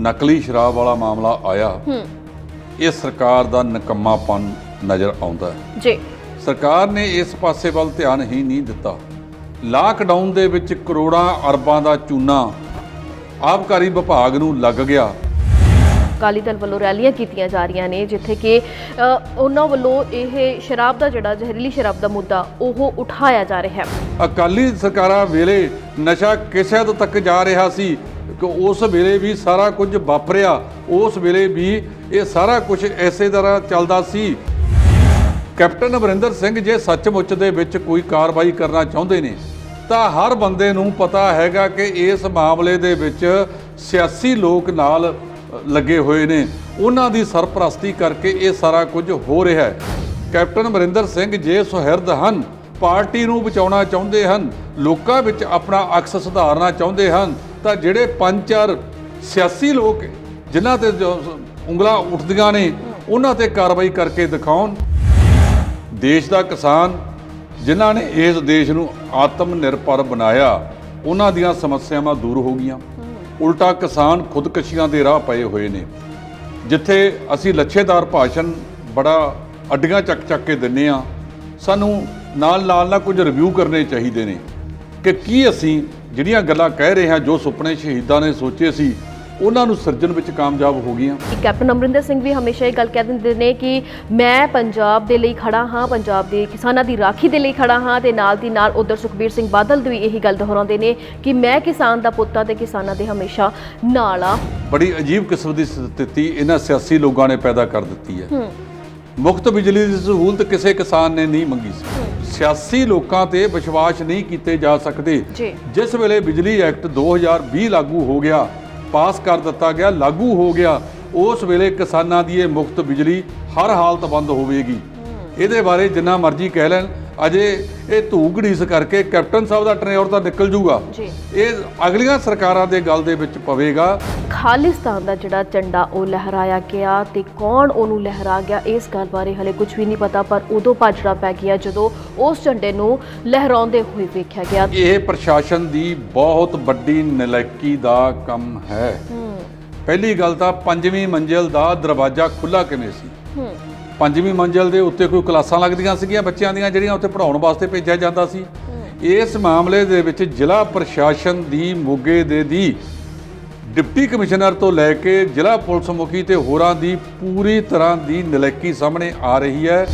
ਨਕਲੀ ਸ਼ਰਾਬ ਵਾਲਾ ਮਾਮਲਾ ਆਇਆ ਇਹ ਸਰਕਾਰ ਦਾ ਨਕਮਾਪਨ ਨਜ਼ਰ ਆਉਂਦਾ ਹੈ ਜੀ ਸਰਕਾਰ ਨੇ ਇਸ ਪਾਸੇ ਵੱਲ ਧਿਆਨ ਹੀ ਨਹੀਂ ਦਿੱਤਾ ਲਾਕਡਾਊਨ ਦੇ ਵਿੱਚ ਕਰੋੜਾਂ ਅਰਬਾਂ ਦਾ ਚੂਨਾ ਆਬਕਾਰੀ ਵਿਭਾਗ ਨੂੰ ਲੱਗ ਗਿਆ ਅਕਾਲੀ ਦਲ ਵੱਲੋਂ ਰੈਲੀਆਂ ਕੀਤੀਆਂ ਜਾ ਰਹੀਆਂ ਨੇ ਜਿੱਥੇ ਕਿ ਉਹਨਾਂ ਵੱਲੋਂ ਇਹ ਸ਼ਰਾਬ ਦਾ ਜਿਹੜਾ ਜ਼ਹਿਰੀਲੀ ਸ਼ਰਾਬ ਦਾ ਮੁੱਦਾ ਉਹ ਉਠਾਇਆ ਜਾ ਰਿਹਾ ਹੈ ਅਕਾਲੀ ਸਰਕਾਰਾਂ ਵੇਲੇ ਨਸ਼ਾ ਕਿਸੇ ਹੱਦ ਤੱਕ ਜਾ ਰਿਹਾ ਸੀ ਕਿ ਉਸ ਵੇਲੇ ਵੀ ਸਾਰਾ ਕੁਝ ਵਾਪਰਿਆ ਉਸ ਵੇਲੇ ਵੀ ਇਹ ਸਾਰਾ ਕੁਝ ਐਸੇ ਤਰ੍ਹਾਂ ਚੱਲਦਾ ਸੀ ਕੈਪਟਨ ਅਮਰਿੰਦਰ ਸਿੰਘ ਜੇ ਸੱਚਮੁੱਚ ਦੇ ਵਿੱਚ ਕੋਈ ਕਾਰਵਾਈ ਕਰਨਾ ਚਾਹੁੰਦੇ ਨੇ ਤਾਂ ਹਰ ਬੰਦੇ ਨੂੰ ਪਤਾ ਹੈਗਾ ਕਿ ਇਸ ਮਾਮਲੇ ਦੇ ਵਿੱਚ ਸਿਆਸੀ ਲੋਕ ਨਾਲ ਲੱਗੇ ਹੋਏ ਨੇ ਉਹਨਾਂ ਦੀ ਸਰਪ੍ਰਸਤੀ ਕਰਕੇ ਇਹ ਸਾਰਾ ਕੁਝ ਹੋ ਰਿਹਾ ਹੈ ਕੈਪਟਨ ਅਮਰਿੰਦਰ ਸਿੰਘ ਜੇ ਸੁਹਿਰਦ ਹਨ ਪਾਰਟੀ ਨੂੰ ਬਚਾਉਣਾ ਚਾਹੁੰਦੇ ਹਨ ਲੋਕਾਂ ਵਿੱਚ ਆਪਣਾ ਅਕਸ ਸੁਧਾਰਨਾ ਚਾਹੁੰਦੇ ਹਨ ਤਾਂ ਜਿਹੜੇ ਪੰਜ ਚਾਰ ਸਿਆਸੀ ਲੋਕ ਜਿਨ੍ਹਾਂ ਤੇ ਉਂਗਲਾ ਉੱਠਦੀਆਂ ਨੇ ਉਹਨਾਂ ਤੇ ਕਾਰਵਾਈ ਕਰਕੇ ਦਿਖਾਉਣ ਦੇਸ਼ ਦਾ ਕਿਸਾਨ ਜਿਨ੍ਹਾਂ ਨੇ ਇਸ ਦੇਸ਼ ਨੂੰ ਆਤਮ ਨਿਰਭਰ ਬਣਾਇਆ ਉਹਨਾਂ ਦੀਆਂ ਸਮੱਸਿਆਵਾਂ ਦੂਰ ਹੋ ਗਈਆਂ ਉਲਟਾ ਕਿਸਾਨ ਖੁਦਕਸ਼ੀਆਂ ਦੇ ਰਾਹ ਪਏ ਹੋਏ ਨੇ ਜਿੱਥੇ ਅਸੀਂ ਲੱਛੇਦਾਰ ਭਾਸ਼ਣ ਬੜਾ ਅੱਡੀਆਂ ਚੱਕ ਚੱਕ ਕੇ ਦਿੰਨੇ ਆ ਸਾਨੂੰ ਨਾਲ ਨਾਲ ਨਾਲ ਕੁਝ ਰਿਵਿਊ ਕਰਨੇ ਚਾਹੀਦੇ ਨੇ ਕਿ ਕੀ ਅਸੀਂ ਜਿਹੜੀਆਂ ਗੱਲਾਂ ਕਹਿ ਰਹੇ ਹਾਂ ਜੋ ਸੁਪਨੇ ਸ਼ਹੀਦਾਂ ਨੇ ਸੋਚੇ ਸੀ ਉਹਨਾਂ ਨੂੰ ਸਰਜਨ ਵਿੱਚ ਕਾਮਯਾਬ ਹੋ ਗਈਆਂ ਕੈਪਟਨ ਅਮਰਿੰਦਰ ਸਿੰਘ ਵੀ ਹਮੇਸ਼ਾ ਇਹ ਗੱਲ ਕਹਿ ਦਿੰਦੇ ਨੇ ਕਿ ਮੈਂ ਪੰਜਾਬ ਦੇ ਲਈ ਖੜਾ ਹਾਂ ਪੰਜਾਬ ਦੇ ਕਿਸਾਨਾਂ ਦੀ ਰਾਖੀ ਦੇ ਲਈ ਖੜਾ ਹਾਂ ਤੇ ਨਾਲ ਦੀ ਨਾਲ ਉਧਰ ਸੁਖਬੀਰ ਸਿੰਘ ਬਾਦਲ ਵੀ ਇਹੀ ਗੱਲ ਦੁਹਰਾਉਂਦੇ ਨੇ ਕਿ ਮੈਂ ਕਿਸਾਨ ਦਾ ਪੁੱਤ ਆ ਤੇ ਕਿਸਾਨਾਂ ਦੇ ਹਮੇਸ਼ਾ ਨਾਲ ਆ ਬੜੀ ਅਜੀਬ ਕਿਸਮ ਦੀ ਸਥਿਤੀ ਇਹਨਾਂ ਸਿਆਸੀ ਲੋਕਾਂ ਨੇ ਪੈਦਾ ਕਰ ਦਿੱਤੀ ਹੈ ਮੁਫਤ ਬਿਜਲੀ ਦੀ ਸਹੂਲਤ ਕਿਸੇ ਕਿਸਾਨ ਨੇ ਨਹੀਂ ਮੰਗੀ ਸੀ ਸਿਆਸੀ ਲੋਕਾਂ ਤੇ ਵਿਸ਼ਵਾਸ ਨਹੀਂ ਕੀਤੇ ਜਾ ਸਕਦੇ ਜਿਸ ਵੇਲੇ ਬਿਜਲੀ ਐਕਟ 2020 ਲਾਗੂ ਹੋ ਗਿਆ ਪਾਸ ਕਰ ਦਿੱਤਾ ਗਿਆ ਲਾਗੂ ਹੋ ਗਿਆ ਉਸ ਵੇਲੇ ਕਿਸਾਨਾਂ ਦੀ ਇਹ ਮੁਫਤ ਬਿਜਲੀ ਹਰ ਹਾਲਤ ਬੰਦ ਹੋਵੇਗੀ ਇਹਦੇ ਬਾਰੇ ਜਿੰਨਾ ਮਰਜ਼ੀ ਕਹਿ ਲੈਣ ਅਜੇ ਇਹ ਧੂਗੜੀਸ ਕਰਕੇ ਕੈਪਟਨ ਸਾਹਿਬ ਦਾ ਟਨੇਰ ਤਾਂ ਨਿਕਲ ਜੂਗਾ ਇਹ ਅਗਲੀਆਂ ਸਰਕਾਰਾਂ ਦੇ ਗੱਲ ਦੇ ਵਿੱਚ ਪਵੇਗਾ ਖਾਲਿਸਤਾਨ ਦਾ ਜਿਹੜਾ ਝੰਡਾ ਉਹ ਲਹਿਰਾਇਆ ਗਿਆ ਤੇ ਕੌਣ ਉਹਨੂੰ ਲਹਿਰਾ ਗਿਆ ਇਸ ਗੱਲ ਬਾਰੇ ਹਲੇ ਕੁਝ ਵੀ ਨਹੀਂ ਪਤਾ ਪਰ ਉਦੋਂ ਪਾਜੜਾ ਪੈ ਗਿਆ ਜਦੋਂ ਉਸ ਝੰਡੇ ਨੂੰ ਲਹਿਰਾਉਂਦੇ ਹੋਏ ਵੇਖਿਆ ਗਿਆ ਇਹ ਪ੍ਰਸ਼ਾਸਨ ਦੀ ਬਹੁਤ ਵੱਡੀ ਨਲਾਇਕੀ ਦਾ ਕੰਮ ਹੈ ਪਹਿਲੀ ਗੱਲ ਤਾਂ ਪੰਜਵੀਂ ਮੰਜ਼ਿਲ ਦਾ ਦਰਵਾਜ਼ਾ ਖੁੱਲਾ ਕਿਵੇਂ ਸੀ ਹੂੰ ਪੰਜਵੀਂ ਮੰਜ਼ਲ ਦੇ ਉੱਤੇ ਕੋਈ ਕਲਾਸਾਂ ਲੱਗਦੀਆਂ ਸੀਗੀਆਂ ਬੱਚਿਆਂ ਦੀਆਂ ਜਿਹੜੀਆਂ ਉੱਥੇ ਪੜਾਉਣ ਵਾਸਤੇ ਭੇਜਿਆ ਜਾਂਦਾ ਸੀ ਇਸ ਮਾਮਲੇ ਦੇ ਵਿੱਚ ਜ਼ਿਲ੍ਹਾ ਪ੍ਰਸ਼ਾਸਨ ਦੀ ਮੋਗੇ ਦੇ ਦੀ ਡਿਪਟੀ ਕਮਿਸ਼ਨਰ ਤੋਂ ਲੈ ਕੇ ਜ਼ਿਲ੍ਹਾ ਪੁਲਿਸ ਮੁਖੀ ਤੇ ਹੋਰਾਂ ਦੀ ਪੂਰੀ ਤਰ੍ਹਾਂ ਦੀ ਨਿਲੇਕੀ ਸਾਹਮਣੇ ਆ ਰਹੀ ਹੈ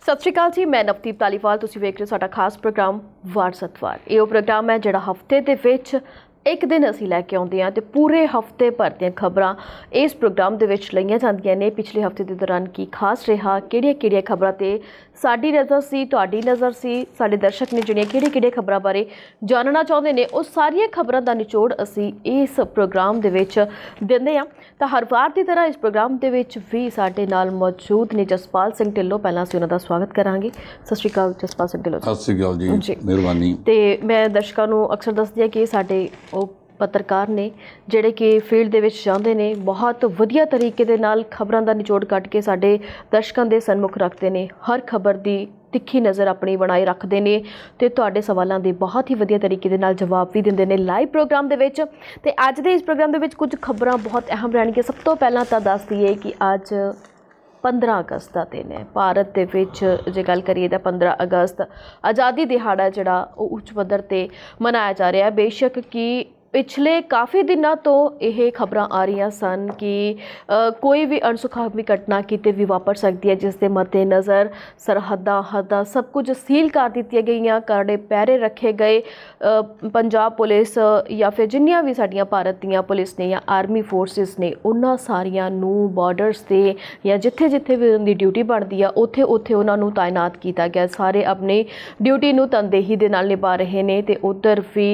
ਸਤਿ ਸ਼੍ਰੀ ਅਕਾਲ ਜੀ ਮੈਂ ਨਵਦੀਪ ਤਾਲੀਵਾਲ ਤੁਸੀਂ ਵੇਖ ਰਹੇ ਹੋ ਸਾਡਾ ਖਾਸ ਪ੍ਰੋਗਰਾਮ ਵਾਰਸਤਵਾਰ ਇਹ ਉਹ ਪ੍ਰੋਗਰਾਮ ਹੈ ਜਿਹੜਾ ਹਫਤੇ ਦੇ ਵਿੱਚ ਇੱਕ ਦਿਨ ਅਸੀਂ ਲੈ ਕੇ ਆਉਂਦੇ ਹਾਂ ਤੇ ਪੂਰੇ ਹਫਤੇ ਭਰ ਦੀਆਂ ਖਬਰਾਂ ਇਸ ਪ੍ਰੋਗਰਾਮ ਦੇ ਵਿੱਚ ਲਈਆਂ ਜਾਂਦੀਆਂ ਨੇ ਪਿਛਲੇ ਹਫਤੇ ਦੇ ਦੌਰਾਨ ਕੀ ਖਾਸ ਰਿਹਾ ਕਿਹੜੀਆਂ-ਕਿਹੜੀਆਂ ਖਬਰਾਂ ਤੇ ਸਾਡੀ ਨਜ਼ਰ ਸੀ ਤੁਹਾਡੀ ਨਜ਼ਰ ਸੀ ਸਾਡੇ ਦਰਸ਼ਕ ਨੇ ਜਿਹੜੀਆਂ ਕਿਹੜੇ-ਕਿਹੜੇ ਖਬਰਾਂ ਬਾਰੇ ਜਾਣਨਾ ਚਾਹੁੰਦੇ ਨੇ ਉਹ ਸਾਰੀਆਂ ਖਬਰਾਂ ਦਾ ਨਿਚੋੜ ਅਸੀਂ ਇਸ ਪ੍ਰੋਗਰਾਮ ਦੇ ਵਿੱਚ ਦਿੰਦੇ ਆ ਤਾਂ ਹਰ ਵਾਰ ਦੀ ਤਰ੍ਹਾਂ ਇਸ ਪ੍ਰੋਗਰਾਮ ਦੇ ਵਿੱਚ ਵੀ ਸਾਡੇ ਨਾਲ ਮੌਜੂਦ ਨੇ ਜਸਪਾਲ ਸਿੰਘ ਢਿੱਲੋਂ ਪਹਿਲਾਂ ਅਸੀਂ ਉਹਨਾਂ ਦਾ ਸਵਾਗਤ ਕਰਾਂਗੇ ਸਤਿ ਸ਼੍ਰੀ ਅਕਾਲ ਜਸਪਾਲ ਸਿੰਘ ਢਿੱਲੋਂ ਸਤਿ ਸ਼੍ਰੀ ਅਕਾਲ ਜੀ ਮਿਹਰਬਾਨੀ ਤੇ ਮੈਂ ਦਰਸ਼ਕਾਂ ਨੂੰ ਅਕਸਰ ਦੱਸਦੀ ਆ ਕਿ ਸਾਡੇ ਉਹ ਪੱਤਰਕਾਰ ਨੇ ਜਿਹੜੇ ਕਿ ਫੀਲਡ ਦੇ ਵਿੱਚ ਜਾਂਦੇ ਨੇ ਬਹੁਤ ਵਧੀਆ ਤਰੀਕੇ ਦੇ ਨਾਲ ਖਬਰਾਂ ਦਾ ਨਿਚੋੜ ਕੱਟ ਕੇ ਸਾਡੇ ਦਰਸ਼ਕਾਂ ਦੇ ਸਨਮੁਖ ਰੱਖਦੇ ਨੇ ਹਰ ਖਬਰ ਦੀ ਤਿੱਖੀ ਨਜ਼ਰ ਆਪਣੀ ਬਣਾਈ ਰੱਖਦੇ ਨੇ ਤੇ ਤੁਹਾਡੇ ਸਵਾਲਾਂ ਦੇ ਬਹੁਤ ਹੀ ਵਧੀਆ ਤਰੀਕੇ ਦੇ ਨਾਲ ਜਵਾਬ ਵੀ ਦਿੰਦੇ ਨੇ ਲਾਈਵ ਪ੍ਰੋਗਰਾਮ ਦੇ ਵਿੱਚ ਤੇ ਅੱਜ ਦੇ ਇਸ ਪ੍ਰੋਗਰਾਮ ਦੇ ਵਿੱਚ ਕੁਝ ਖਬਰਾਂ ਬਹੁਤ ਅਹਿਮ ਰਹਿਣਗੀਆਂ ਸਭ ਤੋਂ ਪਹਿਲਾਂ ਤਾਂ ਦੱਸ ਦਈਏ ਕਿ ਅੱਜ 15 ਅਗਸਤ ਦਾ ਦਿਨ ਹੈ ਭਾਰਤ ਦੇ ਵਿੱਚ ਜੇ ਗੱਲ ਕਰੀਏ ਤਾਂ 15 ਅਗਸਤ ਆਜ਼ਾਦੀ ਦਿਹਾੜਾ ਜਿਹੜਾ ਉਹ ਉੱਚ ਪੱਧਰ ਤੇ ਮਨਾਇਆ ਜਾ ਰਿਹਾ ਹੈ ਬੇਸ਼ੱਕ ਕਿ ਪਿਛਲੇ ਕਾਫੀ ਦਿਨਾਂ ਤੋਂ ਇਹ ਖਬਰਾਂ ਆ ਰਹੀਆਂ ਸਨ ਕਿ ਕੋਈ ਵੀ ਅਣਸੁਖਾਵੀ ਘਟਨਾ ਕਿਤੇ ਵੀ ਵਾਪਰ ਸਕਦੀ ਹੈ ਜਿਸ ਦੇ ਮੱਦੇ ਨਜ਼ਰ ਸਰਹੱਦਾਂ ਹੱਦਾਂ ਸਭ ਕੁਝ ਸੀਲ ਕਰ ਦਿੱਤੀਆਂ ਗਈਆਂ ਕਰੜੇ ਪਹਿਰੇ ਰੱਖੇ ਗਏ ਪੰਜਾਬ ਪੁਲਿਸ ਜਾਂ ਫਿਰ ਜਿੰਨੀਆਂ ਵੀ ਸਾਡੀਆਂ ਭਾਰਤ ਦੀਆਂ ਪੁਲਿਸ ਨੇ ਜਾਂ ਆਰਮੀ ਫੋਰਸਸ ਨੇ ਉਹਨਾਂ ਸਾਰੀਆਂ ਨੂੰ ਬਾਰਡਰਸ ਤੇ ਜਾਂ ਜਿੱਥੇ-ਜਿੱਥੇ ਵੀ ਉਹਨਾਂ ਦੀ ਡਿਊਟੀ ਬਣਦੀ ਆ ਉੱਥੇ-ਉੱਥੇ ਉਹਨਾਂ ਨੂੰ ਤਾਇਨਾਤ ਕੀਤਾ ਗਿਆ ਸਾਰੇ ਆਪਣੇ ਡਿਊਟੀ ਨੂੰ ਤਨਦੇਹੀ ਦੇ ਨਾਲ ਨਿਭਾ ਰਹੇ ਨੇ ਤੇ ਉਧਰ ਵੀ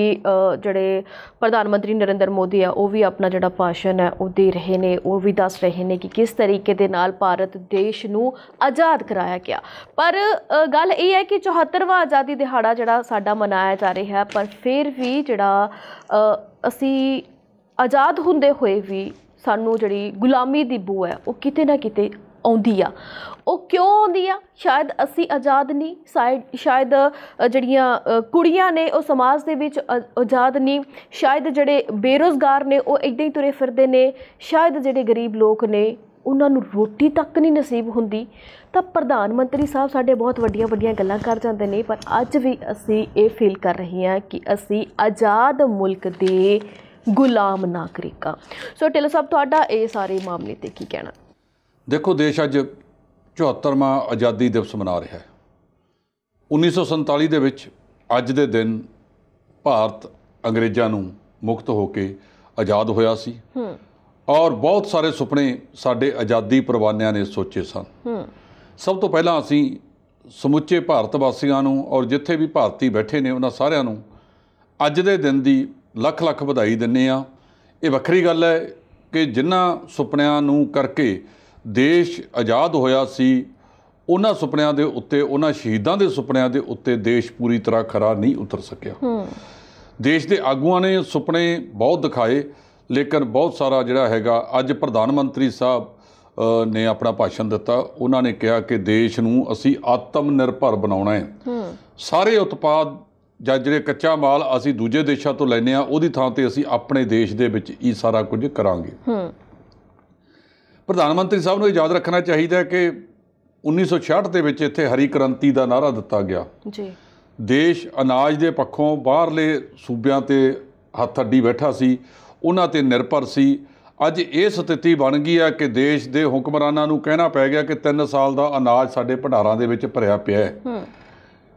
ਜਿਹੜੇ ਪ੍ਰਧਾਨ ਮੰਤਰੀ ਨਰਿੰਦਰ ਮੋਦੀ ਆ ਉਹ ਵੀ ਆਪਣਾ ਜਿਹੜਾ ਭਾਸ਼ਣ ਹੈ ਉਹ ਦੇ ਰਹੇ ਨੇ ਉਹ ਵੀ ਦੱਸ ਰਹੇ ਨੇ ਕਿ ਕਿਸ ਤਰੀਕੇ ਦੇ ਨਾਲ ਭਾਰਤ ਦੇਸ਼ ਨੂੰ ਆਜ਼ਾਦ ਕਰਾਇਆ ਗਿਆ ਪਰ ਗੱਲ ਇਹ ਹੈ ਕਿ 74ਵਾਂ ਆਜ਼ਾਦੀ ਦਿਹਾੜਾ ਜਿਹੜਾ ਸਾਡਾ ਮਨਾਇਆ ਜਾ ਰਿਹਾ ਹੈ ਪਰ ਫਿਰ ਵੀ ਜਿਹੜਾ ਅਸੀਂ ਆਜ਼ਾਦ ਹੁੰਦੇ ਹੋਏ ਵੀ ਸਾਨੂੰ ਜਿਹੜੀ ਗੁਲਾਮੀ ਦੀ ਬੂ ਹੈ ਉਹ ਕਿਤੇ ਨਾ ਕਿਤੇ ਆਉਂਦੀ ਆ ਉਹ ਕਿਉਂ ਆਉਂਦੀ ਆ ਸ਼ਾਇਦ ਅਸੀਂ ਆਜ਼ਾਦ ਨਹੀਂ ਸ਼ਾਇਦ ਜਿਹੜੀਆਂ ਕੁੜੀਆਂ ਨੇ ਉਹ ਸਮਾਜ ਦੇ ਵਿੱਚ ਆਜ਼ਾਦ ਨਹੀਂ ਸ਼ਾਇਦ ਜਿਹੜੇ ਬੇਰੋਜ਼ਗਾਰ ਨੇ ਉਹ ਇਦਾਂ ਹੀ ਤੁਰੇ ਫਿਰਦੇ ਨੇ ਸ਼ਾਇਦ ਜਿਹੜੇ ਗਰੀਬ ਲੋਕ ਨੇ ਉਹਨਾਂ ਨੂੰ ਰੋਟੀ ਤੱਕ ਨਹੀਂ ਨਸੀਬ ਹੁੰਦੀ ਤਾਂ ਪ੍ਰਧਾਨ ਮੰਤਰੀ ਸਾਹਿਬ ਸਾਡੇ ਬਹੁਤ ਵੱਡੀਆਂ ਵੱਡੀਆਂ ਗੱਲਾਂ ਕਰ ਜਾਂਦੇ ਨੇ ਪਰ ਅੱਜ ਵੀ ਅਸੀਂ ਇਹ ਫੀਲ ਕਰ ਰਹੇ ਹਾਂ ਕਿ ਅਸੀਂ ਆਜ਼ਾਦ ਮੁਲਕ ਦੇ ਗੁਲਾਮ ਨਾਗਰਿਕਾਂ ਸੋ ਟੇਲਰ ਸਾਹਿਬ ਤੁਹਾਡਾ ਇਹ ਸਾਰੇ ਮਾਮਲੇ ਤੇ ਕੀ ਕਹਿਣਾ ਦੇਖੋ ਦੇਸ਼ ਅੱਜ 74ਵਾਂ ਆਜ਼ਾਦੀ ਦਿਵਸ ਮਨਾ ਰਿਹਾ ਹੈ 1947 ਦੇ ਵਿੱਚ ਅੱਜ ਦੇ ਦਿਨ ਭਾਰਤ ਅੰਗਰੇਜ਼ਾਂ ਨੂੰ ਮੁਕਤ ਹੋ ਕੇ ਆਜ਼ਾਦ ਹੋਇਆ ਸੀ ਹੂੰ ਔਰ ਬਹੁਤ ਸਾਰੇ ਸੁਪਨੇ ਸਾਡੇ ਆਜ਼ਾਦੀ ਪ੍ਰਵਾਨਿਆਂ ਨੇ ਸੋਚੇ ਸਨ ਸਭ ਤੋਂ ਪਹਿਲਾਂ ਅਸੀਂ ਸਮੁੱਚੇ ਭਾਰਤ ਵਾਸੀਆਂ ਨੂੰ ਔਰ ਜਿੱਥੇ ਵੀ ਭਾਰਤੀ ਬੈਠੇ ਨੇ ਉਹਨਾਂ ਸਾਰਿਆਂ ਨੂੰ ਅੱਜ ਦੇ ਦਿਨ ਦੀ ਲੱਖ ਲੱਖ ਵਧਾਈ ਦਿੰਨੇ ਆ ਇਹ ਵੱਖਰੀ ਗੱਲ ਹੈ ਕਿ ਜਿਨ੍ਹਾਂ ਸੁਪਨਿਆਂ ਨੂੰ ਕਰਕੇ ਦੇਸ਼ ਆਜ਼ਾਦ ਹੋਇਆ ਸੀ ਉਹਨਾਂ ਸੁਪਨਿਆਂ ਦੇ ਉੱਤੇ ਉਹਨਾਂ ਸ਼ਹੀਦਾਂ ਦੇ ਸੁਪਨਿਆਂ ਦੇ ਉੱਤੇ ਦੇਸ਼ ਪੂਰੀ ਤਰ੍ਹਾਂ ਖਰਾ ਨਹੀਂ ਉਤਰ ਸਕਿਆ ਦੇਸ਼ ਦੇ ਆਗੂਆਂ ਨੇ ਸੁਪਨੇ ਬਹੁਤ ਦਿਖਾਏ ਲੇਕਿਨ ਬਹੁਤ ਸਾਰਾ ਜਿਹੜਾ ਹੈਗਾ ਅੱਜ ਪ੍ਰਧਾਨ ਮੰਤਰੀ ਸਾਹਿਬ ਨੇ ਆਪਣਾ ਭਾਸ਼ਣ ਦਿੱਤਾ ਉਹਨਾਂ ਨੇ ਕਿਹਾ ਕਿ ਦੇਸ਼ ਨੂੰ ਅਸੀਂ ਆਤਮ ਨਿਰਭਰ ਬਣਾਉਣਾ ਹੈ ਸਾਰੇ ਉਤਪਾਦ ਜਾਂ ਜਿਹੜੇ ਕੱਚਾ ਮਾਲ ਅਸੀਂ ਦੂਜੇ ਦੇਸ਼ਾਂ ਤੋਂ ਲੈਨੇ ਆ ਉਹਦੀ ਥਾਂ ਤੇ ਅਸੀਂ ਆਪਣੇ ਦੇਸ਼ ਦੇ ਵਿੱਚ ਇਹ ਸਾਰਾ ਕੁਝ ਕਰਾਂਗੇ ਪ੍ਰਧਾਨ ਮੰਤਰੀ ਸਾਹਿਬ ਨੂੰ ਇਹ ਯਾਦ ਰੱਖਣਾ ਚਾਹੀਦਾ ਹੈ ਕਿ 1966 ਦੇ ਵਿੱਚ ਇੱਥੇ ਹਰੀ ਕ੍ਰਾਂਤੀ ਦਾ ਨਾਰਾ ਦਿੱਤਾ ਗਿਆ ਜੀ ਦੇਸ਼ ਅਨਾਜ ਦੇ ਪੱਖੋਂ ਬਾਹਰਲੇ ਸੂਬਿਆਂ ਤੇ ਹੱਥ ਅੱਡੀ ਬੈਠਾ ਸੀ ਉਹਨਾਂ ਤੇ ਨਿਰਭਰ ਸੀ ਅੱਜ ਇਹ ਸਥਿਤੀ ਬਣ ਗਈ ਹੈ ਕਿ ਦੇਸ਼ ਦੇ ਹੁਕਮਰਾਨਾਂ ਨੂੰ ਕਹਿਣਾ ਪੈ ਗਿਆ ਕਿ 3 ਸਾਲ ਦਾ ਅਨਾਜ ਸਾਡੇ ਭੰਡਾਰਾਂ ਦੇ ਵਿੱਚ ਭਰਿਆ ਪਿਆ ਹੈ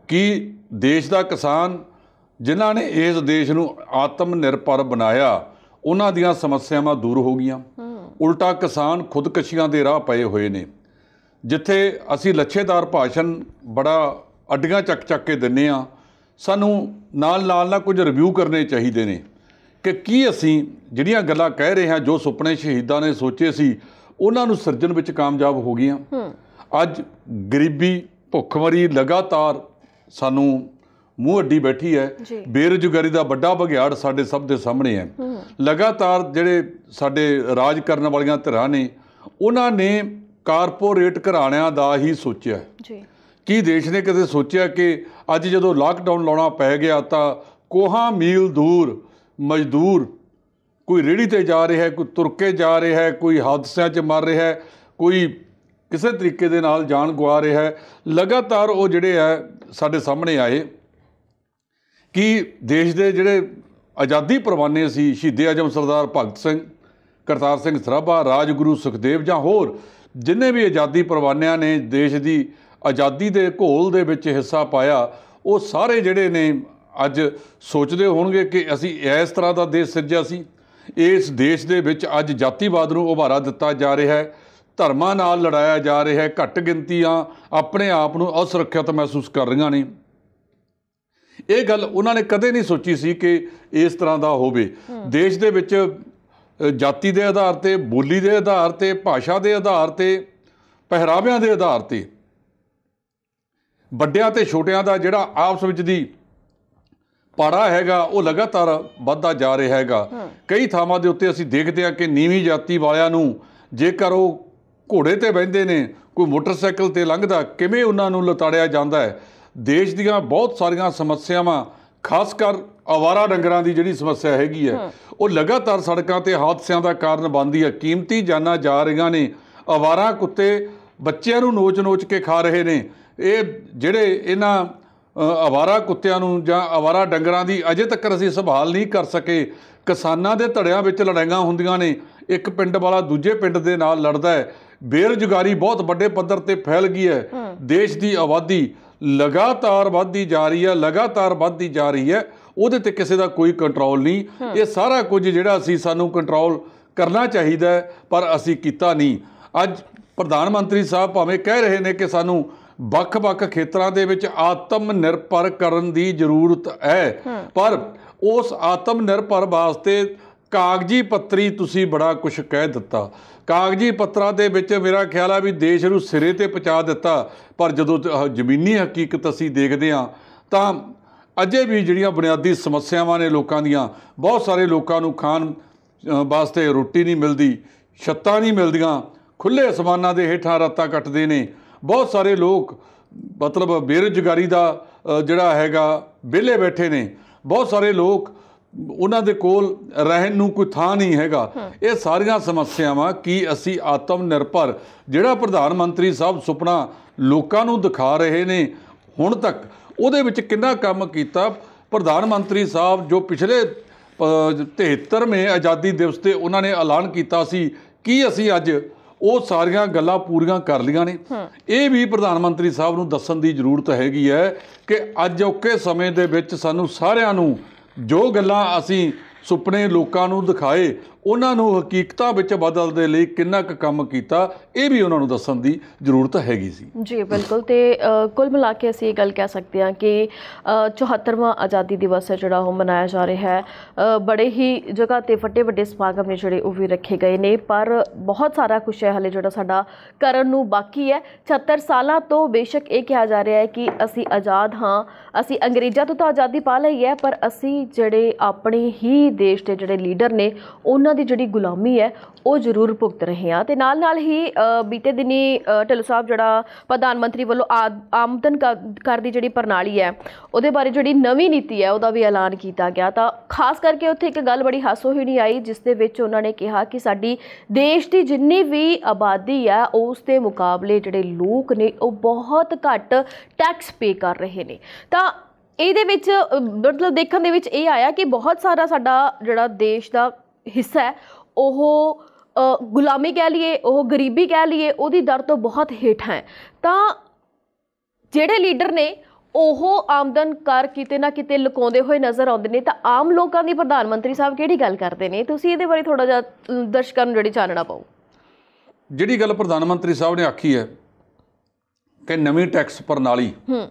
ਕਿ ਦੇਸ਼ ਦਾ ਕਿਸਾਨ ਜਿਨ੍ਹਾਂ ਨੇ ਇਸ ਦੇਸ਼ ਨੂੰ ਆਤਮ ਨਿਰਭਰ ਬਣਾਇਆ ਉਹਨਾਂ ਦੀਆਂ ਸਮੱਸਿਆਵਾਂ ਦੂਰ ਹੋ ਗਈਆਂ ਉਲਟਾ ਕਿਸਾਨ ਖੁਦਕਸ਼ੀਆਂ ਦੇ ਰਾਹ ਪਏ ਹੋਏ ਨੇ ਜਿੱਥੇ ਅਸੀਂ ਲੱਛੇਦਾਰ ਭਾਸ਼ਣ ਬੜਾ ਅੱਡੀਆਂ ਚੱਕ ਚੱਕ ਕੇ ਦਿੰਨੇ ਆ ਸਾਨੂੰ ਨਾਲ ਨਾਲ ਨਾਲ ਕੁਝ ਰਿਵਿਊ ਕਰਨੇ ਚਾਹੀਦੇ ਨੇ ਕਿ ਕੀ ਅਸੀਂ ਜਿਹੜੀਆਂ ਗੱਲਾਂ ਕਹਿ ਰਹੇ ਹਾਂ ਜੋ ਸੁਪਨੇ ਸ਼ਹੀਦਾਂ ਨੇ ਸੋਚੇ ਸੀ ਉਹਨਾਂ ਨੂੰ ਸਿਰਜਣ ਵਿੱਚ ਕਾਮਯਾਬ ਹੋ ਗਈਆਂ ਅੱਜ ਗਰੀਬੀ ਭੁੱਖਮਰੀ ਲਗਾਤਾਰ ਸਾਨੂੰ ਮੂੰਹ ਅੱਡੀ ਬੈਠੀ ਹੈ ਬੇਰੁਜ਼ਗਾਰੀ ਦਾ ਵੱਡਾ ਬਗਿਆੜ ਸਾਡੇ ਸਭ ਦੇ ਸਾਹਮਣੇ ਹੈ ਲਗਾਤਾਰ ਜਿਹੜੇ ਸਾਡੇ ਰਾਜ ਕਰਨ ਵਾਲੀਆਂ ਧਿਰਾਂ ਨੇ ਉਹਨਾਂ ਨੇ ਕਾਰਪੋਰੇਟ ਘਰਾਣਿਆਂ ਦਾ ਹੀ ਸੋਚਿਆ ਜੀ ਕੀ ਦੇਸ਼ ਨੇ ਕਦੇ ਸੋਚਿਆ ਕਿ ਅੱਜ ਜਦੋਂ ਲਾਕਡਾਊਨ ਲਾਉਣਾ ਪੈ ਗਿਆ ਤਾਂ ਕੋਹਾਂ ਮੀਲ ਦੂਰ ਮਜ਼ਦੂਰ ਕੋਈ ਰੇੜੀ ਤੇ ਜਾ ਰਿਹਾ ਹੈ ਕੋਈ ਤੁਰ ਕੇ ਜਾ ਰਿਹਾ ਹੈ ਕੋਈ ਹਾਦਸਿਆਂ 'ਚ ਮਰ ਰਿਹਾ ਹੈ ਕੋਈ ਕਿਸੇ ਤਰੀਕੇ ਦੇ ਨਾਲ ਜਾਨ ਗਵਾ ਰਿਹਾ ਹੈ ਲਗਾਤਾਰ ਉਹ ਜਿਹੜੇ ਆ ਸਾਡੇ ਸਾਹਮਣੇ ਆਏ ਕਿ ਦੇਸ਼ ਦੇ ਜਿਹੜੇ ਆਜ਼ਾਦੀ ਪਰਵਾਨੇ ਸੀ ਸ਼ਹੀਦੇ ਆਜਮ ਸਰਦਾਰ ਭਗਤ ਸਿੰਘ ਕਰਤਾਰ ਸਿੰਘ ਸਰਾਭਾ ਰਾਜਗੁਰੂ ਸੁਖਦੇਵ ਜਾਂ ਹੋਰ ਜਿੰਨੇ ਵੀ ਆਜ਼ਾਦੀ ਪਰਵਾਨਿਆਂ ਨੇ ਦੇਸ਼ ਦੀ ਆਜ਼ਾਦੀ ਦੇ ਘੋਲ ਦੇ ਵਿੱਚ ਹਿੱਸਾ ਪਾਇਆ ਉਹ ਸਾਰੇ ਜਿਹੜੇ ਨੇ ਅੱਜ ਸੋਚਦੇ ਹੋਣਗੇ ਕਿ ਅਸੀਂ ਇਸ ਤਰ੍ਹਾਂ ਦਾ ਦੇਸ਼ ਸਿਰਜਿਆ ਸੀ ਇਸ ਦੇਸ਼ ਦੇ ਵਿੱਚ ਅੱਜ ਜਾਤੀਵਾਦ ਨੂੰ ਉਭਾਰਾ ਦਿੱਤਾ ਜਾ ਰਿਹਾ ਹੈ ਧਰਮਾਂ ਨਾਲ ਲੜਾਇਆ ਜਾ ਰਿਹਾ ਹੈ ਘੱਟ ਗਿਣਤੀਆਂ ਆਪਣੇ ਆਪ ਨੂੰ ਅਸੁਰੱਖਿਅਤ ਮਹਿਸੂਸ ਕਰ ਰਹੀਆਂ ਨੇ ਇਹ ਗੱਲ ਉਹਨਾਂ ਨੇ ਕਦੇ ਨਹੀਂ ਸੋਚੀ ਸੀ ਕਿ ਇਸ ਤਰ੍ਹਾਂ ਦਾ ਹੋਵੇ ਦੇਸ਼ ਦੇ ਵਿੱਚ ਜਾਤੀ ਦੇ ਆਧਾਰ ਤੇ ਬੋਲੀ ਦੇ ਆਧਾਰ ਤੇ ਭਾਸ਼ਾ ਦੇ ਆਧਾਰ ਤੇ ਪਹਿਰਾਵਿਆਂ ਦੇ ਆਧਾਰ ਤੇ ਵੱਡਿਆਂ ਤੇ ਛੋਟਿਆਂ ਦਾ ਜਿਹੜਾ ਆਪਸ ਵਿੱਚ ਦੀ ਪੜਾ ਹੈਗਾ ਉਹ ਲਗਾਤਾਰ ਵੱਧਦਾ ਜਾ ਰਿਹਾ ਹੈਗਾ ਕਈ ਥਾਵਾਂ ਦੇ ਉੱਤੇ ਅਸੀਂ ਦੇਖਦੇ ਹਾਂ ਕਿ ਨੀਵੀਂ ਜਾਤੀ ਵਾਲਿਆਂ ਨੂੰ ਜੇਕਰ ਉਹ ਘੋੜੇ ਤੇ ਬੈੰਦੇ ਨੇ ਕੋਈ ਮੋਟਰਸਾਈਕਲ ਤੇ ਲੰਘਦਾ ਕਿਵੇਂ ਉਹਨਾਂ ਨੂੰ ਲਤਾੜਿਆ ਜਾਂਦਾ ਹੈ ਦੇਸ਼ ਦੀਆਂ ਬਹੁਤ ਸਾਰੀਆਂ ਸਮੱਸਿਆਵਾਂ ਖਾਸ ਕਰ ਆਵਾਰਾ ਡੰਗਰਾਂ ਦੀ ਜਿਹੜੀ ਸਮੱਸਿਆ ਹੈਗੀ ਹੈ ਉਹ ਲਗਾਤਾਰ ਸੜਕਾਂ ਤੇ ਹਾਦਸਿਆਂ ਦਾ ਕਾਰਨ ਬਣਦੀ ਹੈ ਕੀਮਤੀ ਜਾਨਾਂ ਜਾ ਰਹੀਆਂ ਨੇ ਆਵਾਰਾ ਕੁੱਤੇ ਬੱਚਿਆਂ ਨੂੰ ਨੋਚ-ਨੋਚ ਕੇ ਖਾ ਰਹੇ ਨੇ ਇਹ ਜਿਹੜੇ ਇਹਨਾਂ ਅਵਾਰਾ ਕੁੱਤਿਆਂ ਨੂੰ ਜਾਂ ਅਵਾਰਾ ਡੰਗਰਾਂ ਦੀ ਅਜੇ ਤੱਕ ਅਸੀਂ ਸੰਭਾਲ ਨਹੀਂ ਕਰ ਸਕੇ ਕਿਸਾਨਾਂ ਦੇ ਧੜਿਆਂ ਵਿੱਚ ਲੜਾਈਆਂ ਹੁੰਦੀਆਂ ਨੇ ਇੱਕ ਪਿੰਡ ਵਾਲਾ ਦੂਜੇ ਪਿੰਡ ਦੇ ਨਾਲ ਲੜਦਾ ਹੈ ਬੇਰੁਜ਼ਗਾਰੀ ਬਹੁਤ ਵੱਡੇ ਪੱਧਰ ਤੇ ਫੈਲ ਗਈ ਹੈ ਦੇਸ਼ ਦੀ ਆਬਾਦੀ ਲਗਾਤਾਰ ਵੱਧਦੀ ਜਾ ਰਹੀ ਹੈ ਲਗਾਤਾਰ ਵੱਧਦੀ ਜਾ ਰਹੀ ਹੈ ਉਹਦੇ ਤੇ ਕਿਸੇ ਦਾ ਕੋਈ ਕੰਟਰੋਲ ਨਹੀਂ ਇਹ ਸਾਰਾ ਕੁਝ ਜਿਹੜਾ ਅਸੀਂ ਸਾਨੂੰ ਕੰਟਰੋਲ ਕਰਨਾ ਚਾਹੀਦਾ ਪਰ ਅਸੀਂ ਕੀਤਾ ਨਹੀਂ ਅੱਜ ਪ੍ਰਧਾਨ ਮੰਤਰੀ ਸਾਹਿਬ ਭਾਵੇਂ ਕਹਿ ਰਹੇ ਨੇ ਕਿ ਸਾਨੂੰ ਵੱਖ-ਵੱਖ ਖੇਤਰਾਂ ਦੇ ਵਿੱਚ ਆਤਮ ਨਿਰਭਰ ਕਰਨ ਦੀ ਜ਼ਰੂਰਤ ਹੈ ਪਰ ਉਸ ਆਤਮ ਨਿਰਭਰ ਵਾਸਤੇ ਕਾਗਜ਼ੀ ਪੱਤਰੀ ਤੁਸੀਂ ਬੜਾ ਕੁਝ ਕਹਿ ਦਿੱਤਾ ਕਾਗਜ਼ੀ ਪੱਤਰਾਂ ਦੇ ਵਿੱਚ ਮੇਰਾ ਖਿਆਲ ਆ ਵੀ ਦੇਸ਼ ਨੂੰ ਸਿਰੇ ਤੇ ਪਹੁੰਚਾ ਦਿੱਤਾ ਪਰ ਜਦੋਂ ਜ਼ਮੀਨੀ ਹਕੀਕਤ ਅਸੀਂ ਦੇਖਦੇ ਹਾਂ ਤਾਂ ਅਜੇ ਵੀ ਜਿਹੜੀਆਂ ਬੁਨਿਆਦੀ ਸਮੱਸਿਆਵਾਂ ਨੇ ਲੋਕਾਂ ਦੀਆਂ ਬਹੁਤ ਸਾਰੇ ਲੋਕਾਂ ਨੂੰ ਖਾਣ ਵਾਸਤੇ ਰੋਟੀ ਨਹੀਂ ਮਿਲਦੀ ਛੱਤਾਂ ਨਹੀਂ ਮਿਲਦੀਆਂ ਖੁੱਲੇ ਅਸਮਾਨਾਂ ਦੇ ਹੇਠਾਂ ਰਾਤਾਂ ਕੱਟਦੇ ਨੇ ਬਹੁਤ ਸਾਰੇ ਲੋਕ ਮਤਲਬ ਬੇਰੁਜ਼ਗਾਰੀ ਦਾ ਜਿਹੜਾ ਹੈਗਾ ਵਿਹਲੇ ਬੈਠੇ ਨੇ ਬਹੁਤ ਸਾਰੇ ਲੋਕ ਉਹਨਾਂ ਦੇ ਕੋਲ ਰਹਿਣ ਨੂੰ ਕੋਈ ਥਾਂ ਨਹੀਂ ਹੈਗਾ ਇਹ ਸਾਰੀਆਂ ਸਮੱਸਿਆਵਾਂ ਕੀ ਅਸੀਂ ਆਤਮ ਨਿਰਭਰ ਜਿਹੜਾ ਪ੍ਰਧਾਨ ਮੰਤਰੀ ਸਾਹਿਬ ਸੁਪਨਾ ਲੋਕਾਂ ਨੂੰ ਦਿਖਾ ਰਹੇ ਨੇ ਹੁਣ ਤੱਕ ਉਹਦੇ ਵਿੱਚ ਕਿੰਨਾ ਕੰਮ ਕੀਤਾ ਪ੍ਰਧਾਨ ਮੰਤਰੀ ਸਾਹਿਬ ਜੋ ਪਿਛਲੇ 73ਵੇਂ ਆਜ਼ਾਦੀ ਦਿਵਸ ਤੇ ਉਹਨਾਂ ਨੇ ਐਲਾਨ ਕੀਤਾ ਸੀ ਕੀ ਅਸੀਂ ਅੱਜ ਉਹ ਸਾਰੀਆਂ ਗੱਲਾਂ ਪੂਰੀਆਂ ਕਰ ਲੀਆਂ ਨੇ ਇਹ ਵੀ ਪ੍ਰਧਾਨ ਮੰਤਰੀ ਸਾਹਿਬ ਨੂੰ ਦੱਸਣ ਦੀ ਜ਼ਰੂਰਤ ਹੈਗੀ ਹੈ ਕਿ ਅੱਜ ਔਕੇ ਸਮੇਂ ਦੇ ਵਿੱਚ ਸਾਨੂੰ ਸਾਰਿਆਂ ਨੂੰ ਜੋ ਗੱਲਾਂ ਅਸੀਂ ਸੁਪਨੇ ਲੋਕਾਂ ਨੂੰ ਦਿਖਾਏ ਉਹਨਾਂ ਨੂੰ ਹਕੀਕਤਾਂ ਵਿੱਚ ਬਦਲ ਦੇ ਲਈ ਕਿੰਨਾ ਕੁ ਕੰਮ ਕੀਤਾ ਇਹ ਵੀ ਉਹਨਾਂ ਨੂੰ ਦੱਸਣ ਦੀ ਜ਼ਰੂਰਤ ਹੈਗੀ ਸੀ ਜੀ ਬਿਲਕੁਲ ਤੇ ਕੁੱਲ ਮਿਲਾ ਕੇ ਅਸੀਂ ਇਹ ਗੱਲ ਕਹਿ ਸਕਦੇ ਹਾਂ ਕਿ 74ਵਾਂ ਆਜ਼ਾਦੀ ਦਿਵਸ ਹੈ ਜਿਹੜਾ ਉਹ ਮਨਾਇਆ ਜਾ ਰਿਹਾ ਹੈ ਬੜੇ ਹੀ ਜਗ੍ਹਾ ਤੇ ਫੱਟੇ ਵੱਡੇ ਸਮਾਗਮ ਨੇ ਜਿਹੜੇ ਉਹ ਵੀ ਰੱਖੇ ਗਏ ਨੇ ਪਰ ਬਹੁਤ ਸਾਰਾ ਕੁਝ ਹੈ ਹਲੇ ਜਿਹੜਾ ਸਾਡਾ ਕਰਨ ਨੂੰ ਬਾਕੀ ਹੈ 76 ਸਾਲਾਂ ਤੋਂ ਬੇਸ਼ੱਕ ਇਹ ਕਿਹਾ ਜਾ ਰਿਹਾ ਹੈ ਕਿ ਅਸੀਂ ਆਜ਼ਾਦ ਹਾਂ ਅਸੀਂ ਅੰਗਰੇਜ਼ਾਂ ਤੋਂ ਤਾਂ ਆਜ਼ਾਦੀ ਪਾ ਲਈ ਹੈ ਪਰ ਅਸੀਂ ਜਿਹੜੇ ਆਪਣੇ ਹੀ ਦੇਸ਼ ਦੇ ਜਿਹੜੇ ਲੀਡਰ ਨੇ ਉਹਨਾਂ ਉਹਨਾਂ ਦੀ ਜਿਹੜੀ ਗੁਲਾਮੀ ਹੈ ਉਹ ਜ਼ਰੂਰ ਭੁਗਤ ਰਹੇ ਆ ਤੇ ਨਾਲ ਨਾਲ ਹੀ ਬੀਤੇ ਦਿਨੀ ਢਿੱਲੋਂ ਸਾਹਿਬ ਜਿਹੜਾ ਪ੍ਰਧਾਨ ਮੰਤਰੀ ਵੱਲੋਂ ਆਮਦਨ ਕਰ ਦੀ ਜਿਹੜੀ ਪ੍ਰਣਾਲੀ ਹੈ ਉਹਦੇ ਬਾਰੇ ਜਿਹੜੀ ਨਵੀਂ ਨੀਤੀ ਹੈ ਉਹਦਾ ਵੀ ਐਲਾਨ ਕੀਤਾ ਗਿਆ ਤਾਂ ਖਾਸ ਕਰਕੇ ਉੱਥੇ ਇੱਕ ਗੱਲ ਬੜੀ ਹਾਸੋਹੀਣੀ ਆਈ ਜਿਸ ਦੇ ਵਿੱਚ ਉਹਨਾਂ ਨੇ ਕਿਹਾ ਕਿ ਸਾਡੀ ਦੇਸ਼ ਦੀ ਜਿੰਨੀ ਵੀ ਆਬਾਦੀ ਹੈ ਉਸ ਦੇ ਮੁਕਾਬਲੇ ਜਿਹੜੇ ਲੋਕ ਨੇ ਉਹ ਬਹੁਤ ਘੱਟ ਟੈਕਸ ਪੇ ਕਰ ਰਹੇ ਨੇ ਤਾਂ ਇਹਦੇ ਵਿੱਚ ਮਤਲਬ ਦੇਖਣ ਦੇ ਵਿੱਚ ਇਹ ਆਇਆ ਕਿ ਬਹੁਤ ਸਾਰਾ ਸਾਡਾ ਜਿਹੜਾ ਦੇਸ਼ ਦਾ ਹਿੱਸਾ ਹੈ ਉਹ ਗੁਲਾਮੀ ਕਹਿ ਲਈਏ ਉਹ ਗਰੀਬੀ ਕਹਿ ਲਈਏ ਉਹਦੀ ਦਰ ਤੋਂ ਬਹੁਤ ਹੇਠ ਹੈ ਤਾਂ ਜਿਹੜੇ ਲੀਡਰ ਨੇ ਉਹ ਆਮਦਨ ਕਰ ਕਿਤੇ ਨਾ ਕਿਤੇ ਲੁਕਾਉਂਦੇ ਹੋਏ ਨਜ਼ਰ ਆਉਂਦੇ ਨੇ ਤਾਂ ਆਮ ਲੋਕਾਂ ਦੀ ਪ੍ਰਧਾਨ ਮੰਤਰੀ ਸਾਹਿਬ ਕਿਹੜੀ ਗੱਲ ਕਰਦੇ ਨੇ ਤੁਸੀਂ ਇਹਦੇ ਬਾਰੇ ਥੋੜਾ ਜਿਹਾ ਦਰਸ਼ਕਾਂ ਨੂੰ ਜਿਹੜੀ ਚਾਨਣਾ ਪਾਓ ਜਿਹੜੀ ਗੱਲ ਪ੍ਰਧਾਨ ਮੰਤਰੀ ਸਾਹਿਬ ਨੇ ਆਖੀ ਹੈ ਕਿ ਨਵੀਂ ਟੈਕਸ ਪ੍ਰਣਾਲੀ ਹੂੰ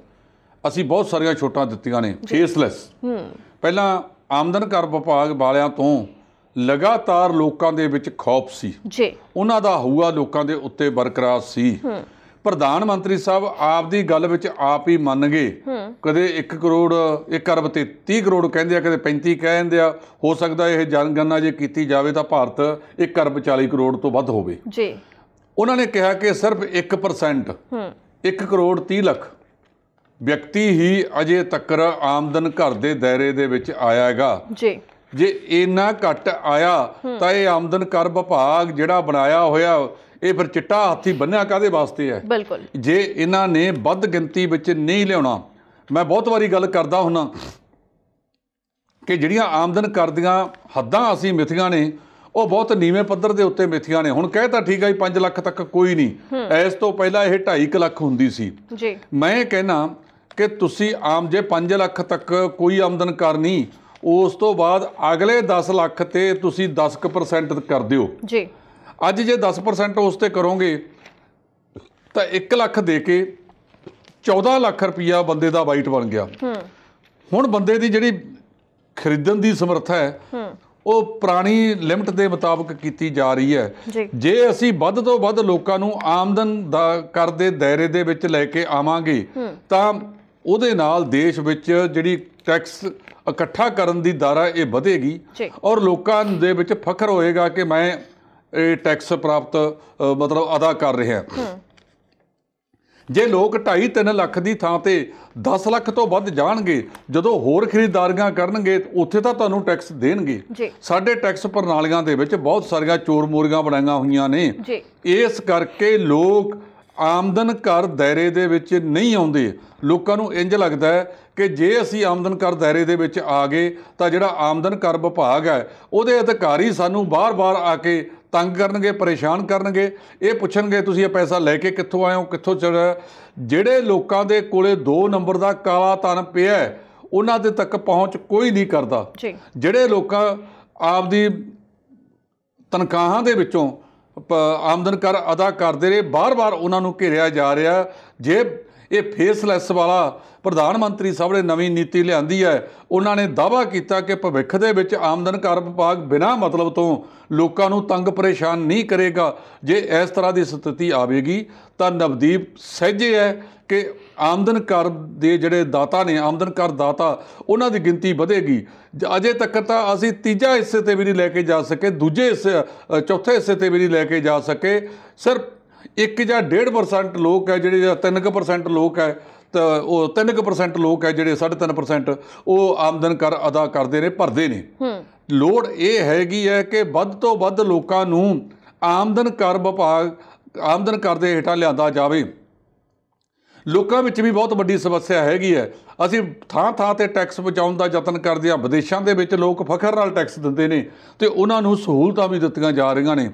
ਅਸੀਂ ਬਹੁਤ ਸਾਰੀਆਂ ਛੋਟਾਂ ਦਿੱਤੀਆਂ ਨੇ ਫੇਸਲੈਸ ਹੂੰ ਪਹਿਲਾਂ ਆਮਦਨ ਕਰ ਵਿਭਾਗ ਵਾਲਿਆਂ ਤੋਂ ਲਗਾਤਾਰ ਲੋਕਾਂ ਦੇ ਵਿੱਚ ਖੌਫ ਸੀ ਜੀ ਉਹਨਾਂ ਦਾ ਹੂਆ ਲੋਕਾਂ ਦੇ ਉੱਤੇ ਬਰਕਰਾਰ ਸੀ ਪ੍ਰਧਾਨ ਮੰਤਰੀ ਸਾਹਿਬ ਆਪ ਦੀ ਗੱਲ ਵਿੱਚ ਆਪ ਹੀ ਮੰਨ ਗਏ ਕਦੇ 1 ਕਰੋੜ 1 ਅਰਬ ਤੇ 30 ਕਰੋੜ ਕਹਿੰਦੇ ਆ ਕਦੇ 35 ਕਹਿੰਦੇ ਆ ਹੋ ਸਕਦਾ ਇਹ ਜਨਗਣਨਾ ਜੇ ਕੀਤੀ ਜਾਵੇ ਤਾਂ ਭਾਰਤ 1 ਅਰਬ 40 ਕਰੋੜ ਤੋਂ ਵੱਧ ਹੋਵੇ ਜੀ ਉਹਨਾਂ ਨੇ ਕਿਹਾ ਕਿ ਸਿਰਫ 1% 1 ਕਰੋੜ 30 ਲੱਖ ਵਿਅਕਤੀ ਹੀ ਅਜੇ ਤੱਕ ਆਮਦਨ ਘਰ ਦੇ ਦਾਇਰੇ ਦੇ ਵਿੱਚ ਆਇਆ ਹੈਗਾ ਜੀ ਜੇ ਇੰਨਾ ਘੱਟ ਆਇਆ ਤਾਂ ਇਹ ਆਮਦਨ ਕਰ ਵਿਭਾਗ ਜਿਹੜਾ ਬਣਾਇਆ ਹੋਇਆ ਇਹ ਫਿਰ ਚਿੱਟਾ ਹਾਥੀ ਬੰਨਿਆ ਕਾਦੇ ਵਾਸਤੇ ਹੈ ਬਿਲਕੁਲ ਜੇ ਇਹਨਾਂ ਨੇ ਵੱਧ ਗਿਣਤੀ ਵਿੱਚ ਨਹੀਂ ਲਿਆਉਣਾ ਮੈਂ ਬਹੁਤ ਵਾਰੀ ਗੱਲ ਕਰਦਾ ਹੁਣਾਂ ਕਿ ਜਿਹੜੀਆਂ ਆਮਦਨ ਕਰਦੀਆਂ ਹੱਦਾਂ ਅਸੀਂ ਮਿਥੀਆਂ ਨੇ ਉਹ ਬਹੁਤ ਨੀਵੇਂ ਪੱਧਰ ਦੇ ਉੱਤੇ ਮਿਥੀਆਂ ਨੇ ਹੁਣ ਕਹੇ ਤਾਂ ਠੀਕ ਹੈ 5 ਲੱਖ ਤੱਕ ਕੋਈ ਨਹੀਂ ਇਸ ਤੋਂ ਪਹਿਲਾਂ ਇਹ 2.5 ਲੱਖ ਹੁੰਦੀ ਸੀ ਜੀ ਮੈਂ ਕਹਿਣਾ ਕਿ ਤੁਸੀਂ ਆਮ ਜੇ 5 ਲੱਖ ਤੱਕ ਕੋਈ ਆਮਦਨ ਕਰਨੀ ਉਸ ਤੋਂ ਬਾਅਦ ਅਗਲੇ 10 ਲੱਖ ਤੇ ਤੁਸੀਂ 10% ਕਰ ਦਿਓ ਜੀ ਅੱਜ ਜੇ 10% ਉਸ ਤੇ ਕਰੋਗੇ ਤਾਂ 1 ਲੱਖ ਦੇ ਕੇ 14 ਲੱਖ ਰੁਪਇਆ ਬੰਦੇ ਦਾ ਵਾਈਟ ਬਣ ਗਿਆ ਹੁਣ ਬੰਦੇ ਦੀ ਜਿਹੜੀ ਖਰੀਦਣ ਦੀ ਸਮਰੱਥਾ ਹੈ ਉਹ ਪ੍ਰਾਣੀ ਲਿਮਟ ਦੇ ਮੁਤਾਬਕ ਕੀਤੀ ਜਾ ਰਹੀ ਹੈ ਜੇ ਅਸੀਂ ਵੱਧ ਤੋਂ ਵੱਧ ਲੋਕਾਂ ਨੂੰ ਆਮਦਨ ਦਾ ਕਰ ਦੇ ਦਾਇਰੇ ਦੇ ਵਿੱਚ ਲੈ ਕੇ ਆਵਾਂਗੇ ਤਾਂ ਉਹਦੇ ਨਾਲ ਦੇਸ਼ ਵਿੱਚ ਜਿਹੜੀ ਟੈਕਸ ਇਕੱਠਾ ਕਰਨ ਦੀ ਦਾਰਾ ਇਹ ਵਧੇਗੀ ਔਰ ਲੋਕਾਂ ਦੇ ਵਿੱਚ ਫਖਰ ਹੋਏਗਾ ਕਿ ਮੈਂ ਇਹ ਟੈਕਸ ਪ੍ਰਾਪਤ ਮਤਲਬ ਅਦਾ ਕਰ ਰਿਹਾ ਹਾਂ ਜੇ ਲੋਕ 2.5 3 ਲੱਖ ਦੀ ਥਾਂ ਤੇ 10 ਲੱਖ ਤੋਂ ਵੱਧ ਜਾਣਗੇ ਜਦੋਂ ਹੋਰ ਖਰੀਦਦਾਰੀਆਂ ਕਰਨਗੇ ਉੱਥੇ ਤਾਂ ਤੁਹਾਨੂੰ ਟੈਕਸ ਦੇਣਗੇ ਸਾਡੇ ਟੈਕਸ ਪ੍ਰਣਾਲੀਆਂ ਦੇ ਵਿੱਚ ਬਹੁਤ ਸਾਰੀਆਂ ਚੋਰ ਮੋਰੀਆਂ ਬਣਾਈਆਂ ਹੋਈਆਂ ਨੇ ਇਸ ਕਰਕੇ ਲੋਕ ਆਮਦਨ ਕਰ ਦਾਇਰੇ ਦੇ ਵਿੱਚ ਨਹੀਂ ਆਉਂਦੇ ਲੋਕਾਂ ਨੂੰ ਇੰਜ ਲੱਗਦਾ ਹੈ ਕਿ ਜੇ ਅਸੀਂ ਆਮਦਨ ਕਰ ਦਾਇਰੇ ਦੇ ਵਿੱਚ ਆ ਗਏ ਤਾਂ ਜਿਹੜਾ ਆਮਦਨ ਕਰ ਵਿਭਾਗ ਹੈ ਉਹਦੇ ਅਧਿਕਾਰੀ ਸਾਨੂੰ ਬਾਰ-ਬਾਰ ਆ ਕੇ ਤੰਗ ਕਰਨਗੇ ਪਰੇਸ਼ਾਨ ਕਰਨਗੇ ਇਹ ਪੁੱਛਣਗੇ ਤੁਸੀਂ ਇਹ ਪੈਸਾ ਲੈ ਕੇ ਕਿੱਥੋਂ ਆਏ ਹੋ ਕਿੱਥੋਂ ਚੜਾ ਜਿਹੜੇ ਲੋਕਾਂ ਦੇ ਕੋਲੇ 2 ਨੰਬਰ ਦਾ ਕਾਲਾ ਧਨ ਪਿਆ ਉਹਨਾਂ ਦੇ ਤੱਕ ਪਹੁੰਚ ਕੋਈ ਨਹੀਂ ਕਰਦਾ ਜਿਹੜੇ ਲੋਕਾਂ ਆਪਦੀ ਤਨਖਾਹਾਂ ਦੇ ਵਿੱਚੋਂ ਆਮਦਨ ਕਰ ਅਦਾ ਕਰਦੇ ਰਹੇ ਬਾਰ-ਬਾਰ ਉਹਨਾਂ ਨੂੰ ਘੇਰਿਆ ਜਾ ਰਿਹਾ ਜੇ ਇਹ ਫੇਸਲੈਸ ਵਾਲਾ ਪ੍ਰਧਾਨ ਮੰਤਰੀ ਸਾਹਿਬ ਨੇ ਨਵੀਂ ਨੀਤੀ ਲਿਆਂਦੀ ਹੈ ਉਹਨਾਂ ਨੇ ਦਾਅਵਾ ਕੀਤਾ ਕਿ ਭਵਿੱਖ ਦੇ ਵਿੱਚ ਆਮਦਨ ਕਰ ਵਿਭਾਗ ਬਿਨਾਂ ਮਤਲਬ ਤੋਂ ਲੋਕਾਂ ਨੂੰ ਤੰਗ ਪਰੇਸ਼ਾਨ ਨਹੀਂ ਕਰੇਗਾ ਜੇ ਇਸ ਤਰ੍ਹਾਂ ਦੀ ਸਥਿਤੀ ਆਵੇਗੀ ਤਾਂ ਨਵਦੀਪ ਸਹਿਜੇ ਹੈ ਕਿ ਆਮਦਨ ਕਰ ਦੇ ਜਿਹੜੇ ਦਾਤਾ ਨੇ ਆਮਦਨ ਕਰ ਦਾਤਾ ਉਹਨਾਂ ਦੀ ਗਿਣਤੀ ਵਧੇਗੀ ਅਜੇ ਤੱਕ ਤਾਂ ਅਸੀਂ ਤੀਜਾ ਹਿੱਸੇ ਤੇ ਵੀ ਨਹੀਂ ਲੈ ਕੇ ਜਾ ਸਕੇ ਦੂਜੇ ਹਿੱਸੇ ਚੌਥੇ ਹਿੱਸੇ ਤੇ ਵੀ ਨਹੀਂ ਲੈ ਕੇ ਜਾ ਸਕੇ ਸਿਰਫ 1 ਜਾਂ 1.5% ਲੋਕ ਹੈ ਜਿਹੜੇ 3% ਲੋਕ ਹੈ ਤਾਂ ਉਹ 3% ਲੋਕ ਹੈ ਜਿਹੜੇ 3.5% ਉਹ ਆਮਦਨ ਕਰ ਅਦਾ ਕਰਦੇ ਨੇ ਭਰਦੇ ਨੇ ਲੋੜ ਇਹ ਹੈਗੀ ਹੈ ਕਿ ਵੱਧ ਤੋਂ ਵੱਧ ਲੋਕਾਂ ਨੂੰ ਆਮਦਨ ਕਰ ਵਿਭਾਗ ਆਮਦਨ ਕਰ ਦੇ ਹੇਠਾਂ ਲਿਆਂਦਾ ਜਾਵੇ ਲੋਕਾਂ ਵਿੱਚ ਵੀ ਬਹੁਤ ਵੱਡੀ ਸਮੱਸਿਆ ਹੈਗੀ ਹੈ ਅਸੀਂ ਥਾਂ-ਥਾਂ ਤੇ ਟੈਕਸ ਬਚਾਉਣ ਦਾ ਯਤਨ ਕਰਦੇ ਹਾਂ ਵਿਦੇਸ਼ਾਂ ਦੇ ਵਿੱਚ ਲੋਕ ਫਖਰ ਨਾਲ ਟੈਕਸ ਦਿੰਦੇ ਨੇ ਤੇ ਉਹਨਾਂ ਨੂੰ ਸਹੂਲਤਾਂ ਵੀ ਦਿੱਤੀਆਂ ਜਾ ਰਹੀਆਂ ਨੇ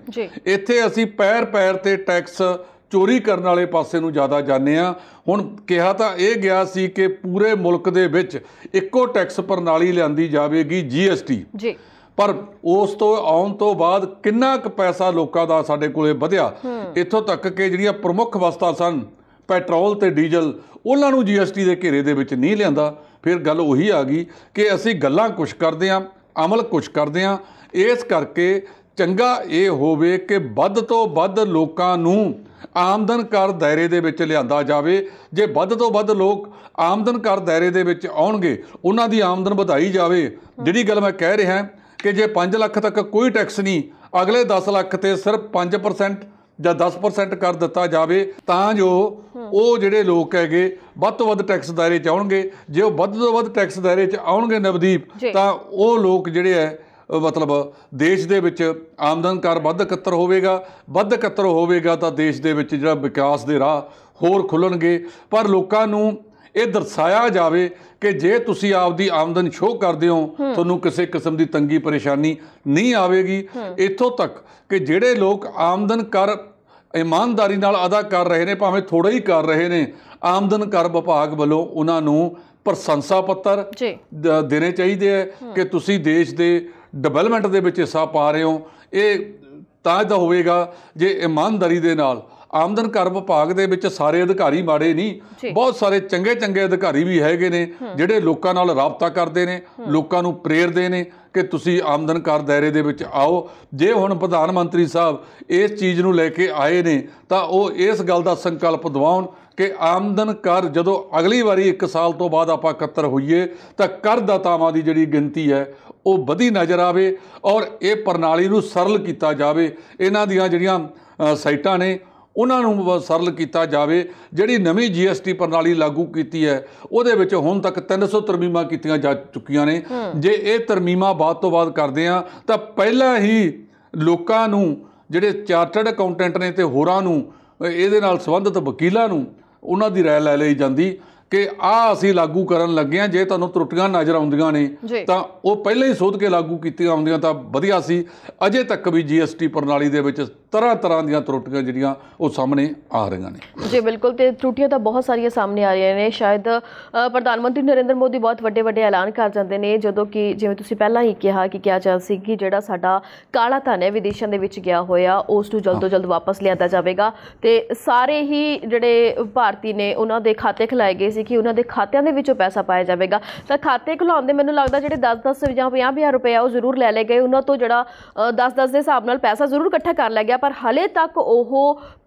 ਇੱਥੇ ਅਸੀਂ ਪੈਰ-ਪੈਰ ਤੇ ਟੈਕਸ ਚੋਰੀ ਕਰਨ ਵਾਲੇ ਪਾਸੇ ਨੂੰ ਜ਼ਿਆਦਾ ਜਾਂਦੇ ਆ ਹੁਣ ਕਿਹਾ ਤਾਂ ਇਹ ਗਿਆ ਸੀ ਕਿ ਪੂਰੇ ਮੁਲਕ ਦੇ ਵਿੱਚ ਇੱਕੋ ਟੈਕਸ ਪ੍ਰਣਾਲੀ ਲਿਆਂਦੀ ਜਾਵੇਗੀ ਜੀਐਸਟੀ ਜੀ ਪਰ ਉਸ ਤੋਂ ਆਉਣ ਤੋਂ ਬਾਅਦ ਕਿੰਨਾ ਕੁ ਪੈਸਾ ਲੋਕਾਂ ਦਾ ਸਾਡੇ ਕੋਲੇ ਵਧਿਆ ਇੱਥੋਂ ਤੱਕ ਕਿ ਜਿਹੜੀਆਂ ਪ੍ਰਮੁੱਖ ਵਸਤਾਂ ਸਨ ਪੈਟਰੋਲ ਤੇ ਡੀਜ਼ਲ ਉਹਨਾਂ ਨੂੰ ਜੀਐਸਟੀ ਦੇ ਘੇਰੇ ਦੇ ਵਿੱਚ ਨਹੀਂ ਲਿਆਂਦਾ ਫਿਰ ਗੱਲ ਉਹੀ ਆ ਗਈ ਕਿ ਅਸੀਂ ਗੱਲਾਂ ਕੁਝ ਕਰਦੇ ਆਂ ਅਮਲ ਕੁਝ ਕਰਦੇ ਆਂ ਇਸ ਕਰਕੇ ਚੰਗਾ ਇਹ ਹੋਵੇ ਕਿ ਵੱਧ ਤੋਂ ਵੱਧ ਲੋਕਾਂ ਨੂੰ ਆਮਦਨ ਕਰ ਦਾਇਰੇ ਦੇ ਵਿੱਚ ਲਿਆਂਦਾ ਜਾਵੇ ਜੇ ਵੱਧ ਤੋਂ ਵੱਧ ਲੋਕ ਆਮਦਨ ਕਰ ਦਾਇਰੇ ਦੇ ਵਿੱਚ ਆਉਣਗੇ ਉਹਨਾਂ ਦੀ ਆਮਦਨ ਵਧਾਈ ਜਾਵੇ ਜਿਹੜੀ ਗੱਲ ਮੈਂ ਕਹਿ ਰਿਹਾ ਕਿ ਜੇ 5 ਲੱਖ ਤੱਕ ਕੋਈ ਟੈਕਸ ਨਹੀਂ ਅਗਲੇ 10 ਲੱਖ ਤੇ ਸਿਰਫ 5% ਜਾਂ 10% ਕਰ ਦਿੱਤਾ ਜਾਵੇ ਤਾਂ ਜੋ ਉਹ ਜਿਹੜੇ ਲੋਕ ਹੈਗੇ ਵੱਧ ਤੋਂ ਵੱਧ ਟੈਕਸ ਦਾਇਰੇ ਚ ਆਉਣਗੇ ਜੇ ਉਹ ਵੱਧ ਤੋਂ ਵੱਧ ਟੈਕਸ ਦਾਇਰੇ ਚ ਆਉਣਗੇ ਨਵਦੀਪ ਤਾਂ ਉਹ ਲੋਕ ਜਿਹੜੇ ਹੈ ਮਤਲਬ ਦੇਸ਼ ਦੇ ਵਿੱਚ ਆਮਦਨ ਕਰ ਵੱਧ ਇਕੱਤਰ ਹੋਵੇਗਾ ਵੱਧ ਇਕੱਤਰ ਹੋਵੇਗਾ ਤਾਂ ਦੇਸ਼ ਦੇ ਵਿੱਚ ਜਿਹੜਾ ਵਿਕਾਸ ਦੇ ਰਾਹ ਹੋਰ ਖੁੱਲਣਗੇ ਪਰ ਲੋਕਾਂ ਨੂੰ ਇਹ ਦਰਸਾਇਆ ਜਾਵੇ ਕਿ ਜੇ ਤੁਸੀਂ ਆਪਦੀ ਆਮਦਨ ਸ਼ੋਅ ਕਰਦੇ ਹੋ ਤੁਹਾਨੂੰ ਕਿਸੇ ਕਿਸਮ ਦੀ ਤੰਗੀ ਪਰੇਸ਼ਾਨੀ ਨਹੀਂ ਆਵੇਗੀ ਇੱਥੋਂ ਤੱਕ ਕਿ ਜਿਹੜੇ ਲੋਕ ਆਮਦਨ ਕਰ ਇਮਾਨਦਾਰੀ ਨਾਲ ਅਦਾ ਕਰ ਰਹੇ ਨੇ ਭਾਵੇਂ ਥੋੜਾ ਹੀ ਕਰ ਰਹੇ ਨੇ ਆਮਦਨ ਕਰ ਵਿਭਾਗ ਵੱਲੋਂ ਉਹਨਾਂ ਨੂੰ ਪ੍ਰਸ਼ੰਸਾ ਪੱਤਰ ਦੇਣੇ ਚਾਹੀਦੇ ਹੈ ਕਿ ਤੁਸੀਂ ਦੇਸ਼ ਦੇ ਡਿਵੈਲਪਮੈਂਟ ਦੇ ਵਿੱਚ ਹਿੱਸਾ ਪਾ ਰਹੇ ਹੋ ਇਹ ਤਾਂ ਦਾ ਹੋਵੇਗਾ ਜੇ ਇਮਾਨਦਾਰੀ ਦੇ ਨਾਲ ਆਮਦਨ ਕਰ ਵਿਭਾਗ ਦੇ ਵਿੱਚ ਸਾਰੇ ਅਧਿਕਾਰੀ ਮਾੜੇ ਨਹੀਂ ਬਹੁਤ ਸਾਰੇ ਚੰਗੇ ਚੰਗੇ ਅਧਿਕਾਰੀ ਵੀ ਹੈਗੇ ਨੇ ਜਿਹੜੇ ਲੋਕਾਂ ਨਾਲ ਰਾਬਤਾ ਕਰਦੇ ਨੇ ਲੋਕਾਂ ਨੂੰ ਪ੍ਰੇਰਦੇ ਨੇ ਕਿ ਤੁਸੀਂ ਆਮਦਨ ਕਰ ਦਾਇਰੇ ਦੇ ਵਿੱਚ ਆਓ ਜੇ ਹੁਣ ਪ੍ਰਧਾਨ ਮੰਤਰੀ ਸਾਹਿਬ ਇਸ ਚੀਜ਼ ਨੂੰ ਲੈ ਕੇ ਆਏ ਨੇ ਤਾਂ ਉਹ ਇਸ ਗੱਲ ਦਾ ਸੰਕਲਪ ਦਿਵਾਉਣ ਕਿ ਆਮਦਨ ਕਰ ਜਦੋਂ ਅਗਲੀ ਵਾਰੀ 1 ਸਾਲ ਤੋਂ ਬਾਅਦ ਆਪਾਂ ਇਕੱਤਰ ਹੋਈਏ ਤਾਂ ਕਰਦਾਤਾਵਾਂ ਦੀ ਜਿਹੜੀ ਗਿਣਤੀ ਹੈ ਉਹ ਵਧੀ ਨਜ਼ਰ ਆਵੇ ਔਰ ਇਹ ਪ੍ਰਣਾਲੀ ਨੂੰ ਸਰਲ ਕੀਤਾ ਜਾਵੇ ਇਹਨਾਂ ਦੀਆਂ ਜਿਹੜੀਆਂ ਸਾਈਟਾਂ ਨੇ ਉਹਨਾਂ ਨੂੰ ਸਰਲ ਕੀਤਾ ਜਾਵੇ ਜਿਹੜੀ ਨਵੀਂ ਜੀਐਸਟੀ ਪ੍ਰਣਾਲੀ ਲਾਗੂ ਕੀਤੀ ਹੈ ਉਹਦੇ ਵਿੱਚ ਹੁਣ ਤੱਕ 300 ਤਰਮੀਮਾਂ ਕੀਤੀਆਂ ਜਾ ਚੁੱਕੀਆਂ ਨੇ ਜੇ ਇਹ ਤਰਮੀਮਾਂ ਬਾਅਦ ਤੋਂ ਬਾਅਦ ਕਰਦੇ ਆ ਤਾਂ ਪਹਿਲਾਂ ਹੀ ਲੋਕਾਂ ਨੂੰ ਜਿਹੜੇ ਚਾਰਟਰਡ ਅਕਾਊਂਟੈਂਟ ਨੇ ਤੇ ਹੋਰਾਂ ਨੂੰ ਇਹਦੇ ਨਾਲ ਸੰਬੰਧਿਤ ਵਕੀਲਾਂ ਨੂੰ ਉਹਨਾਂ ਦੀ رائے ਲੈ ਲਈ ਜਾਂਦੀ ਕਿ ਆ ਅਸੀਂ ਲਾਗੂ ਕਰਨ ਲੱਗੇ ਆ ਜੇ ਤੁਹਾਨੂੰ ਤਰੁੱਟੀਆਂ ਨਜ਼ਰ ਆਉਂਦੀਆਂ ਨੇ ਤਾਂ ਉਹ ਪਹਿਲਾਂ ਹੀ ਸੋਧ ਕੇ ਲਾਗੂ ਕੀਤੀਆਂ ਆਉਂਦੀਆਂ ਤਾਂ ਵਧੀਆ ਸੀ ਅਜੇ ਤੱਕ ਵੀ ਜੀਐਸਟੀ ਪ੍ਰਣਾਲੀ ਦੇ ਵਿੱਚ ਤਰ੍ਹਾਂ ਤਰ੍ਹਾਂ ਦੀਆਂ ਤਰੁੱਟੀਆਂ ਜਿਹੜੀਆਂ ਉਹ ਸਾਹਮਣੇ ਆ ਰਹੀਆਂ ਨੇ ਜੀ ਬਿਲਕੁਲ ਤੇ ਤਰੁੱਟੀਆਂ ਤਾਂ ਬਹੁਤ ਸਾਰੀਆਂ ਸਾਹਮਣੇ ਆ ਰਹੀਆਂ ਨੇ ਸ਼ਾਇਦ ਪ੍ਰਧਾਨ ਮੰਤਰੀ ਨਰਿੰਦਰ ਮੋਦੀ ਬਹੁਤ ਵੱਡੇ ਵੱਡੇ ਐਲਾਨ ਕਰ ਜਾਂਦੇ ਨੇ ਜਦੋਂ ਕਿ ਜਿਵੇਂ ਤੁਸੀਂ ਪਹਿਲਾਂ ਹੀ ਕਿਹਾ ਕਿ ਕਿਹਾ ਚੱਲ ਸੀ ਕਿ ਜਿਹੜਾ ਸਾਡਾ ਕਾਲਾ ਧਨ ਹੈ ਵਿਦੇਸ਼ਾਂ ਦੇ ਵਿੱਚ ਗਿਆ ਹੋਇਆ ਉਸ ਨੂੰ ਜਲਦ ਤੋਂ ਜਲਦ ਵਾਪਸ ਲਿਆਂਦਾ ਜਾਵੇਗਾ ਤੇ ਸਾਰੇ ਹੀ ਜਿਹੜੇ ਭਾਰਤੀ ਨੇ ਉਹਨਾਂ ਦੇ ਖਾਤੇ ਖਲਾਏ ਗਏ ਸੀ ਕਿ ਉਹਨਾਂ ਦੇ ਖਾਤਿਆਂ ਦੇ ਵਿੱਚੋਂ ਪੈਸਾ ਪਾਇਆ ਜਾਵੇਗਾ ਤਾਂ ਖਾਤੇ ਖੁਲਾਉਣ ਦੇ ਮੈਨੂੰ ਲੱਗਦਾ ਜਿਹੜੇ 10-10 ਜਾਂ 50-50 ਰੁਪਏ ਆ ਉਹ ਜ਼ਰੂਰ ਲੈ ਲਏ ਗਏ ਉਹਨਾਂ ਤੋਂ ਜਿਹੜਾ 10-10 ਦੇ ਹਿਸਾਬ ਨਾਲ ਪੈਸਾ ਜ਼ਰੂਰ ਇਕੱਠਾ ਕਰ ਲਿਆ ਗਿਆ ਪਰ ਹਲੇ ਤੱਕ ਉਹ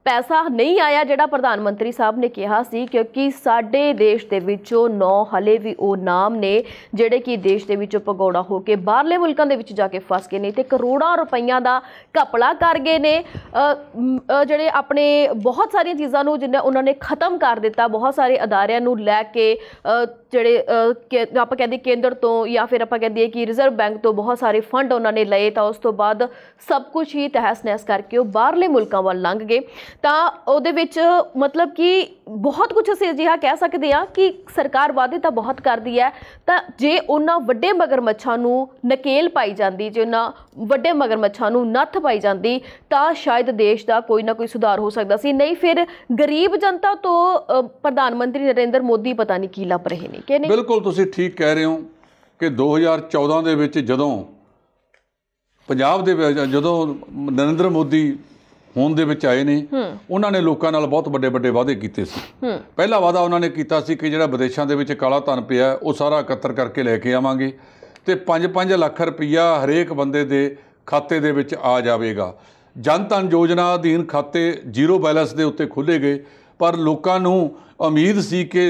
ਪੈਸਾ ਨਹੀਂ ਆਇਆ ਜਿਹੜਾ ਪ੍ਰਧਾਨ ਮੰਤਰੀ ਸਾਹਿਬ ਨੇ ਕਿਹਾ ਸੀ ਕਿਉਂਕਿ ਸਾਡੇ ਦੇਸ਼ ਦੇ ਵਿੱਚੋਂ ਨੌ ਹਲੇ ਵੀ ਉਹ ਨਾਮ ਨੇ ਜਿਹੜੇ ਕਿ ਦੇਸ਼ ਦੇ ਵਿੱਚੋਂ ਭਗੌੜਾ ਹੋ ਕੇ ਬਾਹਰਲੇ ਮੁਲਕਾਂ ਦੇ ਵਿੱਚ ਜਾ ਕੇ ਫਸ ਗਏ ਨੇ ਤੇ ਕਰੋੜਾਂ ਰੁਪਈਆਂ ਦਾ ਘਪਲਾ ਕਰ ਗਏ ਨੇ ਜਿਹੜੇ ਆਪਣੇ ਬਹੁਤ ਸਾਰੀਆਂ ਚੀਜ਼ਾਂ ਨੂੰ ਜਿੰਨੇ ਉਹਨਾਂ ਨੇ ਖਤਮ ਕਰ ਦਿੱਤਾ ਬਹੁਤ ਸਾਰੇ ਅਦਾਰਿਆਂ ਨੂੰ ਲੈ ਕੇ ਜਿਹੜੇ ਆਪਾਂ ਕਹਿੰਦੇ ਕੇਂਦਰ ਤੋਂ ਜਾਂ ਫਿਰ ਆਪਾਂ ਕਹਿੰਦੇ ਕਿ ਰਿਜ਼ਰਵ ਬੈਂਕ ਤੋਂ ਬਹੁਤ ਸਾਰੇ ਫੰਡ ਉਹਨਾਂ ਨੇ ਲਏ ਤਾਂ ਉਸ ਤੋਂ ਬਾਅਦ ਸਭ ਕੁਝ ਹੀ ਤਹਿਸ ਨਹਿਸ ਕਰਕੇ ਉਹ ਬਾਹਰਲੇ ਮੁਲਕਾਂ ਵੱਲ ਲੰਘ ਗਏ ਤਾਂ ਉਹਦੇ ਵਿੱਚ ਮਤਲਬ ਕਿ ਬਹੁਤ ਕੁਝ ਅਸੀਂ ਅਜਿਹਾ ਕਹਿ ਸਕਦੇ ਆ ਕਿ ਸਰਕਾਰ ਵਾਅਦੇ ਤਾਂ ਬਹੁਤ ਕਰਦੀ ਹੈ ਤਾਂ ਜੇ ਉਹਨਾਂ ਵੱਡੇ ਮਗਰਮੱਛਾਂ ਨੂੰ ਨਕੇਲ ਪਾਈ ਜਾਂਦੀ ਜੇ ਉਹਨਾਂ ਵੱਡੇ ਮਗਰਮੱਛਾਂ ਨੂੰ ਨੱਥ ਪਾਈ ਜਾਂਦੀ ਤਾਂ ਸ਼ਾਇਦ ਦੇਸ਼ ਦਾ ਕੋਈ ਨਾ ਕੋਈ ਸੁਧਾਰ ਹੋ ਸਕਦਾ ਸੀ ਨਹੀਂ ਫਿਰ ਗਰੀਬ ਜਨਤਾ ਤੋਂ ਪ੍ਰਧਾਨ ਮੰਤਰੀ ਨਰਿੰਦਰ ਮੋਦੀ ਪਤਾ ਨਹੀਂ ਕੀ ਲੱਭ ਰਹੇ ਨੇ ਕਿ ਨਹੀਂ ਬਿਲਕੁਲ ਤੁਸੀਂ ਠੀਕ ਕਹਿ ਰਹੇ ਹੋ ਕਿ 2014 ਦੇ ਵਿੱਚ ਜਦੋਂ ਪੰਜਾਬ ਦੇ ਜਦੋਂ ਨਰਿੰਦਰ ਮੋਦੀ ਹੋਂਦ ਦੇ ਵਿੱਚ ਆਏ ਨੇ ਉਹਨਾਂ ਨੇ ਲੋਕਾਂ ਨਾਲ ਬਹੁਤ ਵੱਡੇ ਵੱਡੇ ਵਾਅਦੇ ਕੀਤੇ ਸੀ ਪਹਿਲਾ ਵਾਅਦਾ ਉਹਨਾਂ ਨੇ ਕੀਤਾ ਸੀ ਕਿ ਜਿਹੜਾ ਵਿਦੇਸ਼ਾਂ ਦੇ ਵਿੱਚ ਕਾਲਾ ਧਨ ਪਿਆ ਉਹ ਸਾਰਾ ਇਕੱਤਰ ਕਰਕੇ ਲੈ ਕੇ ਆਵਾਂਗੇ ਤੇ 5-5 ਲੱਖ ਰੁਪਈਆ ਹਰੇਕ ਬੰਦੇ ਦੇ ਖਾਤੇ ਦੇ ਵਿੱਚ ਆ ਜਾਵੇਗਾ ਜਨ ਧਨ ਯੋਜਨਾ ਅਧੀਨ ਖਾਤੇ ਜ਼ੀਰੋ ਬੈਲੈਂਸ ਦੇ ਉੱਤੇ ਖੁੱਲੇ ਗਏ ਪਰ ਲੋਕਾਂ ਨੂੰ ਉਮੀਦ ਸੀ ਕਿ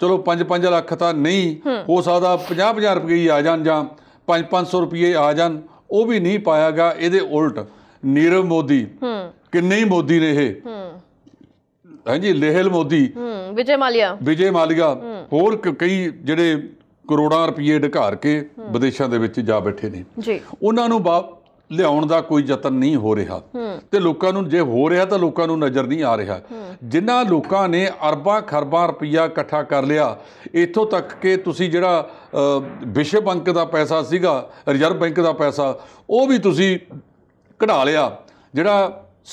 ਚਲੋ 5-5 ਲੱਖ ਤਾਂ ਨਹੀਂ ਹੋ ਸਕਦਾ 50-50 ਰੁਪਏ ਆ ਜਾਣ ਜਾਂ 5-500 ਰੁਪਏ ਆ ਜਾਣ ਉਹ ਵੀ ਨਹੀਂ ਪਾਇਆਗਾ ਇਹਦੇ ਉਲਟ ਨੀਰਵ ਮੋਦੀ ਕਿੰਨੇ ਹੀ ਮੋਦੀ ਨੇ ਇਹ ਹਾਂਜੀ ਲੇਹਲ ਮੋਦੀ ਵਿਜੇ ਮਾਲਿਆ ਵਿਜੇ ਮਾਲਿਆ ਹੋਰ ਕਈ ਜਿਹੜੇ ਕਰੋੜਾਂ ਰੁਪਏ ਢਕਾਰ ਕੇ ਵਿਦੇਸ਼ਾਂ ਦੇ ਵਿੱਚ ਜਾ ਬੈਠੇ ਨੇ ਜੀ ਉਹਨਾਂ ਨੂੰ ਲਿਆਉਣ ਦਾ ਕੋਈ ਯਤਨ ਨਹੀਂ ਹੋ ਰਿਹਾ ਤੇ ਲੋਕਾਂ ਨੂੰ ਜੇ ਹੋ ਰਿਹਾ ਤਾਂ ਲੋਕਾਂ ਨੂੰ ਨਜ਼ਰ ਨਹੀਂ ਆ ਰਿਹਾ ਜਿਨ੍ਹਾਂ ਲੋਕਾਂ ਨੇ ਅਰਬਾਂ ਖਰਬਾਂ ਰੁਪਈਆ ਇਕੱਠਾ ਕਰ ਲਿਆ ਇੱਥੋਂ ਤੱਕ ਕਿ ਤੁਸੀਂ ਜਿਹੜਾ ਵਿਸ਼ਵ ਬੈਂਕ ਦਾ ਪੈਸਾ ਸੀਗਾ ਰਿਜ਼ਰਵ ਬੈਂਕ ਦਾ ਪੈਸਾ ਉਹ ਵੀ ਤੁਸੀਂ ਕਢਾ ਲਿਆ ਜਿਹੜਾ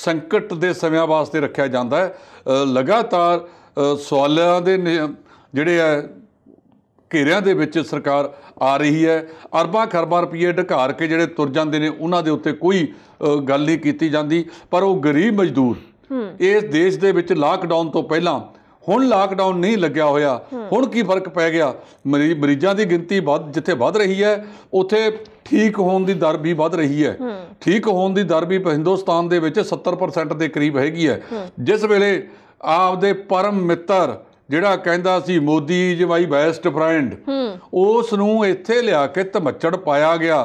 ਸੰਕਟ ਦੇ ਸਮਿਆਂ ਵਾਸਤੇ ਰੱਖਿਆ ਜਾਂਦਾ ਹੈ ਲਗਾਤਾਰ ਸਵਾਲਾਂ ਦੇ ਜਿਹੜੇ ਹੈ ਘੇਰਿਆਂ ਦੇ ਵਿੱਚ ਸਰਕਾਰ ਆ ਰਹੀ ਹੈ ਅਰਬਾਂ ਖਰਬਾਂ ਰੁਪਏ ਢਕਾਰ ਕੇ ਜਿਹੜੇ ਤੁਰ ਜਾਂਦੇ ਨੇ ਉਹਨਾਂ ਦੇ ਉੱਤੇ ਕੋਈ ਗੱਲ ਨਹੀਂ ਕੀਤੀ ਜਾਂਦੀ ਪਰ ਉਹ ਗਰੀਬ ਮਜ਼ਦੂਰ ਇਸ ਦੇਸ਼ ਦੇ ਵਿੱਚ ਲਾਕਡਾਊਨ ਤੋਂ ਪਹਿਲਾਂ ਹੁਣ ਲਾਕਡਾਊਨ ਨਹੀਂ ਲੱਗਿਆ ਹੋਇਆ ਹੁਣ ਕੀ ਫਰਕ ਪੈ ਗਿਆ ਮਰੀਜ਼ਾਂ ਦੀ ਗਿਣਤੀ ਵੱਧ ਜਿੱਥੇ ਵੱਧ ਰਹੀ ਹੈ ਉੱਥੇ ਠੀਕ ਹੋਣ ਦੀ ਦਰ ਵੀ ਵੱਧ ਰਹੀ ਹੈ ਠੀਕ ਹੋਣ ਦੀ ਦਰ ਵੀ ਹਿੰਦੁਸਤਾਨ ਦੇ ਵਿੱਚ 70% ਦੇ ਕਰੀਬ ਹੈਗੀ ਹੈ ਜਿਸ ਵੇਲੇ ਆਪਦੇ ਪਰਮ ਮਿੱਤਰ ਜਿਹੜਾ ਕਹਿੰਦਾ ਸੀ ਮੋਦੀ ਜੀ ਮਾਈ ਬੈਸਟ ਫਰੈਂਡ ਉਸ ਨੂੰ ਇੱਥੇ ਲਿਆ ਕੇ ਤਮੱਚੜ ਪਾਇਆ ਗਿਆ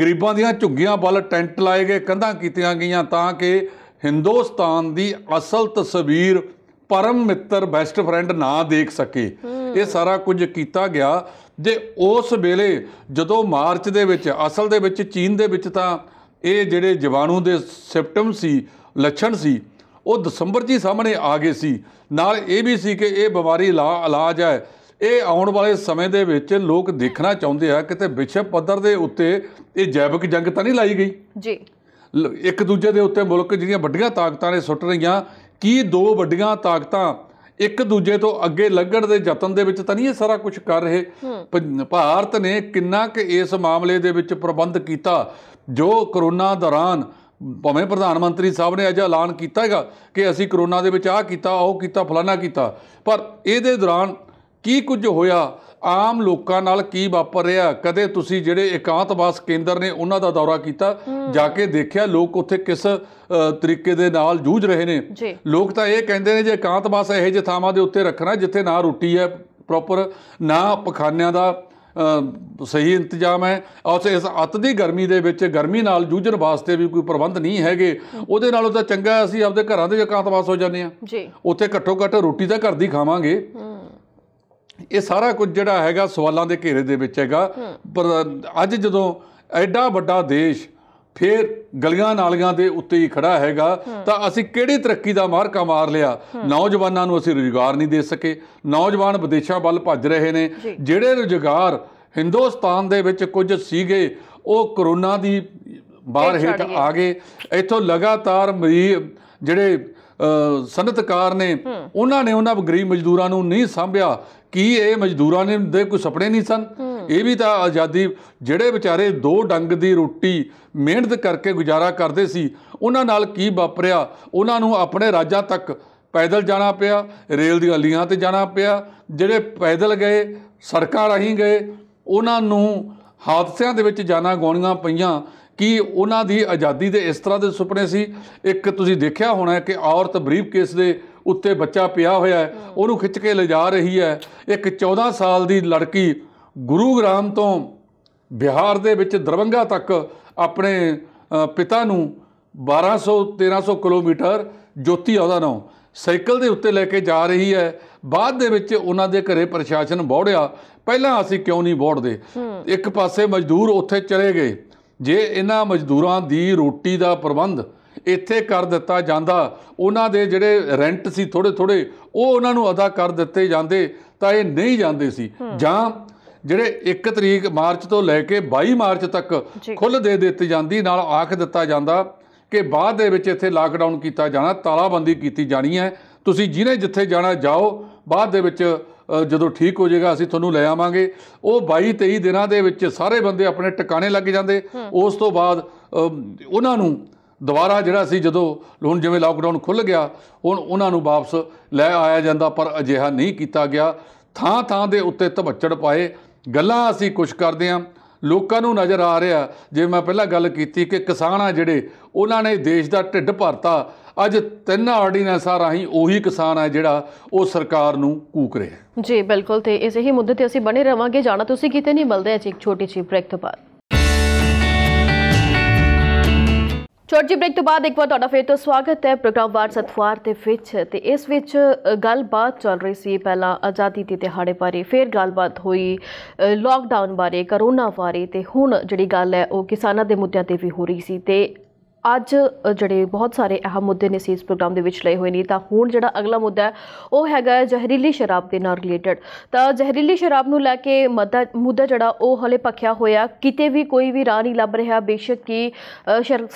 ਗਰੀਬਾਂ ਦੀਆਂ ਝੁੱਗੀਆਂ ਵੱਲ ਟੈਂਟ ਲਾਏ ਗਏ ਕੰਧਾਂ ਕੀਤੀਆਂ ਗਈਆਂ ਤਾਂ ਕਿ ਹਿੰਦੁਸਤਾਨ ਦੀ ਅਸਲ ਤਸਵੀਰ ਪਰਮ ਮਿੱਤਰ ਬੈਸਟ ਫਰੈਂਡ ਨਾ ਦੇਖ ਸਕੇ ਇਹ ਸਾਰਾ ਕੁਝ ਕੀਤਾ ਗਿਆ ਜੇ ਉਸ ਵੇਲੇ ਜਦੋਂ ਮਾਰਚ ਦੇ ਵਿੱਚ ਅਸਲ ਦੇ ਵਿੱਚ ਚੀਨ ਦੇ ਵਿੱਚ ਤਾਂ ਇਹ ਜਿਹੜੇ ਜਵਾਨੂ ਦੇ ਸਿਪਟਮ ਸੀ ਲੱਛਣ ਸੀ ਉਹ ਦਸੰਬਰ ਜੀ ਸਾਹਮਣੇ ਆ ਗਏ ਸੀ ਨਾਲ ਇਹ ਵੀ ਸੀ ਕਿ ਇਹ ਬਿਮਾਰੀ ਲਾ ਇਲਾਜ ਹੈ ਇਹ ਆਉਣ ਵਾਲੇ ਸਮੇਂ ਦੇ ਵਿੱਚ ਲੋਕ ਦੇਖਣਾ ਚਾਹੁੰਦੇ ਆ ਕਿਤੇ ਵਿਸ਼ਵ ਪੱਧਰ ਦੇ ਉੱਤੇ ਇਹ ਜੈਵਿਕ ਜੰਗ ਤਾਂ ਨਹੀਂ ਲਾਈ ਗਈ ਜੀ ਇੱਕ ਦੂਜੇ ਦੇ ਉੱਤੇ ਮੁਲਕ ਜਿਹੜੀਆਂ ਵੱਡੀਆਂ ਤਾਕਤਾਂ ਨੇ ਸੁੱਟ ਰਹੀਆਂ ਕੀ ਦੋ ਵੱਡੀਆਂ ਤਾਕਤਾਂ ਇੱਕ ਦੂਜੇ ਤੋਂ ਅੱਗੇ ਲੱਗਣ ਦੇ ਯਤਨ ਦੇ ਵਿੱਚ ਤਾਂ ਨਹੀਂ ਇਹ ਸਾਰਾ ਕੁਝ ਕਰ ਰਹੇ ਭਾਰਤ ਨੇ ਕਿੰਨਾ ਕਿ ਇਸ ਮਾਮਲੇ ਦੇ ਵਿੱਚ ਪ੍ਰਬੰਧ ਕੀਤਾ ਜੋ ਕਰੋਨਾ ਦੌਰਾਨ ਭਾਵੇਂ ਪ੍ਰਧਾਨ ਮੰਤਰੀ ਸਾਹਿਬ ਨੇ ਅਜਾ ਐਲਾਨ ਕੀਤਾ ਹੈਗਾ ਕਿ ਅਸੀਂ ਕਰੋਨਾ ਦੇ ਵਿੱਚ ਆਹ ਕੀਤਾ ਉਹ ਕੀਤਾ ਫਲਾਣਾ ਕੀਤਾ ਪਰ ਇਹਦੇ ਦੌਰਾਨ ਕੀ ਕੁਝ ਹੋਇਆ ਆਮ ਲੋਕਾਂ ਨਾਲ ਕੀ ਵਾਪਰ ਰਿਹਾ ਕਦੇ ਤੁਸੀਂ ਜਿਹੜੇ ਇਕਾਂਤਵਾਸ ਕੇਂਦਰ ਨੇ ਉਹਨਾਂ ਦਾ ਦੌਰਾ ਕੀਤਾ ਜਾ ਕੇ ਦੇਖਿਆ ਲੋਕ ਉੱਥੇ ਕਿਸ ਤਰੀਕੇ ਦੇ ਨਾਲ ਜੂਝ ਰਹੇ ਨੇ ਲੋਕ ਤਾਂ ਇਹ ਕਹਿੰਦੇ ਨੇ ਜੇ ਇਕਾਂਤਵਾਸ ਇਹੋ ਜਿਹੇ ਥਾਵਾਂ ਦੇ ਉੱਤੇ ਰੱਖਣਾ ਜਿੱਥੇ ਨਾ ਰੋਟੀ ਹੈ ਪ੍ਰੋਪਰ ਨਾ ਪਖਾਨਿਆਂ ਦਾ ਸਹੀ ਇੰਤਜ਼ਾਮ ਹੈ ਉਸ ਇਸ ਅਤ ਦੀ ਗਰਮੀ ਦੇ ਵਿੱਚ ਗਰਮੀ ਨਾਲ ਜੂਝਣ ਵਾਸਤੇ ਵੀ ਕੋਈ ਪ੍ਰਬੰਧ ਨਹੀਂ ਹੈਗੇ ਉਹਦੇ ਨਾਲੋਂ ਤਾਂ ਚੰਗਾ ਅਸੀਂ ਆਪਦੇ ਘਰਾਂ ਦੇ ਇਕਾਂਤਵਾਸ ਹੋ ਜਾਂਦੇ ਆ ਜੀ ਉੱਥੇ ਘੱਟੋ ਘੱਟ ਰੋਟੀ ਤਾਂ ਘਰ ਦੀ ਖਾਵਾਂਗੇ ਇਹ ਸਾਰਾ ਕੁਝ ਜਿਹੜਾ ਹੈਗਾ ਸਵਾਲਾਂ ਦੇ ਘੇਰੇ ਦੇ ਵਿੱਚ ਹੈਗਾ ਪਰ ਅੱਜ ਜਦੋਂ ਐਡਾ ਵੱਡਾ ਦੇਸ਼ ਫਿਰ ਗਲੀਆਂ ਨਾਲੀਆਂ ਦੇ ਉੱਤੇ ਹੀ ਖੜਾ ਹੈਗਾ ਤਾਂ ਅਸੀਂ ਕਿਹੜੀ ਤਰੱਕੀ ਦਾ ਮਾਰਕਾ ਮਾਰ ਲਿਆ ਨੌਜਵਾਨਾਂ ਨੂੰ ਅਸੀਂ ਰੋਜ਼ਗਾਰ ਨਹੀਂ ਦੇ ਸਕੇ ਨੌਜਵਾਨ ਵਿਦੇਸ਼ਾਂ ਵੱਲ ਭੱਜ ਰਹੇ ਨੇ ਜਿਹੜੇ ਰੋਜ਼ਗਾਰ ਹਿੰਦੁਸਤਾਨ ਦੇ ਵਿੱਚ ਕੁਝ ਸੀਗੇ ਉਹ ਕਰੋਨਾ ਦੀ ਬਾਹਰ ਹੇਠ ਆ ਗਏ ਇੱਥੋਂ ਲਗਾਤਾਰ ਮਰੀਜ਼ ਜਿਹੜੇ ਸਨਤਕਾਰ ਨੇ ਉਹਨਾਂ ਨੇ ਉਹਨਾਂ ਗਰੀਬ ਮਜ਼ਦੂਰਾਂ ਨੂੰ ਨਹੀਂ ਸੰਭਿਆ ਕੀ ਇਹ ਮਜ਼ਦੂਰਾਂ ਨੇ ਦੇ ਕੋਈ ਸੁਪਨੇ ਨਹੀਂ ਸਨ ਇਹ ਵੀ ਤਾਂ ਆਜ਼ਾਦੀ ਜਿਹੜੇ ਵਿਚਾਰੇ ਦੋ ਡੰਗ ਦੀ ਰੋਟੀ ਮਿਹਨਤ ਕਰਕੇ ਗੁਜ਼ਾਰਾ ਕਰਦੇ ਸੀ ਉਹਨਾਂ ਨਾਲ ਕੀ ਵਾਪਰਿਆ ਉਹਨਾਂ ਨੂੰ ਆਪਣੇ ਰਾਜਾਂ ਤੱਕ ਪੈਦਲ ਜਾਣਾ ਪਿਆ ਰੇਲ ਦੀਆਂ ਲੀਆਂ ਤੇ ਜਾਣਾ ਪਿਆ ਜਿਹੜੇ ਪੈਦਲ ਗਏ ਸੜਕਾਂ ਰਾਹੀਂ ਗਏ ਉਹਨਾਂ ਨੂੰ ਹਾਦਸਿਆਂ ਦੇ ਵਿੱਚ ਜਾਨਾਂ ਗੋਣੀਆਂ ਪਈਆਂ ਕਿ ਉਹਨਾਂ ਦੀ ਆਜ਼ਾਦੀ ਦੇ ਇਸ ਤਰ੍ਹਾਂ ਦੇ ਸੁਪਨੇ ਸੀ ਇੱਕ ਤੁਸੀਂ ਦੇਖਿਆ ਹੋਣਾ ਕਿ ਔਰਤ ਬਰੀਫ ਕੇਸ ਦੇ ਉੱਤੇ ਬੱਚਾ ਪਿਆ ਹੋਇਆ ਹੈ ਉਹਨੂੰ ਖਿੱਚ ਕੇ ਲਿਜਾ ਰਹੀ ਹੈ ਇੱਕ 14 ਸਾਲ ਦੀ ਲੜਕੀ ਗੁਰੂਗ੍ਰਾਮ ਤੋਂ ਬਿਹਾਰ ਦੇ ਵਿੱਚ ਦਰਵੰਗਾ ਤੱਕ ਆਪਣੇ ਪਿਤਾ ਨੂੰ 1200 1300 ਕਿਲੋਮੀਟਰ ਜੋਤੀ ਆਉਦਾ ਨਾ ਸਾਈਕਲ ਦੇ ਉੱਤੇ ਲੈ ਕੇ ਜਾ ਰਹੀ ਹੈ ਬਾਅਦ ਦੇ ਵਿੱਚ ਉਹਨਾਂ ਦੇ ਘਰੇ ਪ੍ਰਸ਼ਾਸਨ ਬੋੜਿਆ ਪਹਿਲਾਂ ਅਸੀਂ ਕਿਉਂ ਨਹੀਂ ਬੋੜਦੇ ਇੱਕ ਪਾਸੇ ਮਜ਼ਦੂਰ ਉੱਥੇ ਚਲੇ ਗਏ ਜੇ ਇਹਨਾਂ ਮਜ਼ਦੂਰਾਂ ਦੀ ਰੋਟੀ ਦਾ ਪ੍ਰਬੰਧ ਇੱਥੇ ਕਰ ਦਿੱਤਾ ਜਾਂਦਾ ਉਹਨਾਂ ਦੇ ਜਿਹੜੇ ਰੈਂਟ ਸੀ ਥੋੜੇ ਥੋੜੇ ਉਹ ਉਹਨਾਂ ਨੂੰ ਅਦਾ ਕਰ ਦਿੱਤੇ ਜਾਂਦੇ ਤਾਂ ਇਹ ਨਹੀਂ ਜਾਂਦੇ ਸੀ ਜਾਂ ਜਿਹੜੇ 1 ਤਰੀਕ ਮਾਰਚ ਤੋਂ ਲੈ ਕੇ 22 ਮਾਰਚ ਤੱਕ ਖੁੱਲ ਦੇ ਦਿੱਤੀ ਜਾਂਦੀ ਨਾਲ ਆਖ ਦਿੱਤਾ ਜਾਂਦਾ ਕਿ ਬਾਅਦ ਦੇ ਵਿੱਚ ਇੱਥੇ ਲਾਕਡਾਊਨ ਕੀਤਾ ਜਾਣਾ ਤਾਲਾਬੰਦੀ ਕੀਤੀ ਜਾਣੀ ਹੈ ਤੁਸੀਂ ਜਿਹਨੇ ਜਿੱਥੇ ਜਾਣਾ ਜਾਓ ਬਾਅਦ ਦੇ ਵਿੱਚ ਜਦੋਂ ਠੀਕ ਹੋ ਜਾਏਗਾ ਅਸੀਂ ਤੁਹਾਨੂੰ ਲੈ ਆਵਾਂਗੇ ਉਹ 22 23 ਦਿਨਾਂ ਦੇ ਵਿੱਚ ਸਾਰੇ ਬੰਦੇ ਆਪਣੇ ਟਿਕਾਣੇ ਲੱਗ ਜਾਂਦੇ ਉਸ ਤੋਂ ਬਾਅਦ ਉਹਨਾਂ ਨੂੰ ਦੁਬਾਰਾ ਜਿਹੜਾ ਸੀ ਜਦੋਂ ਹੁਣ ਜਿਵੇਂ ਲਾਕਡਾਊਨ ਖੁੱਲ ਗਿਆ ਹੁਣ ਉਹਨਾਂ ਨੂੰ ਵਾਪਸ ਲੈ ਆਇਆ ਜਾਂਦਾ ਪਰ ਅਜਿਹਾ ਨਹੀਂ ਕੀਤਾ ਗਿਆ ਥਾਂ ਥਾਂ ਦੇ ਉੱਤੇ ਧਬੱਚੜ ਪਾਏ ਗੱਲਾਂ ਅਸੀਂ ਕੁਝ ਕਰਦੇ ਆਂ ਲੋਕਾਂ ਨੂੰ ਨਜ਼ਰ ਆ ਰਿਹਾ ਜੇ ਮੈਂ ਪਹਿਲਾਂ ਗੱਲ ਕੀਤੀ ਕਿ ਕਿਸਾਨ ਆ ਜਿਹੜੇ ਉਹਨਾਂ ਨੇ ਦੇਸ਼ ਦਾ ਢਿੱਡ ਭਰਤਾ ਅੱਜ ਤਿੰਨ ਆਰਡੀਨੈਂਸਾਂ ਰਾਹੀਂ ਉਹੀ ਕਿਸਾਨ ਆ ਜਿਹੜਾ ਉਹ ਸਰਕਾਰ ਨੂੰ ਕੂਕ ਰਿਹਾ ਜੀ ਬਿਲਕੁਲ ਤੇ ਇਸੇ ਹੀ ਮੁੱਦੇ ਤੇ ਅਸੀਂ ਬਣੇ ਰਵਾਂਗੇ ਜਾਣਾ ਤੁਸੀਂ ਕਿਤੇ ਨਹੀਂ ਮਿਲਦੇ ਅੱਜ ਇੱਕ ਛੋਟੀ ਜਿਹੀ ਬ੍ਰੇਕ ਤੋਂ ਬਾਅਦ ਛੋਟੀ ਜਿਹੀ ਬ੍ਰੇਕ ਤੋਂ ਬਾਅਦ ਇੱਕ ਵਾਰ ਤੁਹਾਡਾ ਫੇਰ ਤੋਂ ਸਵਾਗਤ ਹੈ ਪ੍ਰੋਗਰਾਮ ਵਾਰ ਸਤਵਾਰ ਤੇ ਵਿੱਚ ਤੇ ਇਸ ਵਿੱਚ ਗੱਲਬਾਤ ਚੱਲ ਰਹੀ ਸੀ ਪਹਿਲਾਂ ਆਜ਼ਾਦੀ ਦੇ ਦਿਹਾੜੇ ਬਾਰੇ ਫੇਰ ਗੱਲਬਾਤ ਹੋਈ ਲਾਕਡਾਊਨ ਬਾਰੇ ਕਰੋਨਾ ਬਾਰੇ ਤੇ ਹੁਣ ਜਿਹੜੀ ਗੱਲ ਹੈ ਉਹ ਕਿਸਾਨਾਂ ਦੇ ਮੁੱਦਿਆਂ ਤੇ ਵੀ ਹੋ ਰਹੀ ਸੀ ਤੇ ਅੱਜ ਜਿਹੜੇ ਬਹੁਤ ਸਾਰੇ ਅਹਿਮ ਮੁੱਦੇ ਨੇ ਇਸ ਪ੍ਰੋਗਰਾਮ ਦੇ ਵਿੱਚ ਲਏ ਹੋਏ ਨੇ ਤਾਂ ਹੁਣ ਜਿਹੜਾ ਅਗਲਾ ਮੁੱਦਾ ਹੈ ਉਹ ਹੈਗਾ ਜ਼ਹਿਰੀਲੀ ਸ਼ਰਾਬ ਦੇ ਨਾਲ ਰਿਲੇਟਡ ਤਾਂ ਜ਼ਹਿਰੀਲੀ ਸ਼ਰਾਬ ਨੂੰ ਲੈ ਕੇ ਮੁੱਦਾ ਜਿਹੜਾ ਉਹ ਹਲੇ ਪੱਖਿਆ ਹੋਇਆ ਕਿਤੇ ਵੀ ਕੋਈ ਵੀ ਰਾਹ ਨਹੀਂ ਲੱਭ ਰਿਹਾ ਬੇਸ਼ੱਕ ਕਿ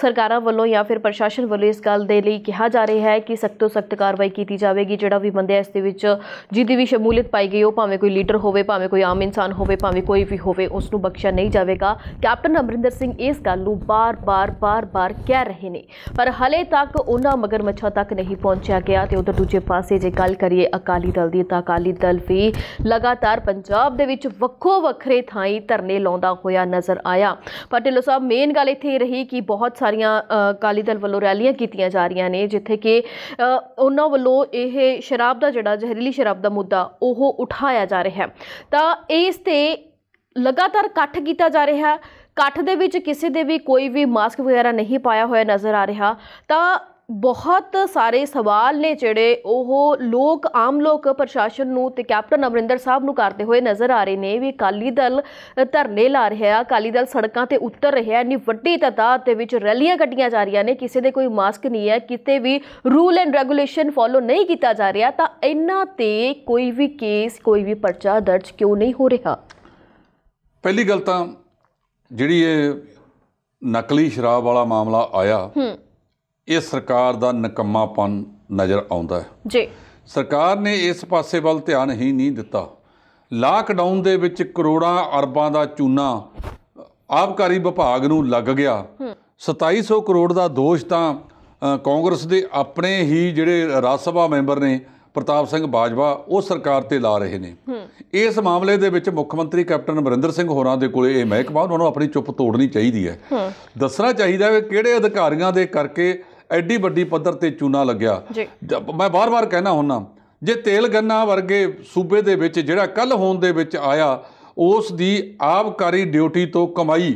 ਸਰਕਾਰਾਂ ਵੱਲੋਂ ਜਾਂ ਫਿਰ ਪ੍ਰਸ਼ਾਸਨ ਵੱਲੋਂ ਇਸ ਗੱਲ ਦੇ ਲਈ ਕਿਹਾ ਜਾ ਰਿਹਾ ਹੈ ਕਿ ਸਖਤ ਤੋਂ ਸਖਤ ਕਾਰਵਾਈ ਕੀਤੀ ਜਾਵੇਗੀ ਜਿਹੜਾ ਵੀ ਬੰਦੇ ਇਸ ਦੇ ਵਿੱਚ ਜਿਹਦੀ ਵੀ ਸ਼ਮੂਲੀਅਤ ਪਾਈ ਗਈ ਉਹ ਭਾਵੇਂ ਕੋਈ ਲੀਡਰ ਹੋਵੇ ਭਾਵੇਂ ਕੋਈ ਆਮ ਇਨਸਾਨ ਹੋਵੇ ਭਾਵੇਂ ਕੋਈ ਵੀ ਹੋਵੇ ਉਸ ਨੂੰ ਬਖਸ਼ਿਆ ਨਹੀਂ ਜਾਵੇਗਾ ਕੈਪਟਨ ਅਮਰਿੰਦਰ ਸਿੰਘ ਇਸ ਗੱਲ ਨੂੰ ਬਾਰ-ਬਾਰ ਬਾਰ-ਬਾਰ ਕਹਿ ਲੈ ਰਹੇ ਨੇ ਪਰ ਹਲੇ ਤੱਕ ਉਹਨਾਂ ਮਗਰਮੱਛਾਂ ਤੱਕ ਨਹੀਂ ਪਹੁੰਚਿਆ ਗਿਆ ਤੇ ਉਧਰ ਦੂਜੇ ਪਾਸੇ ਜੇ ਗੱਲ ਕਰੀਏ ਅਕਾਲੀ ਦਲ ਦੀ ਤਾਂ ਅਕਾਲੀ ਦਲ ਵੀ ਲਗਾਤਾਰ ਪੰਜਾਬ ਦੇ ਵਿੱਚ ਵੱਖੋ ਵੱਖਰੇ ਥਾਈਂ ਧਰਨੇ ਲਾਉਂਦਾ ਹੋਇਆ ਨਜ਼ਰ ਆਇਆ ਪਰ ਢਿੱਲੋ ਸਾਹਿਬ ਮੇਨ ਗੱਲ ਇੱਥੇ ਰਹੀ ਕਿ ਬਹੁਤ ਸਾਰੀਆਂ ਅਕਾਲੀ ਦਲ ਵੱਲੋਂ ਰੈਲੀਆਂ ਕੀਤੀਆਂ ਜਾ ਰਹੀਆਂ ਨੇ ਜਿੱਥੇ ਕਿ ਉਹਨਾਂ ਵੱਲੋਂ ਇਹ ਸ਼ਰਾਬ ਦਾ ਜਿਹੜਾ ਜ਼ਹਿਰੀਲੀ ਸ਼ਰਾਬ ਦਾ ਮੁੱਦਾ ਉਹ ਉਠਾਇਆ ਜਾ ਰਿਹਾ ਤਾਂ ਇਸ ਤੇ ਲਗਾਤਾਰ ਇਕੱਠ ਕੀਤਾ ਜਾ ਰਿਹਾ ਹੈ ਇਕੱਠ ਦੇ ਵਿੱਚ ਕਿਸੇ ਦੇ ਵੀ ਕੋਈ ਵੀ ਮਾਸਕ ਵਗੈਰਾ ਨਹੀਂ ਪਾਇਆ ਹੋਇਆ ਨਜ਼ਰ ਆ ਰਿਹਾ ਤਾਂ ਬਹੁਤ ਸਾਰੇ ਸਵਾਲ ਨੇ ਜਿਹੜੇ ਉਹ ਲੋਕ ਆਮ ਲੋਕ ਪ੍ਰਸ਼ਾਸਨ ਨੂੰ ਤੇ ਕੈਪਟਨ ਅਮਰਿੰਦਰ ਸਾਹਿਬ ਨੂੰ ਕਰਦੇ ਹੋਏ ਨਜ਼ਰ ਆ ਰਹੇ ਨੇ ਵੀ ਕਾਲੀ ਦਲ ਧਰਨੇ ਲਾ ਰਿਹਾ ਅਕਾਲੀ ਕਾਲੀ ਦਲ ਸੜਕਾਂ ਤੇ ਉਤਰ ਰਿਹਾ ਨਹੀਂ ਵੱਡੀ ਤਦਾਦ ਦੇ ਵਿੱਚ ਰੈਲੀਆਂ ਕੱਢੀਆਂ ਜਾ ਰਹੀਆਂ ਨੇ ਕਿਸੇ ਦੇ ਕੋਈ ਮਾਸਕ ਨਹੀਂ ਹੈ ਕਿਤੇ ਵੀ ਰੂਲ ਐਂਡ ਰੈਗੂਲੇਸ਼ਨ ਫੋਲੋ ਨਹੀਂ ਕੀਤਾ ਜਾ ਰਿਹਾ ਤਾਂ ਇਹਨਾਂ ਤੇ ਕੋਈ ਵੀ ਕੇਸ ਕੋਈ ਵੀ ਪਰਚਾ ਦਰਜ ਕਿਉਂ ਨਹੀਂ ਹੋ ਰਿਹਾ ਪਹਿਲੀ ਗੱਲ ਤਾਂ ਜਿਹੜੀ ਇਹ ਨਕਲੀ ਸ਼ਰਾਬ ਵਾਲਾ ਮਾਮਲਾ ਆਇਆ ਹੂੰ ਇਹ ਸਰਕਾਰ ਦਾ ਨਕੰਮਾਪਨ ਨਜ਼ਰ ਆਉਂਦਾ ਹੈ ਜੀ ਸਰਕਾਰ ਨੇ ਇਸ ਪਾਸੇ ਵੱਲ ਧਿਆਨ ਹੀ ਨਹੀਂ ਦਿੱਤਾ ਲਾਕਡਾਊਨ ਦੇ ਵਿੱਚ ਕਰੋੜਾਂ ਅਰਬਾਂ ਦਾ ਚੂਨਾ ਆਪਕਾਰੀ ਵਿਭਾਗ ਨੂੰ ਲੱਗ ਗਿਆ 2700 ਕਰੋੜ ਦਾ ਦੋਸ਼ ਤਾਂ ਕਾਂਗਰਸ ਦੇ ਆਪਣੇ ਹੀ ਜਿਹੜੇ ਰਾਜ ਸਭਾ ਮੈਂਬਰ ਨੇ ਪ੍ਰਤਾਪ ਸਿੰਘ ਬਾਜਵਾ ਉਹ ਸਰਕਾਰ ਤੇ ਲਾ ਰਹੇ ਨੇ ਇਸ ਮਾਮਲੇ ਦੇ ਵਿੱਚ ਮੁੱਖ ਮੰਤਰੀ ਕੈਪਟਨ ਅਮਰਿੰਦਰ ਸਿੰਘ ਹੋਰਾਂ ਦੇ ਕੋਲੇ ਇਹ ਮਹਿਕਮਾ ਉਹਨਾਂ ਨੂੰ ਆਪਣੀ ਚੁੱਪ ਤੋੜਨੀ ਚਾਹੀਦੀ ਹੈ ਦੱਸਣਾ ਚਾਹੀਦਾ ਹੈ ਕਿਹੜੇ ਅਧਿਕਾਰੀਆਂ ਦੇ ਕਰਕੇ ਐਡੀ ਵੱਡੀ ਪੱਧਰ ਤੇ ਚੂਨਾ ਲੱਗਿਆ ਮੈਂ ਬਾਰ-ਬਾਰ ਕਹਿਣਾ ਹੁੰਨਾ ਜੇ ਤੇਲ ਗੰਨਾ ਵਰਗੇ ਸੂਬੇ ਦੇ ਵਿੱਚ ਜਿਹੜਾ ਕੱਲ ਹੋਣ ਦੇ ਵਿੱਚ ਆਇਆ ਉਸ ਦੀ ਆਬਕਾਰੀ ਡਿਊਟੀ ਤੋਂ ਕਮਾਈ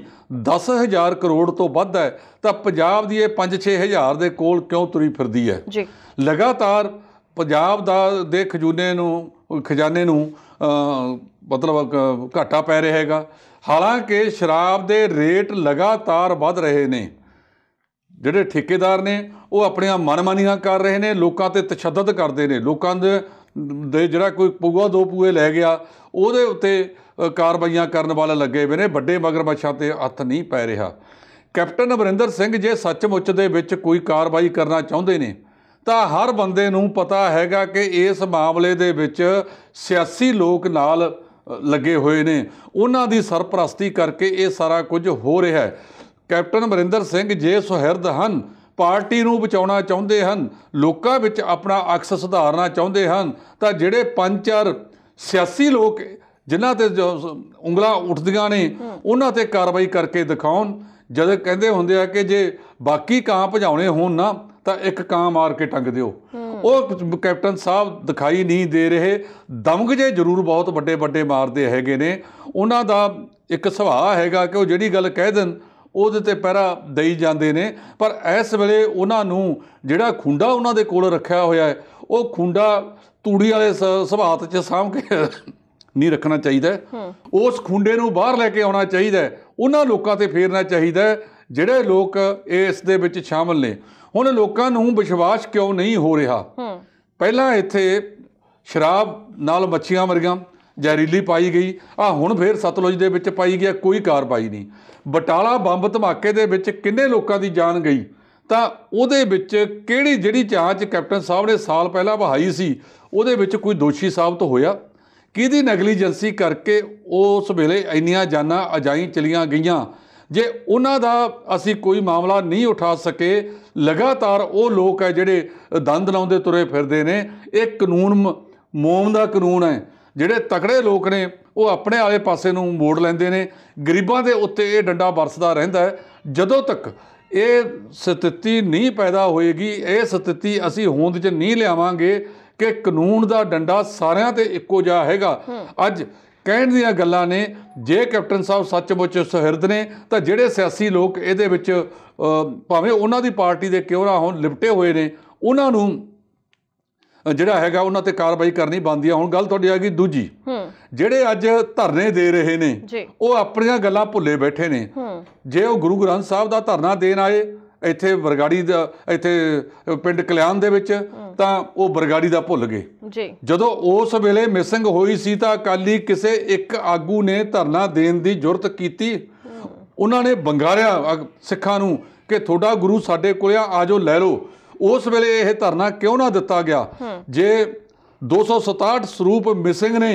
10000 ਕਰੋੜ ਤੋਂ ਵੱਧ ਹੈ ਤਾਂ ਪੰਜਾਬ ਦੀ ਇਹ 5-6000 ਦੇ ਕੋਲ ਕਿਉਂ ਤੁਰੀ ਫਿਰਦੀ ਹੈ ਜੀ ਲਗਾਤਾਰ ਪੰਜਾਬ ਦਾ ਦੇ ਖਜ਼ੂਨੇ ਨੂੰ ਖਜ਼ਾਨੇ ਨੂੰ ਮਤਲਬ ਘਾਟਾ ਪੈ ਰਿਹਾ ਹੈਗਾ ਹਾਲਾਂਕਿ ਸ਼ਰਾਬ ਦੇ ਰੇਟ ਲਗਾਤਾਰ ਵੱਧ ਰਹੇ ਨੇ ਜਿਹੜੇ ਠੇਕੇਦਾਰ ਨੇ ਉਹ ਆਪਣੀਆਂ ਮਨਮਾਨੀਆਂ ਕਰ ਰਹੇ ਨੇ ਲੋਕਾਂ ਤੇ ਤਸ਼ੱਦਦ ਕਰਦੇ ਨੇ ਲੋਕਾਂ ਦੇ ਦੇ ਜਿਹੜਾ ਕੋਈ ਪੂਆ ਦੋ ਪੂਏ ਲੈ ਗਿਆ ਉਹਦੇ ਉੱਤੇ ਕਾਰਵਾਈਆਂ ਕਰਨ ਵਾਲੇ ਲੱਗੇ ਹੋਏ ਨੇ ਵੱਡੇ ਮਗਰਮੱਛਾਂ ਤੇ ਹੱਥ ਨਹੀਂ ਪੈ ਰਿਹਾ ਕੈਪਟਨ ਅਮਰਿੰਦਰ ਸਿੰਘ ਜੇ ਸੱਚਮੁੱਚ ਦੇ ਵਿੱਚ ਕੋਈ ਕਾਰਵਾਈ ਕਰਨਾ ਚਾਹੁੰਦੇ ਨੇ ਤਾਂ ਹਰ ਬੰਦੇ ਨੂੰ ਪਤਾ ਹੈਗਾ ਕਿ ਇਸ ਮਾਮਲੇ ਦੇ ਵਿੱਚ ਸਿਆਸੀ ਲੋਕ ਨਾਲ ਲੱਗੇ ਹੋਏ ਨੇ ਉਹਨਾਂ ਦੀ ਸਰਪ੍ਰਸਤੀ ਕਰਕੇ ਇਹ ਸਾਰਾ ਕੁਝ ਹੋ ਰਿਹਾ ਹੈ ਕੈਪਟਨ ਅਮਰਿੰਦਰ ਸਿੰਘ ਜੇ ਸੁਹਿਰਦ ਹਨ ਪਾਰਟੀ ਨੂੰ ਬਚਾਉਣਾ ਚਾਹੁੰਦੇ ਹਨ ਲੋਕਾਂ ਵਿੱਚ ਆਪਣਾ ਅਕਸ ਸੁਧਾਰਨਾ ਚਾਹੁੰਦੇ ਹਨ ਤਾਂ ਜਿਹੜੇ ਪੰਜ ਚਾਰ ਸਿਆਸੀ ਲੋਕ ਜਿਨ੍ਹਾਂ ਤੇ ਉਂਗਲਾ ਉੱਠਦੀਆਂ ਨੇ ਉਹਨਾਂ ਤੇ ਕਾਰਵਾਈ ਕਰਕੇ ਦਿਖਾਉਣ ਜਦ ਕਹਿੰਦੇ ਹੁੰਦੇ ਆ ਕਿ ਜੇ ਬਾਕੀ ਕਾਂ ਭਜਾਉਣੇ ਹੋਣ ਨਾ ਤਾਂ ਇੱਕ ਕਾਂ ਮਾਰ ਕੇ ਟੰਗ ਦਿਓ ਉਹ ਕੈਪਟਨ ਸਾਹਿਬ ਦਿਖਾਈ ਨਹੀਂ ਦੇ ਰਹੇ ਦਮਗ ਜੇ ਜ਼ਰੂਰ ਬਹੁਤ ਵੱਡੇ ਵੱਡੇ ਮਾਰਦੇ ਹੈਗੇ ਨੇ ਉਹਨਾਂ ਦਾ ਇੱਕ ਸੁਭਾਅ ਹੈਗਾ ਕਿ ਉਹ ਜਿਹੜੀ ਗੱਲ ਕਹਿ ਦੇਣ ਉਹਦੇ ਤੇ ਪਹਿਰਾ ਦੇਈ ਜਾਂਦੇ ਨੇ ਪਰ ਇਸ ਵੇਲੇ ਉਹਨਾਂ ਨੂੰ ਜਿਹੜਾ ਖੁੰਡਾ ਉਹਨਾਂ ਦੇ ਕੋਲ ਰੱਖਿਆ ਹੋਇਆ ਹੈ ਉਹ ਖੁੰਡਾ ਤੂੜੀ ਵਾਲੇ ਸੁਭਾਅਤ 'ਚ ਸਾਹਮ ਕੇ ਨਹੀਂ ਰੱਖਣਾ ਚਾਹੀਦਾ ਉਸ ਖੁੰਡੇ ਨੂੰ ਬਾਹਰ ਲੈ ਕੇ ਆਉਣਾ ਚਾਹੀਦਾ ਉਹਨਾਂ ਲੋਕਾਂ ਤੇ ਫੇਰਨਾ ਚਾਹੀਦਾ ਜਿਹੜੇ ਲੋਕ ਇਸ ਦੇ ਵਿੱਚ ਸ਼ਾਮਲ ਨੇ ਹੁਣ ਲੋਕਾਂ ਨੂੰ ਵਿਸ਼ਵਾਸ ਕਿਉਂ ਨਹੀਂ ਹੋ ਰਿਹਾ ਪਹਿਲਾਂ ਇੱਥੇ ਸ਼ਰਾਬ ਨਾਲ ਮੱਛੀਆਂ ਮਰੀਆਂ ਜ਼ਹਿਰੀਲੀ ਪਾਈ ਗਈ ਆ ਹੁਣ ਫੇਰ ਸਤਲੁਜ ਦੇ ਵਿੱਚ ਪਾਈ ਗਿਆ ਕੋਈ ਕਾਰਵਾਈ ਨਹੀਂ ਬਟਾਲਾ ਬੰਬ ਧਮਾਕੇ ਦੇ ਵਿੱਚ ਕਿੰਨੇ ਲੋਕਾਂ ਦੀ ਜਾਨ ਗਈ ਤਾਂ ਉਹਦੇ ਵਿੱਚ ਕਿਹੜੀ ਜਿਹੜੀ ਜਾਂਚ ਕੈਪਟਨ ਸਾਹਿਬ ਨੇ ਸਾਲ ਪਹਿਲਾਂ ਵਹਾਈ ਸੀ ਉਹਦੇ ਵਿੱਚ ਕੋਈ ਦੋਸ਼ੀ ਸਾਬਤ ਹੋਇਆ ਕਿਹਦੀ ਨਗਲੀਜੈਂਸੀ ਕਰਕੇ ਉਸ ਵੇਲੇ ਇੰਨੀਆਂ ਜਾਨਾਂ ਅਜਾਈ ਚਲੀਆਂ ਗਈਆਂ ਜੇ ਉਹਨਾਂ ਦਾ ਅਸੀਂ ਕੋਈ ਮਾਮਲਾ ਨਹੀਂ ਉਠਾ ਸਕੇ ਲਗਾਤਾਰ ਉਹ ਲੋਕ ਹੈ ਜਿਹੜੇ ਦੰਦ ਲਾਉਂਦੇ ਤੁਰੇ ਫਿਰਦੇ ਨੇ ਇਹ ਕਾਨੂੰਨ ਮੋਮ ਦਾ ਕਾਨੂੰਨ ਹੈ ਜਿਹੜੇ ਤਕੜੇ ਲੋਕ ਨੇ ਉਹ ਆਪਣੇ ਆਲੇ ਪਾਸੇ ਨੂੰ ਮੋੜ ਲੈਂਦੇ ਨੇ ਗਰੀਬਾਂ ਦੇ ਉੱਤੇ ਇਹ ਡੰਡਾ ਵਰਸਦਾ ਰਹਿੰਦਾ ਹੈ ਜਦੋਂ ਤੱਕ ਇਹ ਸਥਿਤੀ ਨਹੀਂ ਪੈਦਾ ਹੋਏਗੀ ਇਹ ਸਥਿਤੀ ਅਸੀਂ ਹੋਂਦ 'ਚ ਨਹੀਂ ਲਿਆਵਾਂਗੇ ਕਿ ਕਾਨੂੰਨ ਦਾ ਡੰਡਾ ਸਾਰਿਆਂ ਤੇ ਇੱਕੋ ਜਿਹਾ ਹੈਗਾ ਅੱਜ ਕਹਿਣ ਦੀਆਂ ਗੱਲਾਂ ਨੇ ਜੇ ਕੈਪਟਨ ਸਾਹਿਬ ਸੱਚਮੁੱਚ ਸਹਿਰਦ ਨੇ ਤਾਂ ਜਿਹੜੇ ਸਿਆਸੀ ਲੋਕ ਇਹਦੇ ਵਿੱਚ ਭਾਵੇਂ ਉਹਨਾਂ ਦੀ ਪਾਰਟੀ ਦੇ ਕਿਉਂ ਨਾ ਹੋਣ ਲਿਪਟੇ ਹੋਏ ਨੇ ਉਹਨਾਂ ਨੂੰ ਜਿਹੜਾ ਹੈਗਾ ਉਹਨਾਂ ਤੇ ਕਾਰਵਾਈ ਕਰਨੀ ਬੰਦੀ ਆ ਹੁਣ ਗੱਲ ਤੁਹਾਡੀ ਆ ਗਈ ਦੂਜੀ ਜਿਹੜੇ ਅੱਜ ਧਰਨੇ ਦੇ ਰਹੇ ਨੇ ਉਹ ਆਪਣੀਆਂ ਗੱਲਾਂ ਭੁੱਲੇ ਬੈਠੇ ਨੇ ਜੇ ਉਹ ਗੁਰੂ ਗ੍ਰੰਥ ਸਾਹਿਬ ਦਾ ਧਰਨਾ ਦੇਣ ਆਏ ਇੱਥੇ ਬਰਗਾੜੀ ਦਾ ਇੱਥੇ ਪਿੰਡ ਕਲਿਆਣ ਦੇ ਵਿੱਚ ਤਾਂ ਉਹ ਬਰਗਾੜੀ ਦਾ ਭੁੱਲ ਗਏ ਜੀ ਜਦੋਂ ਉਸ ਵੇਲੇ ਮਿਸਿੰਗ ਹੋਈ ਸੀ ਤਾਂ ਅਕਾਲੀ ਕਿਸੇ ਇੱਕ ਆਗੂ ਨੇ ਧਰਨਾ ਦੇਣ ਦੀ ਜੁਰਤ ਕੀਤੀ ਉਹਨਾਂ ਨੇ ਬੰਗਾਰਿਆ ਸਿੱਖਾਂ ਨੂੰ ਕਿ ਤੁਹਾਡਾ ਗੁਰੂ ਸਾਡੇ ਕੋਲ ਆ ਆਜੋ ਲੈ ਲਓ ਉਸ ਵੇਲੇ ਇਹ ਧਰਨਾ ਕਿਉਂ ਨਾ ਦਿੱਤਾ ਗਿਆ ਜੇ 267 ਸਰੂਪ ਮਿਸਿੰਗ ਨੇ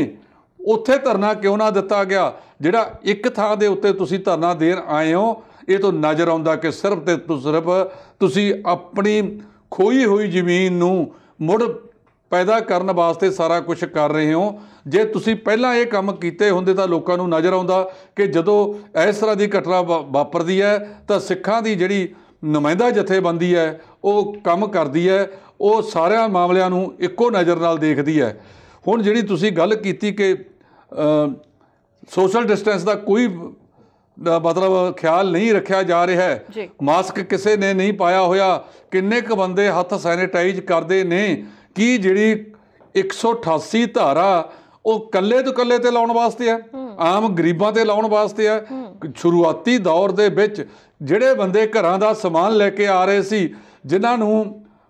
ਉੱਥੇ ਧਰਨਾ ਕਿਉਂ ਨਾ ਦਿੱਤਾ ਗਿਆ ਜਿਹੜਾ ਇੱਕ ਥਾਂ ਦੇ ਉੱਤੇ ਤੁਸੀਂ ਧਰਨਾ ਦੇਣ ਆਏ ਹੋ ਇਹ ਤੋਂ ਨਜ਼ਰ ਆਉਂਦਾ ਕਿ ਸਿਰਫ ਤੇ ਸਿਰਫ ਤੁਸੀਂ ਆਪਣੀ ਖੋਈ ਹੋਈ ਜ਼ਮੀਨ ਨੂੰ ਮੁੜ ਪੈਦਾ ਕਰਨ ਵਾਸਤੇ ਸਾਰਾ ਕੁਝ ਕਰ ਰਹੇ ਹੋ ਜੇ ਤੁਸੀਂ ਪਹਿਲਾਂ ਇਹ ਕੰਮ ਕੀਤੇ ਹੁੰਦੇ ਤਾਂ ਲੋਕਾਂ ਨੂੰ ਨਜ਼ਰ ਆਉਂਦਾ ਕਿ ਜਦੋਂ ਇਸ ਤਰ੍ਹਾਂ ਦੀ ਘਟਨਾ ਵਾਪਰਦੀ ਹੈ ਤਾਂ ਸਿੱਖਾਂ ਦੀ ਜਿਹੜੀ ਨੁਮਾਇੰਦਾ ਜਥੇਬੰਦੀ ਹੈ ਉਹ ਕੰਮ ਕਰਦੀ ਹੈ ਉਹ ਸਾਰਿਆਂ ਮਾਮਲਿਆਂ ਨੂੰ ਇੱਕੋ ਨਜ਼ਰ ਨਾਲ ਦੇਖਦੀ ਹੈ ਹੁਣ ਜਿਹੜੀ ਤੁਸੀਂ ਗੱਲ ਕੀਤੀ ਕਿ ਸੋਸ਼ਲ ਡਿਸਟੈਂਸ ਦਾ ਕੋਈ ਦਾ ਮਤਲਬ ਖਿਆਲ ਨਹੀਂ ਰੱਖਿਆ ਜਾ ਰਿਹਾ ਹੈ ਮਾਸਕ ਕਿਸੇ ਨੇ ਨਹੀਂ ਪਾਇਆ ਹੋਇਆ ਕਿੰਨੇ ਕੁ ਬੰਦੇ ਹੱਥ ਸੈਨੀਟਾਈਜ਼ ਕਰਦੇ ਨੇ ਕੀ ਜਿਹੜੀ 188 ਧਾਰਾ ਉਹ ਕੱਲੇ ਤੋਂ ਕੱਲੇ ਤੇ ਲਾਉਣ ਵਾਸਤੇ ਆ ਆਮ ਗਰੀਬਾਂ ਤੇ ਲਾਉਣ ਵਾਸਤੇ ਆ ਸ਼ੁਰੂਆਤੀ ਦੌਰ ਦੇ ਵਿੱਚ ਜਿਹੜੇ ਬੰਦੇ ਘਰਾਂ ਦਾ ਸਮਾਨ ਲੈ ਕੇ ਆ ਰਹੇ ਸੀ ਜਿਨ੍ਹਾਂ ਨੂੰ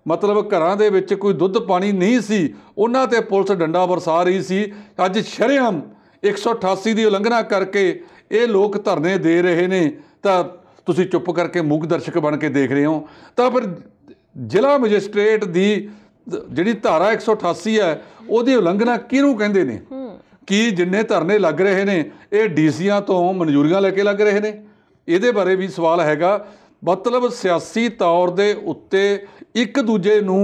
ਮਤਲਬ ਘਰਾਂ ਦੇ ਵਿੱਚ ਕੋਈ ਦੁੱਧ ਪਾਣੀ ਨਹੀਂ ਸੀ ਉਹਨਾਂ ਤੇ ਪੁਲਿਸ ਡੰਡਾ ਵਰਸਾ ਰਹੀ ਸੀ ਅੱਜ ਸ਼ਰਿਆਮ 188 ਦੀ ਉਲੰਘਣਾ ਕਰਕੇ ਇਹ ਲੋਕ ਧਰਨੇ ਦੇ ਰਹੇ ਨੇ ਤਾਂ ਤੁਸੀਂ ਚੁੱਪ ਕਰਕੇ ਮੂਕ ਦਰਸ਼ਕ ਬਣ ਕੇ ਦੇਖ ਰਹੇ ਹੋ ਤਾਂ ਫਿਰ ਜ਼ਿਲ੍ਹਾ ਮੈਜਿਸਟ੍ਰੇਟ ਦੀ ਜਿਹੜੀ ਧਾਰਾ 188 ਹੈ ਉਹਦੀ ਉਲੰਘਣਾ ਕਿਹਨੂੰ ਕਹਿੰਦੇ ਨੇ ਕਿ ਜਿੰਨੇ ਧਰਨੇ ਲੱਗ ਰਹੇ ਨੇ ਇਹ ਡੀਸੀਆਂ ਤੋਂ ਮਨਜ਼ੂਰੀਆਂ ਲੈ ਕੇ ਲੱਗ ਰਹੇ ਨੇ ਇਹਦੇ ਬਾਰੇ ਵੀ ਸਵਾਲ ਹੈਗਾ ਮਤਲਬ ਸਿਆਸੀ ਤੌਰ ਦੇ ਉੱਤੇ ਇੱਕ ਦੂਜੇ ਨੂੰ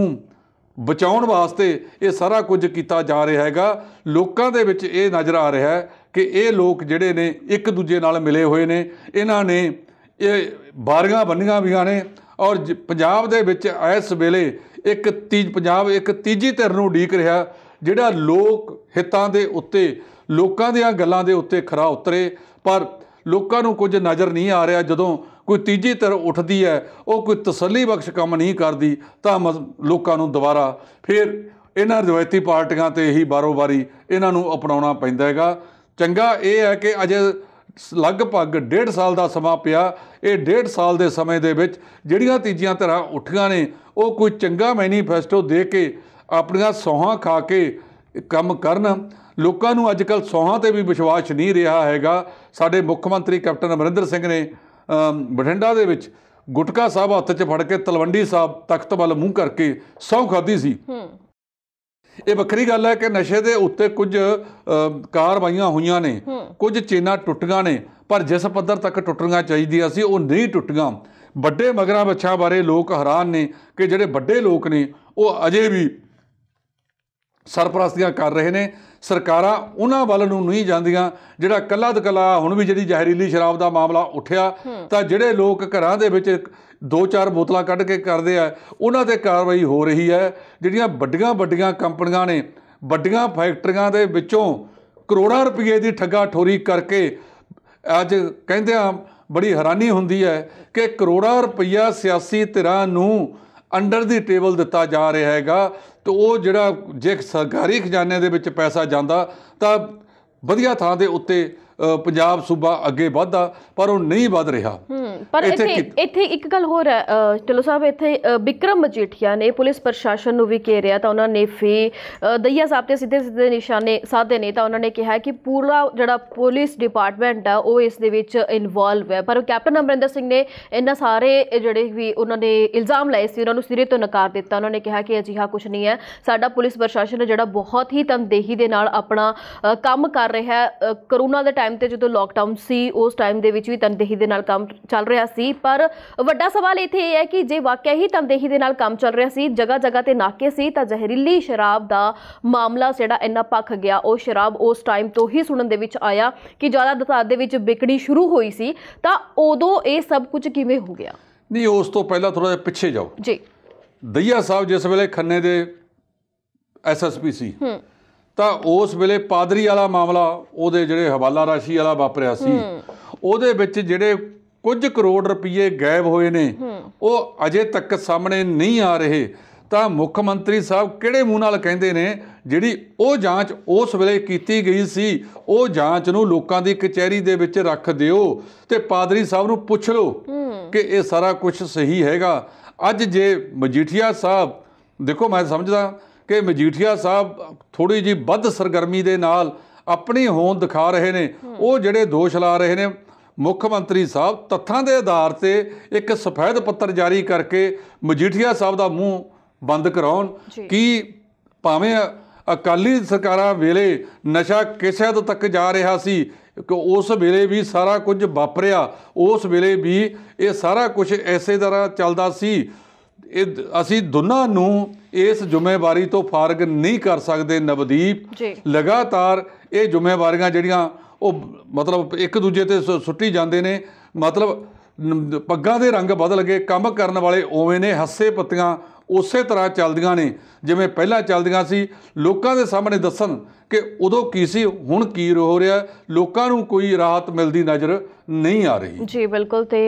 ਬਚਾਉਣ ਵਾਸਤੇ ਇਹ ਸਾਰਾ ਕੁਝ ਕੀਤਾ ਜਾ ਰਿਹਾ ਹੈਗਾ ਲੋਕਾਂ ਦੇ ਵਿੱਚ ਇਹ ਨਜ਼ਰ ਆ ਰਿਹਾ ਹੈ ਕਿ ਇਹ ਲੋਕ ਜਿਹੜੇ ਨੇ ਇੱਕ ਦੂਜੇ ਨਾਲ ਮਿਲੇ ਹੋਏ ਨੇ ਇਹਨਾਂ ਨੇ ਇਹ ਬਾਰੀਆਂ ਬੰਨੀਆਂ ਵੀ ਆਣੇ ਔਰ ਪੰਜਾਬ ਦੇ ਵਿੱਚ ਇਸ ਵੇਲੇ ਇੱਕ ਤੀਜ ਪੰਜਾਬ ਇੱਕ ਤੀਜੀ ਧਿਰ ਨੂੰ ਡੀਕ ਰਿਹਾ ਜਿਹੜਾ ਲੋਕ ਹਿੱਤਾਂ ਦੇ ਉੱਤੇ ਲੋਕਾਂ ਦੀਆਂ ਗੱਲਾਂ ਦੇ ਉੱਤੇ ਖਰਾ ਉਤਰੇ ਪਰ ਲੋਕਾਂ ਨੂੰ ਕੁਝ ਨਜ਼ਰ ਨਹੀਂ ਆ ਰਿਹਾ ਜਦੋਂ ਕੋਈ ਤੀਜੀ ਧਿਰ ਉੱਠਦੀ ਹੈ ਉਹ ਕੋਈ ਤਸੱਲੀ ਬਖਸ਼ ਕੰਮ ਨਹੀਂ ਕਰਦੀ ਤਾਂ ਲੋਕਾਂ ਨੂੰ ਦੁਬਾਰਾ ਫਿਰ ਇਹਨਾਂ ਰਵਾਇਤੀ ਪਾਰਟੀਆਂ ਤੇ ਹੀ ਬਾਰੋ-ਬਾਰੀ ਇਹਨਾਂ ਨੂੰ ਅਪਣਾਉਣਾ ਪੈਂਦਾ ਹੈਗਾ ਚੰਗਾ ਇਹ ਹੈ ਕਿ ਅਜੇ ਲਗਭਗ 1.5 ਸਾਲ ਦਾ ਸਮਾਂ ਪਿਆ ਇਹ 1.5 ਸਾਲ ਦੇ ਸਮੇਂ ਦੇ ਵਿੱਚ ਜਿਹੜੀਆਂ ਤੀਜੀਆਂ ਤਰ੍ਹਾਂ ਉੱਠੀਆਂ ਨੇ ਉਹ ਕੋਈ ਚੰਗਾ ਮੈਨੀਫੈਸਟੋ ਦੇ ਕੇ ਆਪਣੀਆਂ ਸੌਹਾਂ ਖਾ ਕੇ ਕੰਮ ਕਰਨ ਲੋਕਾਂ ਨੂੰ ਅੱਜਕੱਲ ਸੌਹਾਂ ਤੇ ਵੀ ਵਿਸ਼ਵਾਸ ਨਹੀਂ ਰਿਹਾ ਹੈਗਾ ਸਾਡੇ ਮੁੱਖ ਮੰਤਰੀ ਕੈਪਟਨ ਅਮਰਿੰਦਰ ਸਿੰਘ ਨੇ ਬਠਿੰਡਾ ਦੇ ਵਿੱਚ ਗੁਟਕਾ ਸਾਹਿਬ ਹੱਥ 'ਚ ਫੜ ਕੇ ਤਲਵੰਡੀ ਸਾਹਿਬ ਤਖਤ ਵੱਲ ਮੂੰਹ ਕਰਕੇ ਸੌਹ ਖਾਦੀ ਸੀ ਇਹ ਵੱਖਰੀ ਗੱਲ ਹੈ ਕਿ ਨਸ਼ੇ ਦੇ ਉੱਤੇ ਕੁਝ ਕਾਰਵਾਈਆਂ ਹੋਈਆਂ ਨੇ ਕੁਝ ਚੇਨਾ ਟੁੱਟੀਆਂ ਨੇ ਪਰ ਜਿਸ ਪੱਧਰ ਤੱਕ ਟੁੱਟਣੀਆਂ ਚਾਹੀਦੀਆਂ ਸੀ ਉਹ ਨਹੀਂ ਟੁੱਟੀਆਂ ਵੱਡੇ ਮਗਰਾਂ ਬੱਚਾ ਬਾਰੇ ਲੋਕ ਹੈਰਾਨ ਨੇ ਕਿ ਜਿਹੜੇ ਵੱਡੇ ਲੋਕ ਨੇ ਉਹ ਅਜੇ ਵੀ ਸਰਪ੍ਰਸਤੀਆਂ ਕਰ ਰਹੇ ਨੇ ਸਰਕਾਰਾਂ ਉਹਨਾਂ ਵੱਲ ਨੂੰ ਨਹੀਂ ਜਾਂਦੀਆਂ ਜਿਹੜਾ ਕੱਲਾ ਦਕਲਾ ਹੁਣ ਵੀ ਜਿਹੜੀ ਜ਼ਹਿਰੀਲੀ ਸ਼ਰਾਬ ਦਾ ਮਾਮਲਾ ਉੱਠਿਆ ਤਾਂ ਜਿਹੜੇ ਲੋਕ ਘਰਾਂ ਦੇ ਵਿੱਚ ਦੋ ਚਾਰ ਬੋਤਲਾਂ ਕੱਢ ਕੇ ਕਰਦੇ ਆ ਉਹਨਾਂ ਤੇ ਕਾਰਵਾਈ ਹੋ ਰਹੀ ਹੈ ਜਿਹੜੀਆਂ ਵੱਡੀਆਂ ਵੱਡੀਆਂ ਕੰਪਨੀਆਂ ਨੇ ਵੱਡੀਆਂ ਫੈਕਟਰੀਆਂ ਦੇ ਵਿੱਚੋਂ ਕਰੋੜਾਂ ਰੁਪਏ ਦੀ ਠੱਗਾ ਠੋਰੀ ਕਰਕੇ ਅੱਜ ਕਹਿੰਦੇ ਆ ਬੜੀ ਹੈਰਾਨੀ ਹੁੰਦੀ ਹੈ ਕਿ ਕਰੋੜਾਂ ਰੁਪਇਆ ਸਿਆਸੀ ਧਿਰਾਂ ਨੂੰ ਅੰਡਰ ਦੀ ਟੇਬਲ ਦਿੱਤਾ ਜਾ ਰਿਹਾ ਹੈਗਾ ਤੇ ਉਹ ਜਿਹੜਾ ਜੇ ਸਰਕਾਰੀ ਖਜ਼ਾਨੇ ਦੇ ਵਿੱਚ ਪੈਸਾ ਜਾਂਦਾ ਤਾਂ ਵਧੀਆ ਥਾਂ ਦੇ ਉੱਤੇ ਪੰਜਾਬ ਸੂਬਾ ਅੱਗੇ ਵਧਦਾ ਪਰ ਉਹ ਨਹੀਂ ਵੱਧ ਰਿਹਾ ਪਰ ਇੱਥੇ ਇੱਥੇ ਇੱਕ ਗੱਲ ਹੋਰ ਹੈ ਚਲੋ ਸਾਹਿਬ ਇੱਥੇ ਬਿਕਰਮ ਮਜੀਠੀਆ ਨੇ ਪੁਲਿਸ ਪ੍ਰਸ਼ਾਸਨ ਨੂੰ ਵੀ ਰਿਹਾ ਤਾਂ ਉਹਨਾਂ ਨੇ ਫੇ ਦਈਆ ਸਾਹਿਬ ਤੇ ਸਿੱਧੇ ਸਿੱਧੇ ਨਿਸ਼ਾਨੇ ਸਾਧੇ ਨੇ ਤਾਂ ਉਹਨਾਂ ਨੇ ਕਿਹਾ ਕਿ ਪੂਰਾ ਜਿਹੜਾ ਪੁਲਿਸ ਡਿਪਾਰਟਮੈਂਟ ਆ ਉਹ ਇਸ ਦੇ ਵਿੱਚ ਇਨਵੋਲਵ ਹੈ ਪਰ ਕੈਪਟਨ ਅਮਰਿੰਦਰ ਸਿੰਘ ਨੇ ਇਹਨਾਂ ਸਾਰੇ ਜਿਹੜੇ ਵੀ ਉਹਨਾਂ ਨੇ ਇਲਜ਼ਾਮ ਲਾਏ ਸੀ ਉਹਨਾਂ ਨੂੰ ਸਿਰੇ ਤੋਂ ਨਕਾਰ ਦਿੱਤਾ ਉਹਨਾਂ ਨੇ ਕਿਹਾ ਕਿ ਅਜਿਹਾ ਕੁਝ ਨਹੀਂ ਹੈ ਸਾਡਾ ਪੁਲਿਸ ਪ੍ਰਸ਼ਾਸਨ ਜਿਹੜਾ ਬਹੁਤ ਹੀ ਤਨਦੇਹੀ ਦੇ ਨਾਲ ਆਪਣਾ ਕੰਮ ਕਰ ਰਿਹਾ ਹੈ ਕਰੋਨਾ ਦੇ ਟਾਈਮ ਤੇ ਜਦੋਂ ਲੋਕਡਾਊਨ ਸੀ ਉਸ ਟਾਈਮ ਦੇ ਵਿੱਚ ਵੀ ਤਨਦੇਹੀ ਦੇ ਨਾਲ ਕੰਮ ਚੱਲ ਰਿਹਾ ਸੀ ਪਰ ਵੱਡਾ ਸਵਾਲ ਇੱਥੇ ਇਹ ਹੈ ਕਿ ਜੇ ਵਾਕਿਆ ਹੀ ਤੰਦੇਹੀ ਦੇ ਨਾਲ ਕੰਮ ਚੱਲ ਰਿਹਾ ਸੀ ਜਗਾ ਜਗਾ ਤੇ ਨਾਕੇ ਸੀ ਤਾਂ ਜ਼ਹਿਰੀਲੀ ਸ਼ਰਾਬ ਦਾ ਮਾਮਲਾ ਜਿਹੜਾ ਇੰਨਾ ਪੱਕ ਗਿਆ ਉਹ ਸ਼ਰਾਬ ਉਸ ਟਾਈਮ ਤੋਂ ਹੀ ਸੁਣਨ ਦੇ ਵਿੱਚ ਆਇਆ ਕਿ ਜ਼ਿਆਦਾ ਦਤਾਰ ਦੇ ਵਿੱਚ ਵਿਕਣੀ ਸ਼ੁਰੂ ਹੋਈ ਸੀ ਤਾਂ ਉਦੋਂ ਇਹ ਸਭ ਕੁਝ ਕਿਵੇਂ ਹੋ ਗਿਆ ਨਹੀਂ ਉਸ ਤੋਂ ਪਹਿਲਾਂ ਥੋੜਾ ਜਿਹਾ ਪਿੱਛੇ ਜਾਓ ਜੀ ਦਈਆ ਸਾਹਿਬ ਜਿਸ ਵੇਲੇ ਖੰਨੇ ਦੇ ਐਸਐਸਪੀ ਸੀ ਹੂੰ ਤਾਂ ਉਸ ਵੇਲੇ ਪਾਦਰੀ ਵਾਲਾ ਮਾਮਲਾ ਉਹਦੇ ਜਿਹੜੇ ਹਵਾਲਾ ਰਾਸ਼ੀ ਵਾਲਾ ਵਾਪਰਿਆ ਸੀ ਉਹਦੇ ਵਿੱਚ ਜਿਹੜੇ ਕੁਝ ਕਰੋੜ ਰੁਪਏ ਗਾਇਬ ਹੋਏ ਨੇ ਉਹ ਅਜੇ ਤੱਕ ਸਾਹਮਣੇ ਨਹੀਂ ਆ ਰਹੇ ਤਾਂ ਮੁੱਖ ਮੰਤਰੀ ਸਾਹਿਬ ਕਿਹੜੇ ਮੂੰਹ ਨਾਲ ਕਹਿੰਦੇ ਨੇ ਜਿਹੜੀ ਉਹ ਜਾਂਚ ਉਸ ਵੇਲੇ ਕੀਤੀ ਗਈ ਸੀ ਉਹ ਜਾਂਚ ਨੂੰ ਲੋਕਾਂ ਦੀ ਕਚਹਿਰੀ ਦੇ ਵਿੱਚ ਰੱਖ ਦਿਓ ਤੇ ਪਾਦਰੀ ਸਾਹਿਬ ਨੂੰ ਪੁੱਛ ਲਓ ਕਿ ਇਹ ਸਾਰਾ ਕੁਝ ਸਹੀ ਹੈਗਾ ਅੱਜ ਜੇ ਮਜੀਠੀਆ ਸਾਹਿਬ ਦੇਖੋ ਮੈਂ ਸਮਝਦਾ ਕਿ ਮਜੀਠੀਆ ਸਾਹਿਬ ਥੋੜੀ ਜੀ ਵੱਧ ਸਰਗਰਮੀ ਦੇ ਨਾਲ ਆਪਣੀ ਹੋਂਦ ਦਿਖਾ ਰਹੇ ਨੇ ਉਹ ਜਿਹੜੇ ਦੋਸ਼ ਲਾ ਰਹੇ ਨੇ ਮੁੱਖ ਮੰਤਰੀ ਸਾਹਿਬ ਤੱਥਾਂ ਦੇ ਆਧਾਰ ਤੇ ਇੱਕ ਸਫੈਦ ਪੱਤਰ ਜਾਰੀ ਕਰਕੇ ਮਜੀਠੀਆ ਸਾਹਿਬ ਦਾ ਮੂੰਹ ਬੰਦ ਕਰਾਉਣ ਕਿ ਭਾਵੇਂ ਅਕਾਲੀ ਸਰਕਾਰਾਂ ਵੇਲੇ ਨਸ਼ਾ ਕਿਸੇ ਹੱਦ ਤੱਕ ਜਾ ਰਿਹਾ ਸੀ ਕਿ ਉਸ ਵੇਲੇ ਵੀ ਸਾਰਾ ਕੁਝ ਵਾਪਰਿਆ ਉਸ ਵੇਲੇ ਵੀ ਇਹ ਸਾਰਾ ਕੁਝ ਐਸੇ ਤਰ੍ਹਾਂ ਚੱਲਦਾ ਸੀ ਇਹ ਅਸੀਂ ਦੋਨਾਂ ਨੂੰ ਇਸ ਜ਼ਿੰਮੇਵਾਰੀ ਤੋਂ ਫਾਰਗ ਨਹੀਂ ਕਰ ਸਕਦੇ ਨਵਦੀਪ ਲਗਾਤਾਰ ਇਹ ਜ਼ਿੰਮੇਵਾਰੀਆਂ ਜਿਹੜੀਆਂ ਉਹ ਮਤਲਬ ਇੱਕ ਦੂਜੇ ਤੇ ਸੁੱਟੀ ਜਾਂਦੇ ਨੇ ਮਤਲਬ ਪੱਗਾਂ ਦੇ ਰੰਗ ਬਦਲ ਗਏ ਕੰਮ ਕਰਨ ਵਾਲੇ ਓਵੇਂ ਨੇ ਹੱਸੇ ਪੱਤੀਆਂ ਉਸੇ ਤਰ੍ਹਾਂ ਚੱਲਦੀਆਂ ਨੇ ਜਿਵੇਂ ਪਹਿਲਾਂ ਚੱਲਦੀਆਂ ਸੀ ਲੋਕਾਂ ਦੇ ਸਾਹਮਣੇ ਦੱਸਣ ਕਿ ਉਦੋਂ ਕੀ ਸੀ ਹੁਣ ਕੀ ਹੋ ਰਿਹਾ ਲੋਕਾਂ ਨੂੰ ਕੋਈ ਰਾਹਤ ਮਿਲਦੀ ਨਜ਼ਰ ਨਹੀਂ ਆ ਰਹੀ ਜੀ ਬਿਲਕੁਲ ਤੇ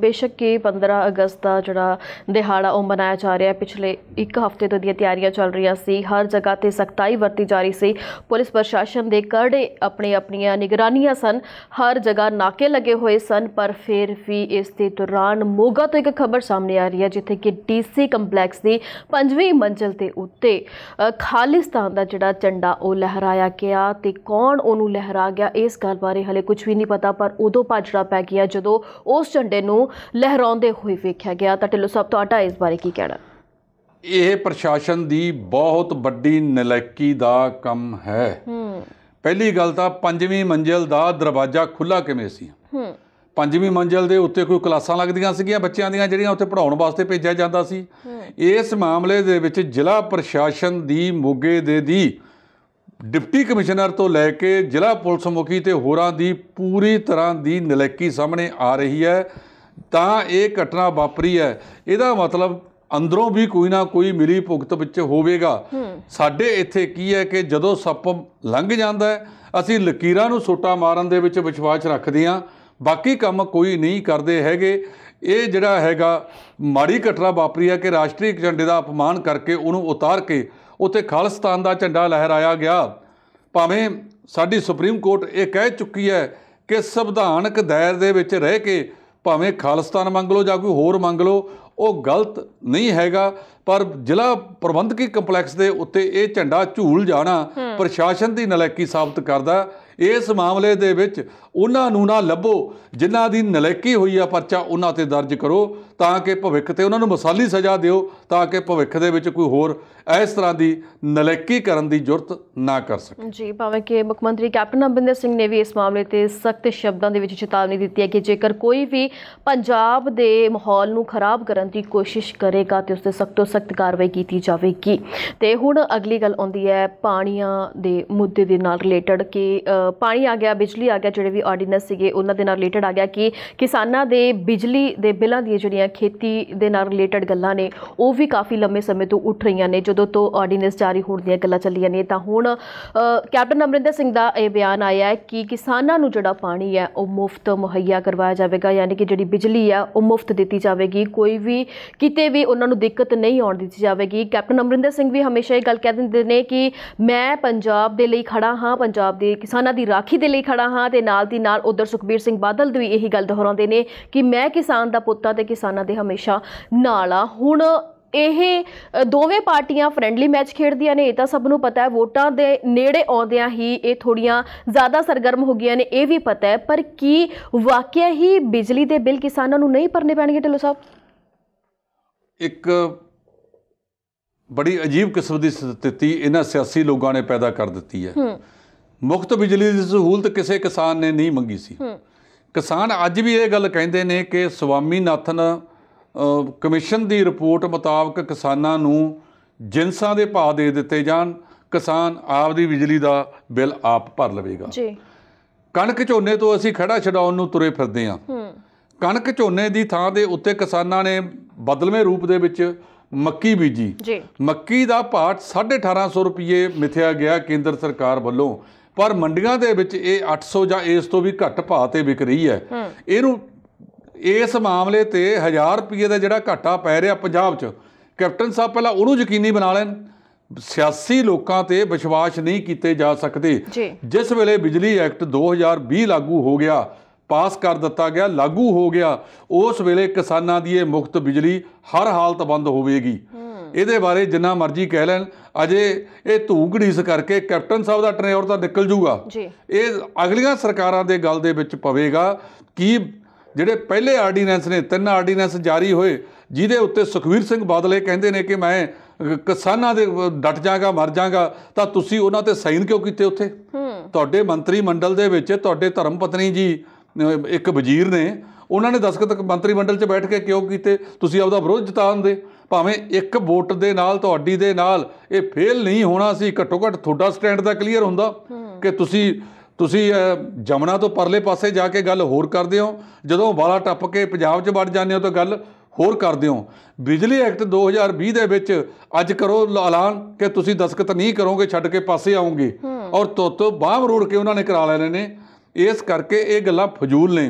ਬੇਸ਼ੱਕ ਕਿ 15 ਅਗਸਤ ਦਾ ਜਿਹੜਾ ਦਿਹਾੜਾ ਉਹ ਮਨਾਇਆ ਜਾ ਰਿਹਾ ਪਿਛਲੇ ਇੱਕ ਹਫ਼ਤੇ ਤੋਂ ਦੀਆਂ ਤਿਆਰੀਆਂ ਚੱਲ ਰਹੀਆਂ ਸੀ ਹਰ ਜਗ੍ਹਾ ਤੇ ਸਖਤਾਈ ਵਰਤੀ ਜਾ ਰਹੀ ਸੀ ਪੁਲਿਸ ਪ੍ਰਸ਼ਾਸਨ ਦੇ ਕੜੇ ਆਪਣੇ ਆਪਣੀਆਂ ਨਿਗਰਾਨੀਆਂ ਸਨ ਹਰ ਜਗ੍ਹਾ ਨਾਕੇ ਲੱਗੇ ਹੋਏ ਸਨ ਪਰ ਫਿਰ ਵੀ ਇਸ ਦੇ ਦੌਰਾਨ ਮੋਗਾ ਤੋਂ ਇੱਕ ਖਬਰ ਸਾਹਮਣੇ ਆ ਰਹੀ ਹੈ ਜਿੱਥੇ ਕਿ ਡੀਸੀ ਕੰਪਲੈਕਸ ਦੀ 5ਵੀਂ ਮੰਜ਼ਲ ਤੇ ਉੱਤੇ ਖਾਲਿਸਤਾਨ ਦਾ ਜਿਹੜਾ ਝੰਡਾ ਉਹ ਲਹਿਰਾਇਆ ਗਿਆ ਤੇ ਕੌਣ ਉਹਨੂੰ ਲਹਿਰਾ ਗਿਆ ਇਸ ਗੱਲ ਬਾਰੇ ਹਲੇ ਕੁਝ ਵੀ ਨਹੀਂ ਪਤਾ ਪਰ ਉਦੋਂ ਪਾਜੜਾ ਪੈ ਗਿਆ ਜਦੋਂ ਉਸ ਝੰਡੇ ਨੂੰ ਲਹਿਰਾਉਂਦੇ ਹੋਏ ਵੇਖਿਆ ਗਿਆ ਤਾਂ ਢਿੱਲੋ ਸਾਹਿਬ ਤੁਹਾਡਾ ਇਸ ਬਾਰੇ ਕੀ ਕਹਿਣਾ ਇਹ ਪ੍ਰਸ਼ਾਸਨ ਦੀ ਬਹੁਤ ਵੱਡੀ ਨਿਲੈਕੀ ਦਾ ਕੰਮ ਹੈ ਪਹਿਲੀ ਗੱਲ ਤਾਂ ਪੰਜਵੀਂ ਮੰਜ਼ਲ ਦਾ ਦਰਵਾਜ਼ਾ ਖੁੱਲਾ ਕਿਵੇਂ ਸੀ ਪੰਜਵੀਂ ਮੰਜ਼ਲ ਦੇ ਉੱਤੇ ਕੋਈ ਕਲਾਸਾਂ ਲੱਗਦੀਆਂ ਸੀਗੀਆਂ ਬੱਚਿਆਂ ਦੀਆਂ ਜਿਹੜੀਆਂ ਉੱਥੇ ਪੜਾਉਣ ਵਾਸਤੇ ਭੇਜਿਆ ਜਾਂਦਾ ਸੀ ਇਸ ਮਾਮਲੇ ਦੇ ਵਿੱਚ ਜ਼ਿਲ੍ਹਾ ਪ੍ਰਸ਼ਾਸਨ ਦੀ ਮੋਗੇ ਦੇ ਦੀ ਡਿਪਟੀ ਕਮਿਸ਼ਨਰ ਤੋਂ ਲੈ ਕੇ ਜ਼ਿਲ੍ਹਾ ਪੁਲਿਸ ਮੁਖੀ ਤੇ ਹੋਰਾਂ ਦੀ ਪੂਰੀ ਤਰ੍ਹਾਂ ਦੀ ਨਿਲੇਕੀ ਸਾਹਮਣੇ ਆ ਰਹੀ ਹੈ ਤਾਂ ਇਹ ਘਟਨਾ ਵਾਪਰੀ ਹੈ ਇਹਦਾ ਮਤਲਬ ਅੰਦਰੋਂ ਵੀ ਕੋਈ ਨਾ ਕੋਈ ਮਿਲੀ ਭੁਗਤ ਵਿੱਚ ਹੋਵੇਗਾ ਸਾਡੇ ਇੱਥੇ ਕੀ ਹੈ ਕਿ ਜਦੋਂ ਸੱਪ ਲੰਘ ਜਾਂਦਾ ਅਸੀਂ ਲਕੀਰਾਂ ਨੂੰ ਸੋਟਾ ਮਾਰਨ ਦੇ ਵਿੱਚ ਵਿਸ਼ਵਾਸ ਰੱਖਦੇ ਹਾਂ ਬਾਕੀ ਕੰਮ ਕੋਈ ਨਹੀਂ ਕਰਦੇ ਹੈਗੇ ਇਹ ਜਿਹੜਾ ਹੈਗਾ ਮਾੜੀ ਘਟਨਾ ਵਾਪਰੀ ਹੈ ਕਿ ਰਾਸ਼ਟਰੀ ਝੰਡੇ ਦਾ ਅਪਮਾਨ ਕਰਕੇ ਉਹਨੂੰ ਉਤਾਰ ਕੇ ਉੱਥੇ ਖਾਲਸਤਾਨ ਦਾ ਝੰਡਾ ਲਹਿਰਾਇਆ ਗਿਆ ਭਾਵੇਂ ਸਾਡੀ ਸੁਪਰੀਮ ਕੋਰਟ ਇਹ ਕਹਿ ਚੁੱਕੀ ਹੈ ਕਿ ਸੰਵਿਧਾਨਕ ਦਾਇਰ ਦੇ ਵਿੱਚ ਰਹਿ ਕੇ ਭਾਵੇਂ ਖਾਲਸਤਾਨ ਮੰਗ ਲਓ ਜਾਂ ਕੋਈ ਹੋਰ ਮੰਗ ਲਓ ਉਹ ਗਲਤ ਨਹੀਂ ਹੈਗਾ ਪਰ ਜ਼ਿਲ੍ਹਾ ਪ੍ਰਬੰਧਕੀ ਕੰਪਲੈਕਸ ਦੇ ਉੱਤੇ ਇਹ ਝੰਡਾ ਝੂਲ ਜਾਣਾ ਪ੍ਰਸ਼ਾਸਨ ਦੀ ਨਲੈਕੀ ਸਾਬਤ ਕਰਦਾ ਇਸ ਮਾਮਲੇ ਦੇ ਵਿੱਚ ਉਹਨਾਂ ਨੂੰ ਨਾ ਲੱਭੋ ਜਿਨ੍ਹਾਂ ਦੀ ਨਲੈਕੀ ਹੋਈ ਆ ਪਰਚਾ ਉਹਨਾਂ ਤੇ ਦਰਜ ਕਰੋ ਤਾਂ ਕਿ ਭਵਿੱਖ ਤੇ ਉਹਨਾਂ ਨੂੰ ਮਸਾਲੀ ਸਜ਼ਾ ਦਿਓ ਤਾਂ ਕਿ ਭਵਿੱਖ ਦੇ ਵਿੱਚ ਕੋਈ ਹੋਰ ਇਸ ਤਰ੍ਹਾਂ ਦੀ ਨਲੇਕੀ ਕਰਨ ਦੀ ਜ਼ਰੂਰਤ ਨਾ ਕਰ ਸਕੇ ਜੀ ਭਾਵੇਂ ਕਿ ਮੁੱਖ ਮੰਤਰੀ ਕੈਪਟਨ ਅਮਰਿੰਦਰ ਸਿੰਘ ਨੇ ਵੀ ਇਸ ਮਾਮਲੇ ਤੇ ਸਖਤ ਸ਼ਬਦਾਂ ਦੇ ਵਿੱਚ ਚੇਤਾਵਨੀ ਦਿੱਤੀ ਹੈ ਕਿ ਜੇਕਰ ਕੋਈ ਵੀ ਪੰਜਾਬ ਦੇ ਮਾਹੌਲ ਨੂੰ ਖਰਾਬ ਕਰਨ ਦੀ ਕੋਸ਼ਿਸ਼ ਕਰੇਗਾ ਤੇ ਉਸ ਤੇ ਸਖਤ ਤੋਂ ਸਖਤ ਕਾਰਵਾਈ ਕੀਤੀ ਜਾਵੇਗੀ ਤੇ ਹੁਣ ਅਗਲੀ ਗੱਲ ਆਉਂਦੀ ਹੈ ਪਾਣੀਆਂ ਦੇ ਮੁੱਦੇ ਦੇ ਨਾਲ ਰਿਲੇਟਡ ਕਿ ਪਾਣੀ ਆ ਗਿਆ ਬਿਜਲੀ ਆ ਗਿਆ ਜਿਹੜੇ ਵੀ ਆਰਡੀਨੈਂਸ ਸੀਗੇ ਉਹਨਾਂ ਦੇ ਨਾਲ ਰਿਲੇਟਡ ਆ ਗਿਆ ਕਿ ਕਿਸਾਨਾਂ ਦੇ ਬਿਜਲੀ ਦੇ ਬਿੱਲਾਂ ਦੀਆਂ ਜਿਹੜੀਆਂ ਖੇਤੀ ਦੇ ਨਾਲ ਰਿਲੇਟਡ ਗੱਲਾਂ ਨੇ ਉਹ ਵੀ ਕਾਫੀ ਲੰਮੇ ਸਮੇਂ ਤੋਂ ਉੱਠ ਰਹੀਆਂ ਨੇ ਜਦੋਂ ਤੋਂ ਆਰਡੀਨੈਂਸ ਜਾਰੀ ਹੋਣ ਦੀਆਂ ਗੱਲਾਂ ਚੱਲੀਆਂ ਨੇ ਤਾਂ ਹੁਣ ਕੈਪਟਨ ਅਮਰਿੰਦਰ ਸਿੰਘ ਦਾ ਇਹ ਬਿਆਨ ਆਇਆ ਹੈ ਕਿ ਕਿਸਾਨਾਂ ਨੂੰ ਜਿਹੜਾ ਪਾਣੀ ਹੈ ਉਹ ਮੁਫਤ ਮੁਹੱਈਆ ਕਰਵਾਇਆ ਜਾਵੇਗਾ ਯਾਨੀ ਕਿ ਜਿਹੜੀ ਬਿਜਲੀ ਹੈ ਉਹ ਮੁਫਤ ਦਿੱਤੀ ਜਾਵੇਗੀ ਕੋਈ ਵੀ ਕਿਤੇ ਵੀ ਉਹਨਾਂ ਨੂੰ ਦਿੱਕਤ ਨਹੀਂ ਆਉਣ ਦਿੱਤੀ ਜਾਵੇਗੀ ਕੈਪਟਨ ਅਮਰਿੰਦਰ ਸਿੰਘ ਵੀ ਹਮੇਸ਼ਾ ਇਹ ਗੱਲ ਕਹਿ ਦਿੰਦੇ ਨੇ ਕਿ ਮੈਂ ਪੰਜਾਬ ਦੇ ਲਈ ਖੜਾ ਹਾਂ ਪੰਜਾਬ ਦੇ ਕਿਸਾਨਾਂ ਦੀ ਰਾਖੀ ਦੇ ਲਈ ਖੜਾ ਹਾਂ ਤੇ ਨਾਲ ਦੀ ਨਾਲ ਉਧਰ ਸੁਖਬੀਰ ਸਿੰਘ ਬਾਦਲ ਵੀ ਇਹੀ ਗੱਲ ਦੁਹਰਾਉਂਦੇ ਨੇ ਕਿ ਮੈਂ ਕਿਸਾਨ ਦਾ ਪੁੱਤ ਹਾਂ ਤੇ ਕਿਸਾਨਾਂ ਉਹਨਾਂ ਦੇ ਹਮੇਸ਼ਾ ਨਾਲ ਆ ਹੁਣ ਇਹ ਦੋਵੇਂ ਪਾਰਟੀਆਂ ਫ੍ਰੈਂਡਲੀ ਮੈਚ ਖੇਡਦੀਆਂ ਨੇ ਇਹ ਤਾਂ ਸਭ ਨੂੰ ਪਤਾ ਹੈ ਵੋਟਾਂ ਦੇ ਨੇੜੇ ਆਉਂਦਿਆਂ ਹੀ ਇਹ ਥੋੜੀਆਂ ਜ਼ਿਆਦਾ ਸਰਗਰਮ ਹੋ ਗਈਆਂ ਨੇ ਇਹ ਵੀ ਪਤਾ ਹੈ ਪਰ ਕੀ ਵਾਕਿਆ ਹੀ ਬਿਜਲੀ ਦੇ ਬਿੱਲ ਕਿਸਾਨਾਂ ਨੂੰ ਨਹੀਂ ਭਰਨੇ ਪੈਣਗੇ ਢਿੱਲੋ ਸਾਹਿਬ ਇੱਕ ਬੜੀ ਅਜੀਬ ਕਿਸਮ ਦੀ ਸਥਿਤੀ ਇਹਨਾਂ ਸਿਆਸੀ ਲੋਕਾਂ ਨੇ ਪੈਦਾ ਕਰ ਦਿੱਤੀ ਹੈ ਮੁਫਤ ਬਿਜਲੀ ਦੀ ਸਹੂਲਤ ਕਿਸੇ ਕਿਸਾਨ ਨੇ ਨਹੀਂ ਮੰਗੀ ਸੀ ਕਿਸਾਨ ਅੱਜ ਵੀ ਇਹ ਗੱਲ ਕਹਿੰਦੇ ਨੇ ਕਿ ਸਵਾਮੀਨਾਥਨ ਨਾਥਨ ਕਮਿਸ਼ਨ ਦੀ ਰਿਪੋਰਟ ਮੁਤਾਬਕ ਕਿਸਾਨਾਂ ਨੂੰ ਜਿੰਸਾਂ ਦੇ ਭਾਅ ਦੇ ਦਿੱਤੇ ਜਾਣ ਕਿਸਾਨ ਆਪ ਦੀ ਬਿਜਲੀ ਦਾ ਬਿੱਲ ਆਪ ਭਰ ਲਵੇਗਾ ਜੀ ਕਣਕ ਝੋਨੇ ਤੋਂ ਅਸੀਂ ਖੜਾ ਛਡਾਉਣ ਨੂੰ ਤੁਰੇ ਫਿਰਦੇ ਹਾਂ ਕਣਕ ਝੋਨੇ ਦੀ ਥਾਂ ਦੇ ਉੱਤੇ ਕਿਸਾਨਾਂ ਨੇ ਬਦਲਵੇਂ ਰੂਪ ਦੇ ਵਿੱਚ ਮੱਕੀ ਬੀਜੀ ਜੀ ਮੱਕੀ ਦਾ ਭਾਅ 1850 ਰੁਪਏ ਮਿਥਿਆ ਗਿਆ ਕੇਂਦਰ ਸਰਕਾਰ ਵੱਲੋਂ ਪਰ ਮੰਡੀਆਂ ਦੇ ਵਿੱਚ ਇਹ 800 ਜਾਂ ਇਸ ਤੋਂ ਵੀ ਘੱਟ ਭਾਅ ਤੇ ਵਿਕ ਰਹੀ ਹੈ ਇਹਨੂੰ ਇਸ ਮਾਮਲੇ ਤੇ 1000 ਰੁਪਏ ਦਾ ਜਿਹੜਾ ਘਾਟਾ ਪੈ ਰਿਹਾ ਪੰਜਾਬ 'ਚ ਕੈਪਟਨ ਸਾਹਿਬ ਪਹਿਲਾਂ ਉਹਨੂੰ ਯਕੀਨੀ ਬਣਾ ਲੈਣ ਸਿਆਸੀ ਲੋਕਾਂ ਤੇ ਵਿਸ਼ਵਾਸ ਨਹੀਂ ਕੀਤੇ ਜਾ ਸਕਦੇ ਜਿਸ ਵੇਲੇ ਬਿਜਲੀ ਐਕਟ 2020 ਲਾਗੂ ਹੋ ਗਿਆ ਪਾਸ ਕਰ ਦਿੱਤਾ ਗਿਆ ਲਾਗੂ ਹੋ ਗਿਆ ਉਸ ਵੇਲੇ ਕਿਸਾਨਾਂ ਦੀ ਇਹ ਮੁਫਤ ਬਿਜਲੀ ਹਰ ਹਾਲਤ ਬੰਦ ਹੋਵੇਗੀ ਇਹਦੇ ਬਾਰੇ ਜਿੰਨਾ ਮਰਜ਼ੀ ਕਹਿ ਲੈਣ ਅਜੇ ਇਹ ਧੂਗੜੀਸ ਕਰਕੇ ਕੈਪਟਨ ਸਾਹਿਬ ਦਾ ਟਰੇਅਰ ਤਾਂ ਨਿਕਲ ਜੂਗਾ ਇਹ ਅਗਲੀਆਂ ਸਰਕਾਰਾਂ ਦੇ ਗੱਲ ਦੇ ਵਿੱਚ ਪਵੇਗਾ ਕੀ ਜਿਹੜੇ ਪਹਿਲੇ ਆਰਡੀਨੈਂਸ ਨੇ ਤਿੰਨ ਆਰਡੀਨੈਂਸ ਜਾਰੀ ਹੋਏ ਜਿਹਦੇ ਉੱਤੇ ਸੁਖਵੀਰ ਸਿੰਘ ਬਾਦਲ ਇਹ ਕਹਿੰਦੇ ਨੇ ਕਿ ਮੈਂ ਕਿਸਾਨਾਂ ਦੇ ਡਟ ਜਾਗਾ ਮਰ ਜਾਗਾ ਤਾਂ ਤੁਸੀਂ ਉਹਨਾਂ ਤੇ ਸਾਈਨ ਕਿਉਂ ਕੀਤੇ ਉੱਥੇ ਤੁਹਾਡੇ ਮੰਤਰੀ ਮੰਡਲ ਦੇ ਵਿੱਚ ਤੁਹਾਡੇ ਧਰਮ ਪਤਨੀ ਜੀ ਇੱਕ ਵਜ਼ੀਰ ਨੇ ਉਹਨਾਂ ਨੇ ਦਸਖਤ ਮੰਤਰੀ ਮੰਡਲ 'ਚ ਬੈਠ ਕੇ ਕਿਉਂ ਕੀਤੇ ਤੁਸੀਂ ਆਪਦਾ ਵਿਰੋਧ ਜਤਾਉਂਦੇ ਭਾਵੇਂ ਇੱਕ ਵੋਟ ਦੇ ਨਾਲ ਤੁਹਾਡੀ ਦੇ ਨਾਲ ਇਹ ਫੇਲ ਨਹੀਂ ਹੋਣਾ ਸੀ ਘੱਟੋ ਘੱਟ ਤੁਹਾਡਾ ਸਟੈਂਡ ਦਾ ਕਲੀਅਰ ਹੁੰਦਾ ਕਿ ਤੁਸੀਂ ਤੁਸੀਂ ਜਮਨਾ ਤੋਂ ਪਰਲੇ ਪਾਸੇ ਜਾ ਕੇ ਗੱਲ ਹੋਰ ਕਰਦੇ ਹੋ ਜਦੋਂ ਵਾਲਾ ਟੱਪ ਕੇ ਪੰਜਾਬ 'ਚ ਵੜ ਜਾਂਦੇ ਹੋ ਤਾਂ ਗੱਲ ਹੋਰ ਕਰਦੇ ਹੋ ਬਿਜਲੀ ਐਕਟ 2020 ਦੇ ਵਿੱਚ ਅੱਜ ਕਰੋ ਐਲਾਨ ਕਿ ਤੁਸੀਂ ਦਸਖਤ ਨਹੀਂ ਕਰੋਗੇ ਛੱਡ ਕੇ ਪਾਸੇ ਆਉਂਗੇ ਔਰ ਤੋਤੋ ਬਾਹਰ ਰੋੜ ਕੇ ਉਹਨਾਂ ਨੇ ਕਰਾ ਲੈਣੇ ਨੇ ਇਸ ਕਰਕੇ ਇਹ ਗੱਲਾਂ ਫਜ਼ੂਲ ਨੇ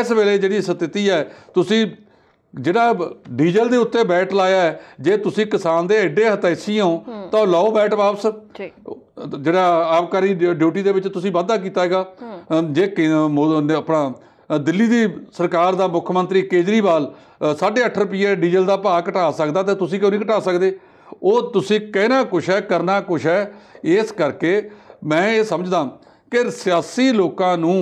ਇਸ ਵੇਲੇ ਜਿਹੜੀ ਸਥਿਤੀ ਹੈ ਤੁਸੀਂ ਜਿਹੜਾ ਡੀਜ਼ਲ ਦੇ ਉੱਤੇ ਬੈਟ ਲਾਇਆ ਹੈ ਜੇ ਤੁਸੀਂ ਕਿਸਾਨ ਦੇ ਐਡੇ ਹਤੈਸੀ ਹੋ ਤਾਂ ਲਾਓ ਬੈਟ ਵਾਪਸ ਜਿਹੜਾ ਆਪਕਾਰੀ ਡਿਊਟੀ ਦੇ ਵਿੱਚ ਤੁਸੀਂ ਵਾਅਦਾ ਕੀਤਾ ਹੈਗਾ ਜੇ ਆਪਣਾ ਦਿੱਲੀ ਦੀ ਸਰਕਾਰ ਦਾ ਮੁੱਖ ਮੰਤਰੀ ਕੇਜਰੀਵਾਲ 8.5 ਰੁਪਏ ਡੀਜ਼ਲ ਦਾ ਭਾਅ ਘਟਾ ਸਕਦਾ ਤੇ ਤੁਸੀਂ ਕਿਉਂ ਨਹੀਂ ਘਟਾ ਸਕਦੇ ਉਹ ਤੁਸੀਂ ਕਹਿਣਾ ਕੁਛ ਹੈ ਕਰਨਾ ਕੁਛ ਹੈ ਇਸ ਕਰਕੇ ਮੈਂ ਇਹ ਸਮਝਦਾ ਕਿ ਸਿਆਸੀ ਲੋਕਾਂ ਨੂੰ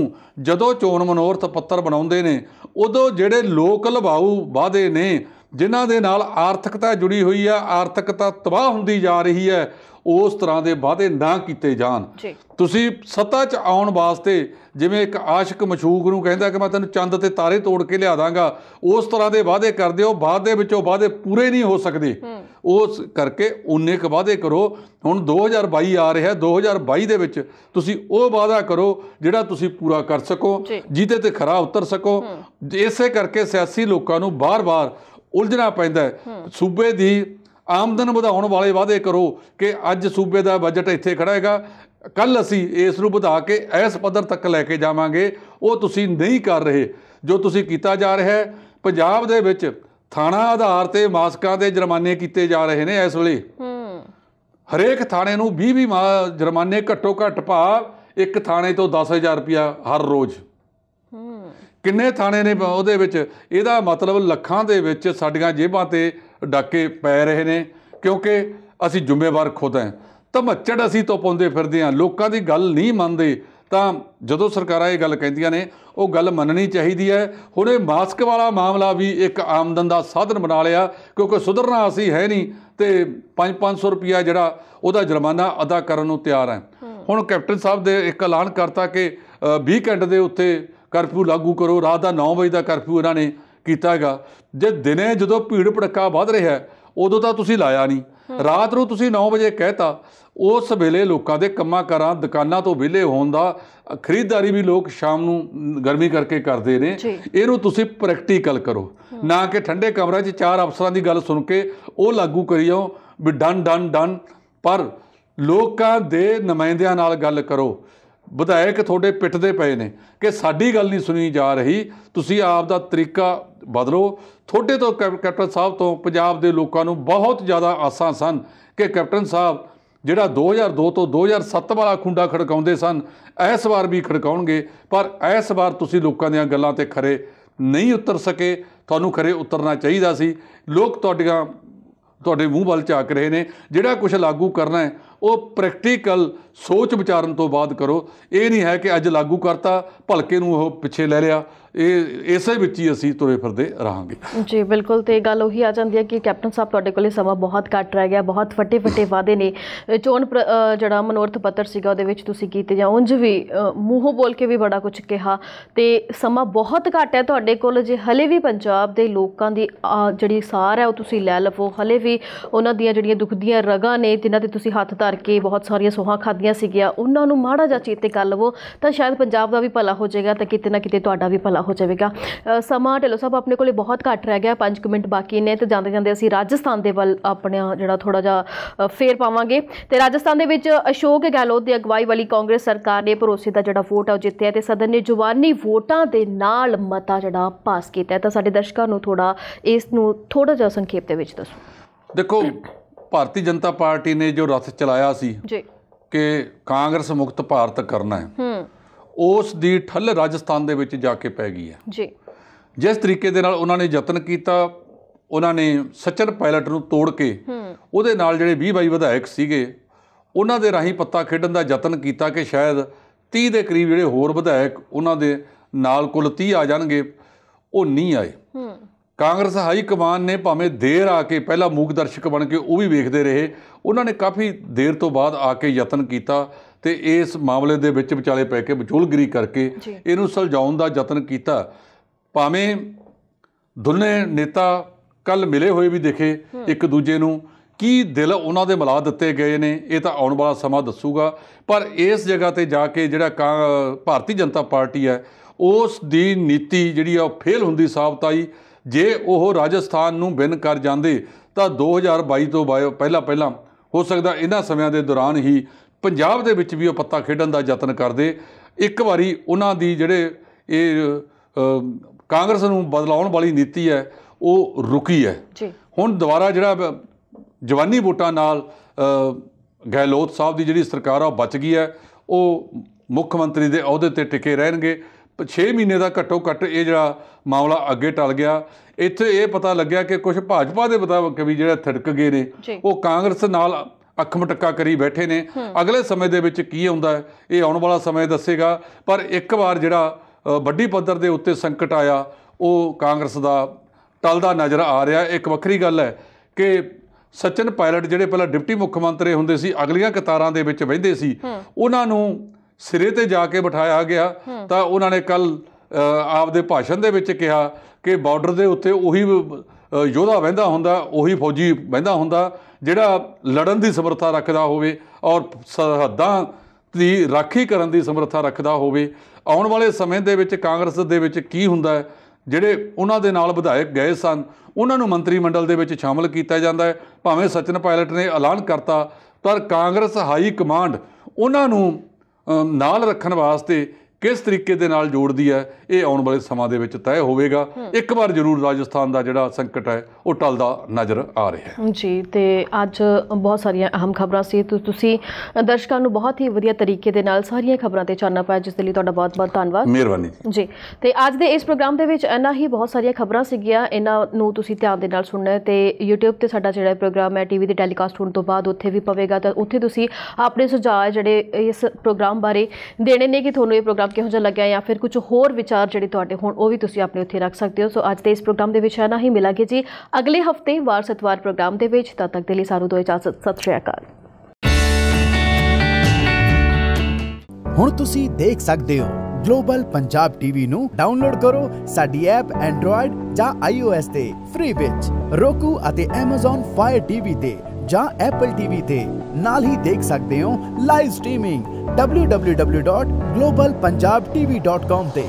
ਜਦੋਂ ਚੋਣ ਮਨੋਰਥ ਪੱਤਰ ਬਣਾਉਂਦੇ ਨੇ ਉਦੋਂ ਜਿਹੜੇ ਲੋਕ ਲਭਾਉ ਵਾਦੇ ਨੇ ਜਿਨ੍ਹਾਂ ਦੇ ਨਾਲ ਆਰਥਿਕਤਾ ਜੁੜੀ ਹੋਈ ਆ ਆਰਥਿਕਤਾ ਤਬਾਹ ਹੁੰਦੀ ਜਾ ਰਹੀ ਹੈ ਉਸ ਤਰ੍ਹਾਂ ਦੇ ਵਾਅਦੇ ਨਾ ਕੀਤੇ ਜਾਣ ਤੁਸੀਂ ਸੱਤਾ 'ਚ ਆਉਣ ਵਾਸਤੇ ਜਿਵੇਂ ਇੱਕ ਆਸ਼ਿਕ ਮਸ਼ੂਕ ਨੂੰ ਕਹਿੰਦਾ ਕਿ ਮੈਂ ਤੈਨੂੰ ਚੰਦ ਤੇ ਤਾਰੇ ਤੋੜ ਕੇ ਲਿਆ ਦਾਂਗਾ ਉਸ ਤਰ੍ਹਾਂ ਦੇ ਵਾਅਦੇ ਕਰਦੇ ਹੋ ਬਾਅਦ ਦੇ ਵਿੱਚੋਂ ਵਾਅਦੇ ਪੂਰੇ ਨਹੀਂ ਹੋ ਸਕਦੇ ਉਸ ਕਰਕੇ ਉਨੇ ਕ ਵਾਅਦੇ ਕਰੋ ਹੁਣ 2022 ਆ ਰਿਹਾ 2022 ਦੇ ਵਿੱਚ ਤੁਸੀਂ ਉਹ ਵਾਅਦਾ ਕਰੋ ਜਿਹੜਾ ਤੁਸੀਂ ਪੂਰਾ ਕਰ ਸਕੋ ਜਿਹਦੇ ਤੇ ਖਰਾ ਉਤਰ ਸਕੋ ਇਸੇ ਕਰਕੇ ਸਿਆਸੀ ਲੋਕਾਂ ਨੂੰ ਬਾਰ-ਬਾਰ ਉਲਝਣਾ ਪੈਂਦਾ ਸੂਬੇ ਦੀ ਆਮਦਨ ਵਧਾਉਣ ਵਾਲੇ ਵਾਅਦੇ ਕਰੋ ਕਿ ਅੱਜ ਸੂਬੇ ਦਾ ਬਜਟ ਇੱਥੇ ਖੜਾ ਹੈਗਾ ਕੱਲ ਅਸੀਂ ਇਸ ਨੂੰ ਵਧਾ ਕੇ ਇਸ ਪੱਧਰ ਤੱਕ ਲੈ ਕੇ ਜਾਵਾਂਗੇ ਉਹ ਤੁਸੀਂ ਨਹੀਂ ਕਰ ਰਹੇ ਜੋ ਤੁਸੀਂ ਕੀਤਾ ਜਾ ਰਿਹਾ ਹੈ ਪੰਜਾਬ ਦੇ ਵਿੱਚ ਥਾਣਾ ਆਧਾਰ ਤੇ ਮਾਸਕਾਂ ਦੇ ਜੁਰਮਾਨੇ ਕੀਤੇ ਜਾ ਰਹੇ ਨੇ ਇਸ ਵੇਲੇ ਹਰੇਕ ਥਾਣੇ ਨੂੰ 20 20 ਜੁਰਮਾਨੇ ਘੱਟੋ ਘੱਟ ਭਾਵ ਇੱਕ ਥਾਣੇ ਤੋਂ 10000 ਰੁਪਿਆ ਹਰ ਰੋਜ਼ ਕਿੰਨੇ ਥਾਣੇ ਨੇ ਉਹਦੇ ਵਿੱਚ ਇਹਦਾ ਮਤਲਬ ਲੱਖਾਂ ਦੇ ਵਿੱਚ ਸਾਡੀਆਂ ਜੇਬਾਂ ਤੇ ਡਾਕੇ ਪੈ ਰਹੇ ਨੇ ਕਿਉਂਕਿ ਅਸੀਂ ਜ਼ਿੰਮੇਵਾਰ ਖੁਦ ਹਾਂ ਤਾਂ ਅਸੀਂ ਤੋਂ ਪਾਉਂਦੇ ਫਿਰਦੇ ਹਾਂ ਲੋਕਾਂ ਦੀ ਗੱਲ ਨਹੀਂ ਮੰਨਦੇ ਤਾਂ ਜਦੋਂ ਸਰਕਾਰਾਂ ਇਹ ਗੱਲ ਕਹਿੰਦੀਆਂ ਨੇ ਉਹ ਗੱਲ ਮੰਨਣੀ ਚਾਹੀਦੀ ਹੈ ਹੁਣ ਇਹ ਮਾਸਕ ਵਾਲਾ ਮਾਮਲਾ ਵੀ ਇੱਕ ਆਮਦਨ ਦਾ ਸਾਧਨ ਬਣਾ ਲਿਆ ਕਿਉਂਕਿ ਸੁਧਰਨਾ ਅਸੀਂ ਹੈ ਨਹੀਂ ਤੇ 5-500 ਰੁਪਿਆ ਜਿਹੜਾ ਉਹਦਾ ਜੁਰਮਾਨਾ ਅਦਾ ਕਰਨ ਨੂੰ ਤਿਆਰ ਹੈ ਹੁਣ ਕੈਪਟਨ ਸਾਹਿਬ ਦੇ ਇੱਕ ਐਲਾਨ ਕਰਤਾ ਕਿ ਘੰਟੇ ਦੇ ਉੱਤੇ ਕਰਫਿਊ ਲਾਗੂ ਕਰੋ ਰਾਤ ਦਾ 9 ਵਜੇ ਦਾ ਕਰਫਿਊ ਇਹਨਾਂ ਨੇ ਕੀਤਾ ਹੈਗਾ ਜੇ ਦਿਨੇ ਜਦੋਂ ਭੀੜ ਭੜਕਾ ਵੱਧ ਰਿਹਾ ਹੈ ਉਦੋਂ ਤਾਂ ਤੁਸੀਂ ਲਾਇਆ ਨਹੀਂ ਰਾਤ ਨੂੰ ਤੁਸੀਂ 9 ਵਜੇ ਕਹਿਤਾ ਉਸ ਵੇਲੇ ਲੋਕਾਂ ਦੇ ਕੰਮਾਂ ਕਰਾਂ ਦੁਕਾਨਾਂ ਤੋਂ ਵਿਲੇ ਹੋਣ ਦਾ ਖਰੀਦਦਾਰੀ ਵੀ ਲੋਕ ਸ਼ਾਮ ਨੂੰ ਗਰਮੀ ਕਰਕੇ ਕਰਦੇ ਨੇ ਇਹਨੂੰ ਤੁਸੀਂ ਪ੍ਰੈਕਟੀਕਲ ਕਰੋ ਨਾ ਕਿ ਠੰਡੇ ਕਮਰੇ 'ਚ ਚਾਰ ਅਫਸਰਾਂ ਦੀ ਗੱਲ ਸੁਣ ਕੇ ਉਹ ਲਾਗੂ ਕਰੀ ਜਾਓ ਵੀ ਡਨ ਡਨ ਡਨ ਪਰ ਲੋਕਾਂ ਦੇ ਨੁਮਾਇੰਦਿਆਂ ਨਾਲ ਗੱਲ ਕਰੋ ਵਿਧਾਇਕ ਤੁਹਾਡੇ ਪਿੱਠ ਦੇ ਪਏ ਨੇ ਕਿ ਸਾਡੀ ਗੱਲ ਨਹੀਂ ਸੁਣੀ ਜਾ ਰਹੀ ਤੁਸੀਂ ਆਪ ਦਾ ਤਰੀਕਾ ਬਦਲੋ ਤੁਹਾਡੇ ਤੋਂ ਕੈਪਟਨ ਸਾਹਿਬ ਤੋਂ ਪੰਜਾਬ ਦੇ ਲੋਕਾਂ ਨੂੰ ਬਹੁਤ ਜ਼ਿਆਦਾ ਆਸਾਂ ਸਨ ਕਿ ਕੈਪਟਨ ਸਾਹਿਬ ਜਿਹੜਾ 2002 ਤੋਂ 2007 ਵਾਲਾ ਖੁੰਡਾ ਖੜਕਾਉਂਦੇ ਸਨ ਇਸ ਵਾਰ ਵੀ ਖੜਕਾਉਣਗੇ ਪਰ ਇਸ ਵਾਰ ਤੁਸੀਂ ਲੋਕਾਂ ਦੀਆਂ ਗੱਲਾਂ ਤੇ ਖਰੇ ਨਹੀਂ ਉਤਰ ਸਕੇ ਤੁਹਾਨੂੰ ਖਰੇ ਉਤਰਨਾ ਚਾਹੀਦਾ ਸੀ ਲੋਕ ਤੁਹਾਡੀਆਂ ਤੁਹਾਡੇ ਮੂੰਹ ਵੱਲ ਝਾਕ ਰਹੇ ਨੇ ਜਿਹੜਾ ਕੁਝ ਲਾਗੂ ਕਰਨਾ ਹੈ ਉਹ ਪ੍ਰੈਕਟੀਕਲ ਸੋਚ ਵਿਚਾਰਨ ਤੋਂ ਬਾਅਦ ਕਰੋ ਇਹ ਨਹੀਂ ਹੈ ਕਿ ਅੱਜ ਲਾਗੂ ਕਰਤਾ ਭਲਕੇ ਨੂੰ ਉਹ ਪਿੱਛੇ ਲੈ ਲਿਆ ਇਹ ਇਸੇ ਵਿੱਚ ਹੀ ਅਸੀਂ ਤੁਰੇ ਫਿਰਦੇ ਰਹਾਂਗੇ ਜੀ ਬਿਲਕੁਲ ਤੇ ਗੱਲ ਉਹੀ ਆ ਜਾਂਦੀ ਹੈ ਕਿ ਕੈਪਟਨ ਸਾਹਿਬ ਤੁਹਾਡੇ ਕੋਲੇ ਸਮਾਂ ਬਹੁਤ ਘੱਟ ਰਹਿ ਗਿਆ ਬਹੁਤ ਫੱਟੇ ਫੱਟੇ ਵਾਅਦੇ ਨੇ ਚੋਣ ਜਿਹੜਾ ਮਨੋਰਥ ਪੱਤਰ ਸੀਗਾ ਉਹਦੇ ਵਿੱਚ ਤੁਸੀਂ ਕੀਤੇ ਜਾਂ ਉਂਝ ਵੀ ਮੂੰਹੋਂ ਬੋਲ ਕੇ ਵੀ ਬੜਾ ਕੁਝ ਕਿਹਾ ਤੇ ਸਮਾਂ ਬਹੁਤ ਘੱਟ ਹੈ ਤੁਹਾਡੇ ਕੋਲ ਜੇ ਹਲੇ ਵੀ ਪੰਜਾਬ ਦੇ ਲੋਕਾਂ ਦੀ ਜਿਹੜੀ ਸਾਰ ਹੈ ਉਹ ਤੁਸੀਂ ਲੈ ਲਵੋ ਹਲੇ ਵੀ ਉਹਨਾਂ ਦੀਆਂ ਜਿਹੜੀਆਂ ਦੁਖਦੀਆਂ ਰਗਾਂ ਨੇ ਜਿਨ੍ਹਾਂ ਤੇ ਤੁਸੀਂ ਹੱਥ ਧਰ ਕੇ ਬਹੁਤ ਸਾਰੀਆਂ ਸੋਹਾਂ ਖਾਧੀਆਂ ਸੀਗੀਆਂ ਉਹਨਾਂ ਨੂੰ ਮਾੜਾ ਜਿਹਾ ਚੇਤੇ ਕਰ ਲਵੋ ਤਾਂ ਸ਼ਾਇਦ ਪੰਜਾਬ ਦਾ ਵੀ ਭਲਾ ਹੋ ਜਾਏਗਾ ਤਾਂ ਕਿਤੇ ਨਾ ਕਿਤੇ ਤੁਹਾਡਾ ਵੀ ਭਲਾ ਹੋ ਜਾਵੇਗਾ ਸਮਾਂ ਢਿੱਲੋ ਸਾਹਿਬ ਆਪਣੇ ਕੋਲੇ ਬਹੁਤ ਘੱਟ ਰਹਿ ਗਿਆ 5 ਮਿੰਟ ਬਾਕੀ ਨੇ ਤੇ ਜਾਂਦੇ ਜਾਂਦੇ ਅਸੀਂ ਰਾਜਸਥਾਨ ਦੇ ਵੱਲ ਆਪਣਾ ਜਿਹੜਾ ਥੋੜਾ ਜਿਹਾ ਫੇਰ ਪਾਵਾਂਗੇ ਤੇ ਰਾਜਸਥਾਨ ਦੇ ਵਿੱਚ ਅਸ਼ੋਕ ਗਹਿਲੋਤ ਦੀ ਅਗਵਾਈ ਵਾਲੀ ਕਾਂਗਰਸ ਸਰਕਾਰ ਨੇ ਭਰੋਸੇ ਦਾ ਜਿਹੜਾ ਵੋਟ ਹੈ ਉਹ ਜਿੱਤਿਆ ਤੇ ਸਦਨ ਨੇ ਜਵਾਨੀ ਵੋਟਾਂ ਦੇ ਨਾਲ ਮਤਾ ਜਿਹੜਾ ਪਾਸ ਕੀਤਾ ਤਾਂ ਸਾਡੇ ਦਰਸ਼ਕਾਂ ਨੂੰ ਥੋੜਾ ਇਸ ਨੂੰ ਥੋੜਾ ਜਿਹਾ ਸੰਖੇਪ ਦੇ ਵਿੱਚ ਦੱਸੋ ਦੇਖੋ ਭਾਰਤੀ ਜਨਤਾ ਪਾਰਟੀ ਨੇ ਜੋ ਰਥ ਚਲਾਇਆ ਸੀ ਜੀ ਕਿ ਕਾਂਗਰਸ ਮੁਕਤ ਭਾਰਤ ਕਰਨਾ ਹੈ ਹੂੰ ਉਸ ਦੀ ਠੱਲ ਰਾਜਸਥਾਨ ਦੇ ਵਿੱਚ ਜਾ ਕੇ ਪੈ ਗਈ ਹੈ ਜੀ ਜਿਸ ਤਰੀਕੇ ਦੇ ਨਾਲ ਉਹਨਾਂ ਨੇ ਯਤਨ ਕੀਤਾ ਉਹਨਾਂ ਨੇ ਸਚਨ ਪਾਇਲਟ ਨੂੰ ਤੋੜ ਕੇ ਉਹਦੇ ਨਾਲ ਜਿਹੜੇ 20 ਬਾਈ ਵਿਧਾਇਕ ਸੀਗੇ ਉਹਨਾਂ ਦੇ ਰਾਹੀਂ ਪੱਤਾ ਖੇਡਣ ਦਾ ਯਤਨ ਕੀਤਾ ਕਿ ਸ਼ਾਇਦ 30 ਦੇ ਕਰੀਬ ਜਿਹੜੇ ਹੋਰ ਵਿਧਾਇਕ ਉਹਨਾਂ ਦੇ ਨਾਲ ਕੁੱਲ 30 ਆ ਜਾਣਗੇ ਉਹ ਨਹੀਂ ਆਏ ਕਾਂਗਰਸ ਹਾਈ ਕਮਾਨ ਨੇ ਭਾਵੇਂ ਦੇਰ ਆ ਕੇ ਪਹਿਲਾ ਮੂਕ ਦਰਸ਼ਕ ਬਣ ਕੇ ਉਹ ਵੀ ਵੇਖਦੇ ਰਹੇ ਉਹਨਾਂ ਨੇ ਕਾਫੀ ਦੇਰ ਤੋਂ ਬਾਅਦ ਆ ਕੇ ਯਤਨ ਕੀਤਾ ਤੇ ਇਸ ਮਾਮਲੇ ਦੇ ਵਿੱਚ ਵਿਚਾਲੇ ਪੈ ਕੇ ਵਿਚੋਲਗਰੀ ਕਰਕੇ ਇਹਨੂੰ ਸੁਲਝਾਉਣ ਦਾ ਯਤਨ ਕੀਤਾ ਭਾਵੇਂ ਦੋਨੇ ਨੇਤਾ ਕੱਲ ਮਿਲੇ ਹੋਏ ਵੀ ਦਿਖੇ ਇੱਕ ਦੂਜੇ ਨੂੰ ਕੀ ਦਿਲ ਉਹਨਾਂ ਦੇ ਮਿਲਾ ਦਿੱਤੇ ਗਏ ਨੇ ਇਹ ਤਾਂ ਆਉਣ ਵਾਲਾ ਸਮਾਂ ਦੱਸੂਗਾ ਪਰ ਇਸ ਜਗ੍ਹਾ ਤੇ ਜਾ ਕੇ ਜਿਹੜਾ ਭਾਰਤੀ ਜਨਤਾ ਪਾਰਟੀ ਹੈ ਉਸ ਦੀ ਨੀਤੀ ਜਿਹੜੀ ਆ ਫੇਲ ਹੁੰਦੀ ਸਾਬਤ ਆਈ ਜੇ ਉਹ ਰਾਜਸਥਾਨ ਨੂੰ ਬਿਨ ਕਰ ਜਾਂਦੇ ਤਾਂ 2022 ਤੋਂ ਪਹਿਲਾਂ ਪਹਿਲਾਂ ਹੋ ਸਕਦਾ ਇਹਨਾਂ ਸਮਿਆਂ ਦੇ ਦੌਰਾਨ ਹੀ ਪੰਜਾਬ ਦੇ ਵਿੱਚ ਵੀ ਉਹ ਪੱਤਾ ਖੇਡਣ ਦਾ ਯਤਨ ਕਰਦੇ ਇੱਕ ਵਾਰੀ ਉਹਨਾਂ ਦੀ ਜਿਹੜੇ ਇਹ ਕਾਂਗਰਸ ਨੂੰ ਬਦਲਾਉਣ ਵਾਲੀ ਨੀਤੀ ਹੈ ਉਹ ਰੁਕੀ ਹੈ ਜੀ ਹੁਣ ਦੁਬਾਰਾ ਜਿਹੜਾ ਜਵਾਨੀ ਵੋਟਾਂ ਨਾਲ ਗਹਿਲੋਤ ਸਾਹਿਬ ਦੀ ਜਿਹੜੀ ਸਰਕਾਰ ਆ ਉਹ ਬਚ ਗਈ ਹੈ ਉਹ ਮੁੱਖ ਮੰਤਰੀ ਦੇ ਅਹੁਦੇ ਤੇ ਟਿਕੇ ਰਹਿਣਗੇ 6 ਮਹੀਨੇ ਦਾ ਘੱਟੋ ਘੱਟ ਇਹ ਜਿਹੜਾ ਮਾਮਲਾ ਅੱਗੇ ਟਲ ਗਿਆ ਇੱਥੇ ਇਹ ਪਤਾ ਲੱਗਿਆ ਕਿ ਕੁਝ ਭਾਜਪਾ ਦੇ ਬਤਾ ਕਵੀ ਜਿਹੜਾ ਥੜਕ ਗਏ ਨੇ ਉਹ ਕਾਂਗਰਸ ਨਾਲ ਅਖਮਟਕਾ ਕਰੀ ਬੈਠੇ ਨੇ ਅਗਲੇ ਸਮੇਂ ਦੇ ਵਿੱਚ ਕੀ ਹੁੰਦਾ ਇਹ ਆਉਣ ਵਾਲਾ ਸਮੇਂ ਦੱਸੇਗਾ ਪਰ ਇੱਕ ਵਾਰ ਜਿਹੜਾ ਵੱਡੀ ਪੱਧਰ ਦੇ ਉੱਤੇ ਸੰਕਟ ਆਇਆ ਉਹ ਕਾਂਗਰਸ ਦਾ ਟਲਦਾ ਨਜ਼ਰ ਆ ਰਿਹਾ ਇੱਕ ਵੱਖਰੀ ਗੱਲ ਹੈ ਕਿ ਸਚਨ ਪਾਇਲਟ ਜਿਹੜੇ ਪਹਿਲਾਂ ਡਿਪਟੀ ਮੁੱਖ ਮੰਤਰੀ ਹੁੰਦੇ ਸੀ ਅਗਲੀਆਂ ਕਤਾਰਾਂ ਦੇ ਵਿੱਚ ਬੈਠਦੇ ਸੀ ਉਹਨਾਂ ਨੂੰ ਸਿਰੇ ਤੇ ਜਾ ਕੇ ਬਿਠਾਇਆ ਗਿਆ ਤਾਂ ਉਹਨਾਂ ਨੇ ਕੱਲ ਆਪਦੇ ਭਾਸ਼ਣ ਦੇ ਵਿੱਚ ਕਿਹਾ ਕਿ ਬਾਰਡਰ ਦੇ ਉੱਤੇ ਉਹੀ ਯੋਧਾ ਵਹਿੰਦਾ ਹੁੰਦਾ ਉਹੀ ਫੌਜੀ ਵਹਿੰਦਾ ਹੁੰਦਾ ਜਿਹੜਾ ਲੜਨ ਦੀ ਸਮਰੱਥਾ ਰੱਖਦਾ ਹੋਵੇ ਔਰ ਸਰਹੱਦਾਂ ਦੀ ਰਾਖੀ ਕਰਨ ਦੀ ਸਮਰੱਥਾ ਰੱਖਦਾ ਹੋਵੇ ਆਉਣ ਵਾਲੇ ਸਮੇਂ ਦੇ ਵਿੱਚ ਕਾਂਗਰਸ ਦੇ ਵਿੱਚ ਕੀ ਹੁੰਦਾ ਜਿਹੜੇ ਉਹਨਾਂ ਦੇ ਨਾਲ ਵਿਧਾਇਕ ਗਏ ਸਨ ਉਹਨਾਂ ਨੂੰ ਮੰਤਰੀ ਮੰਡਲ ਦੇ ਵਿੱਚ ਸ਼ਾਮਲ ਕੀਤਾ ਜਾਂਦਾ ਹੈ ਭਾਵੇਂ ਸਚਨ ਪਾਇਲਟ ਨੇ ਐਲਾਨ ਕਰਤਾ ਪਰ ਕਾਂਗਰਸ ਹਾਈ ਕਮਾਂਡ ਉਹਨਾਂ ਨੂੰ ਨਾਲ ਰੱਖਣ ਵਾਸਤੇ ਕਿਸ ਤਰੀਕੇ ਦੇ ਨਾਲ ਜੋੜਦੀ ਹੈ ਇਹ ਆਉਣ ਵਾਲੇ ਸਮਾਂ ਦੇ ਵਿੱਚ ਤੈਅ ਹੋਵੇਗਾ ਇੱਕ ਵਾਰ ਜ਼ਰੂਰ ਰਾਜਸਥਾਨ ਦਾ ਜਿਹੜਾ ਸੰਕਟ ਹੈ ਉਹ ਟਲਦਾ ਨਜ਼ਰ ਆ ਰਿਹਾ ਹੈ ਜੀ ਤੇ ਅੱਜ ਬਹੁਤ ਸਾਰੀਆਂ ਅਹਿਮ ਖਬਰਾਂ ਸੀ ਤੁਸੀਂ ਦਰਸ਼ਕਾਂ ਨੂੰ ਬਹੁਤ ਹੀ ਵਧੀਆ ਤਰੀਕੇ ਦੇ ਨਾਲ ਸਾਰੀਆਂ ਖਬਰਾਂ ਤੇ ਚਾਨਣਾ ਪਾਇਆ ਜਿਸ ਦੇ ਲਈ ਤੁਹਾਡਾ ਬਹੁਤ-ਬਹੁਤ ਧੰਨਵਾਦ ਮਿਹਰਬਾਨੀ ਜੀ ਤੇ ਅੱਜ ਦੇ ਇਸ ਪ੍ਰੋਗਰਾਮ ਦੇ ਵਿੱਚ ਇੰਨਾ ਹੀ ਬਹੁਤ ਸਾਰੀਆਂ ਖਬਰਾਂ ਸੀਗੀਆਂ ਇਹਨਾਂ ਨੂੰ ਤੁਸੀਂ ਧਿਆਨ ਦੇ ਨਾਲ ਸੁਣਨਾ ਤੇ YouTube ਤੇ ਸਾਡਾ ਜਿਹੜਾ ਪ੍ਰੋਗਰਾਮ ਹੈ TV ਤੇ ਟੈਲੀਕਾਸਟ ਹੋਣ ਤੋਂ ਬਾਅਦ ਉੱਥੇ ਵੀ ਪਵੇਗਾ ਤਾਂ ਉੱਥੇ ਤੁਸੀਂ ਆਪਣੇ ਸੁਝਾਅ ਜਿਹੜੇ ਇਸ ਪ੍ਰੋਗਰਾਮ ਬਾਰੇ ਦੇਣੇ ਨੇ ਕਿ ਤੁਹਾਨੂੰ ਇਹ ਪ੍ਰੋਗਰਾਮ ਪ੍ਰੋਗਰਾਮ ਕਿਹੋ ਜਿਹਾ ਲੱਗਿਆ ਜਾਂ ਫਿਰ ਕੁਝ ਹੋਰ ਵਿਚਾਰ ਜਿਹੜੇ ਤੁਹਾਡੇ ਹੋਣ ਉਹ ਵੀ ਤੁਸੀਂ ਆਪਣੇ ਉੱਥੇ ਰੱਖ ਸਕਦੇ ਹੋ ਸੋ ਅੱਜ ਦੇ ਇਸ ਪ੍ਰੋਗਰਾਮ ਦੇ ਵਿੱਚ ਨਾ ਹੀ ਮਿਲਾਂਗੇ ਜੀ ਅਗਲੇ ਹਫਤੇ ਵਾਰ ਸਤਵਾਰ ਪ੍ਰੋਗਰਾਮ ਦੇ ਵਿੱਚ ਤਦ ਤੱਕ ਦੇ ਲਈ ਸਾਨੂੰ ਦੋ ਇਜਾਜ਼ਤ ਸਤਿ ਸ਼੍ਰੀ ਅਕਾਲ ਹੁਣ ਤੁਸੀਂ ਦੇਖ ਸਕਦੇ ਹੋ ਗਲੋਬਲ ਪੰਜਾਬ ਟੀਵੀ ਨੂੰ ਡਾਊਨਲੋਡ ਕਰੋ ਸਾਡੀ ਐਪ ਐਂਡਰੋਇਡ ਜਾਂ ਆਈਓਐਸ ਤੇ ਫ੍ਰੀ ਵਿੱਚ roku ਅਤੇ Amazon Fire TV ਤੇ ਜਾਂ Apple TV ਤੇ ਨਾਲ ਹੀ ਦੇਖ ਸਕਦੇ ਹੋ ਲਾਈਵ ਸਟ੍ਰੀਮਿੰਗ www.globalpunjabtv.com ਤੇ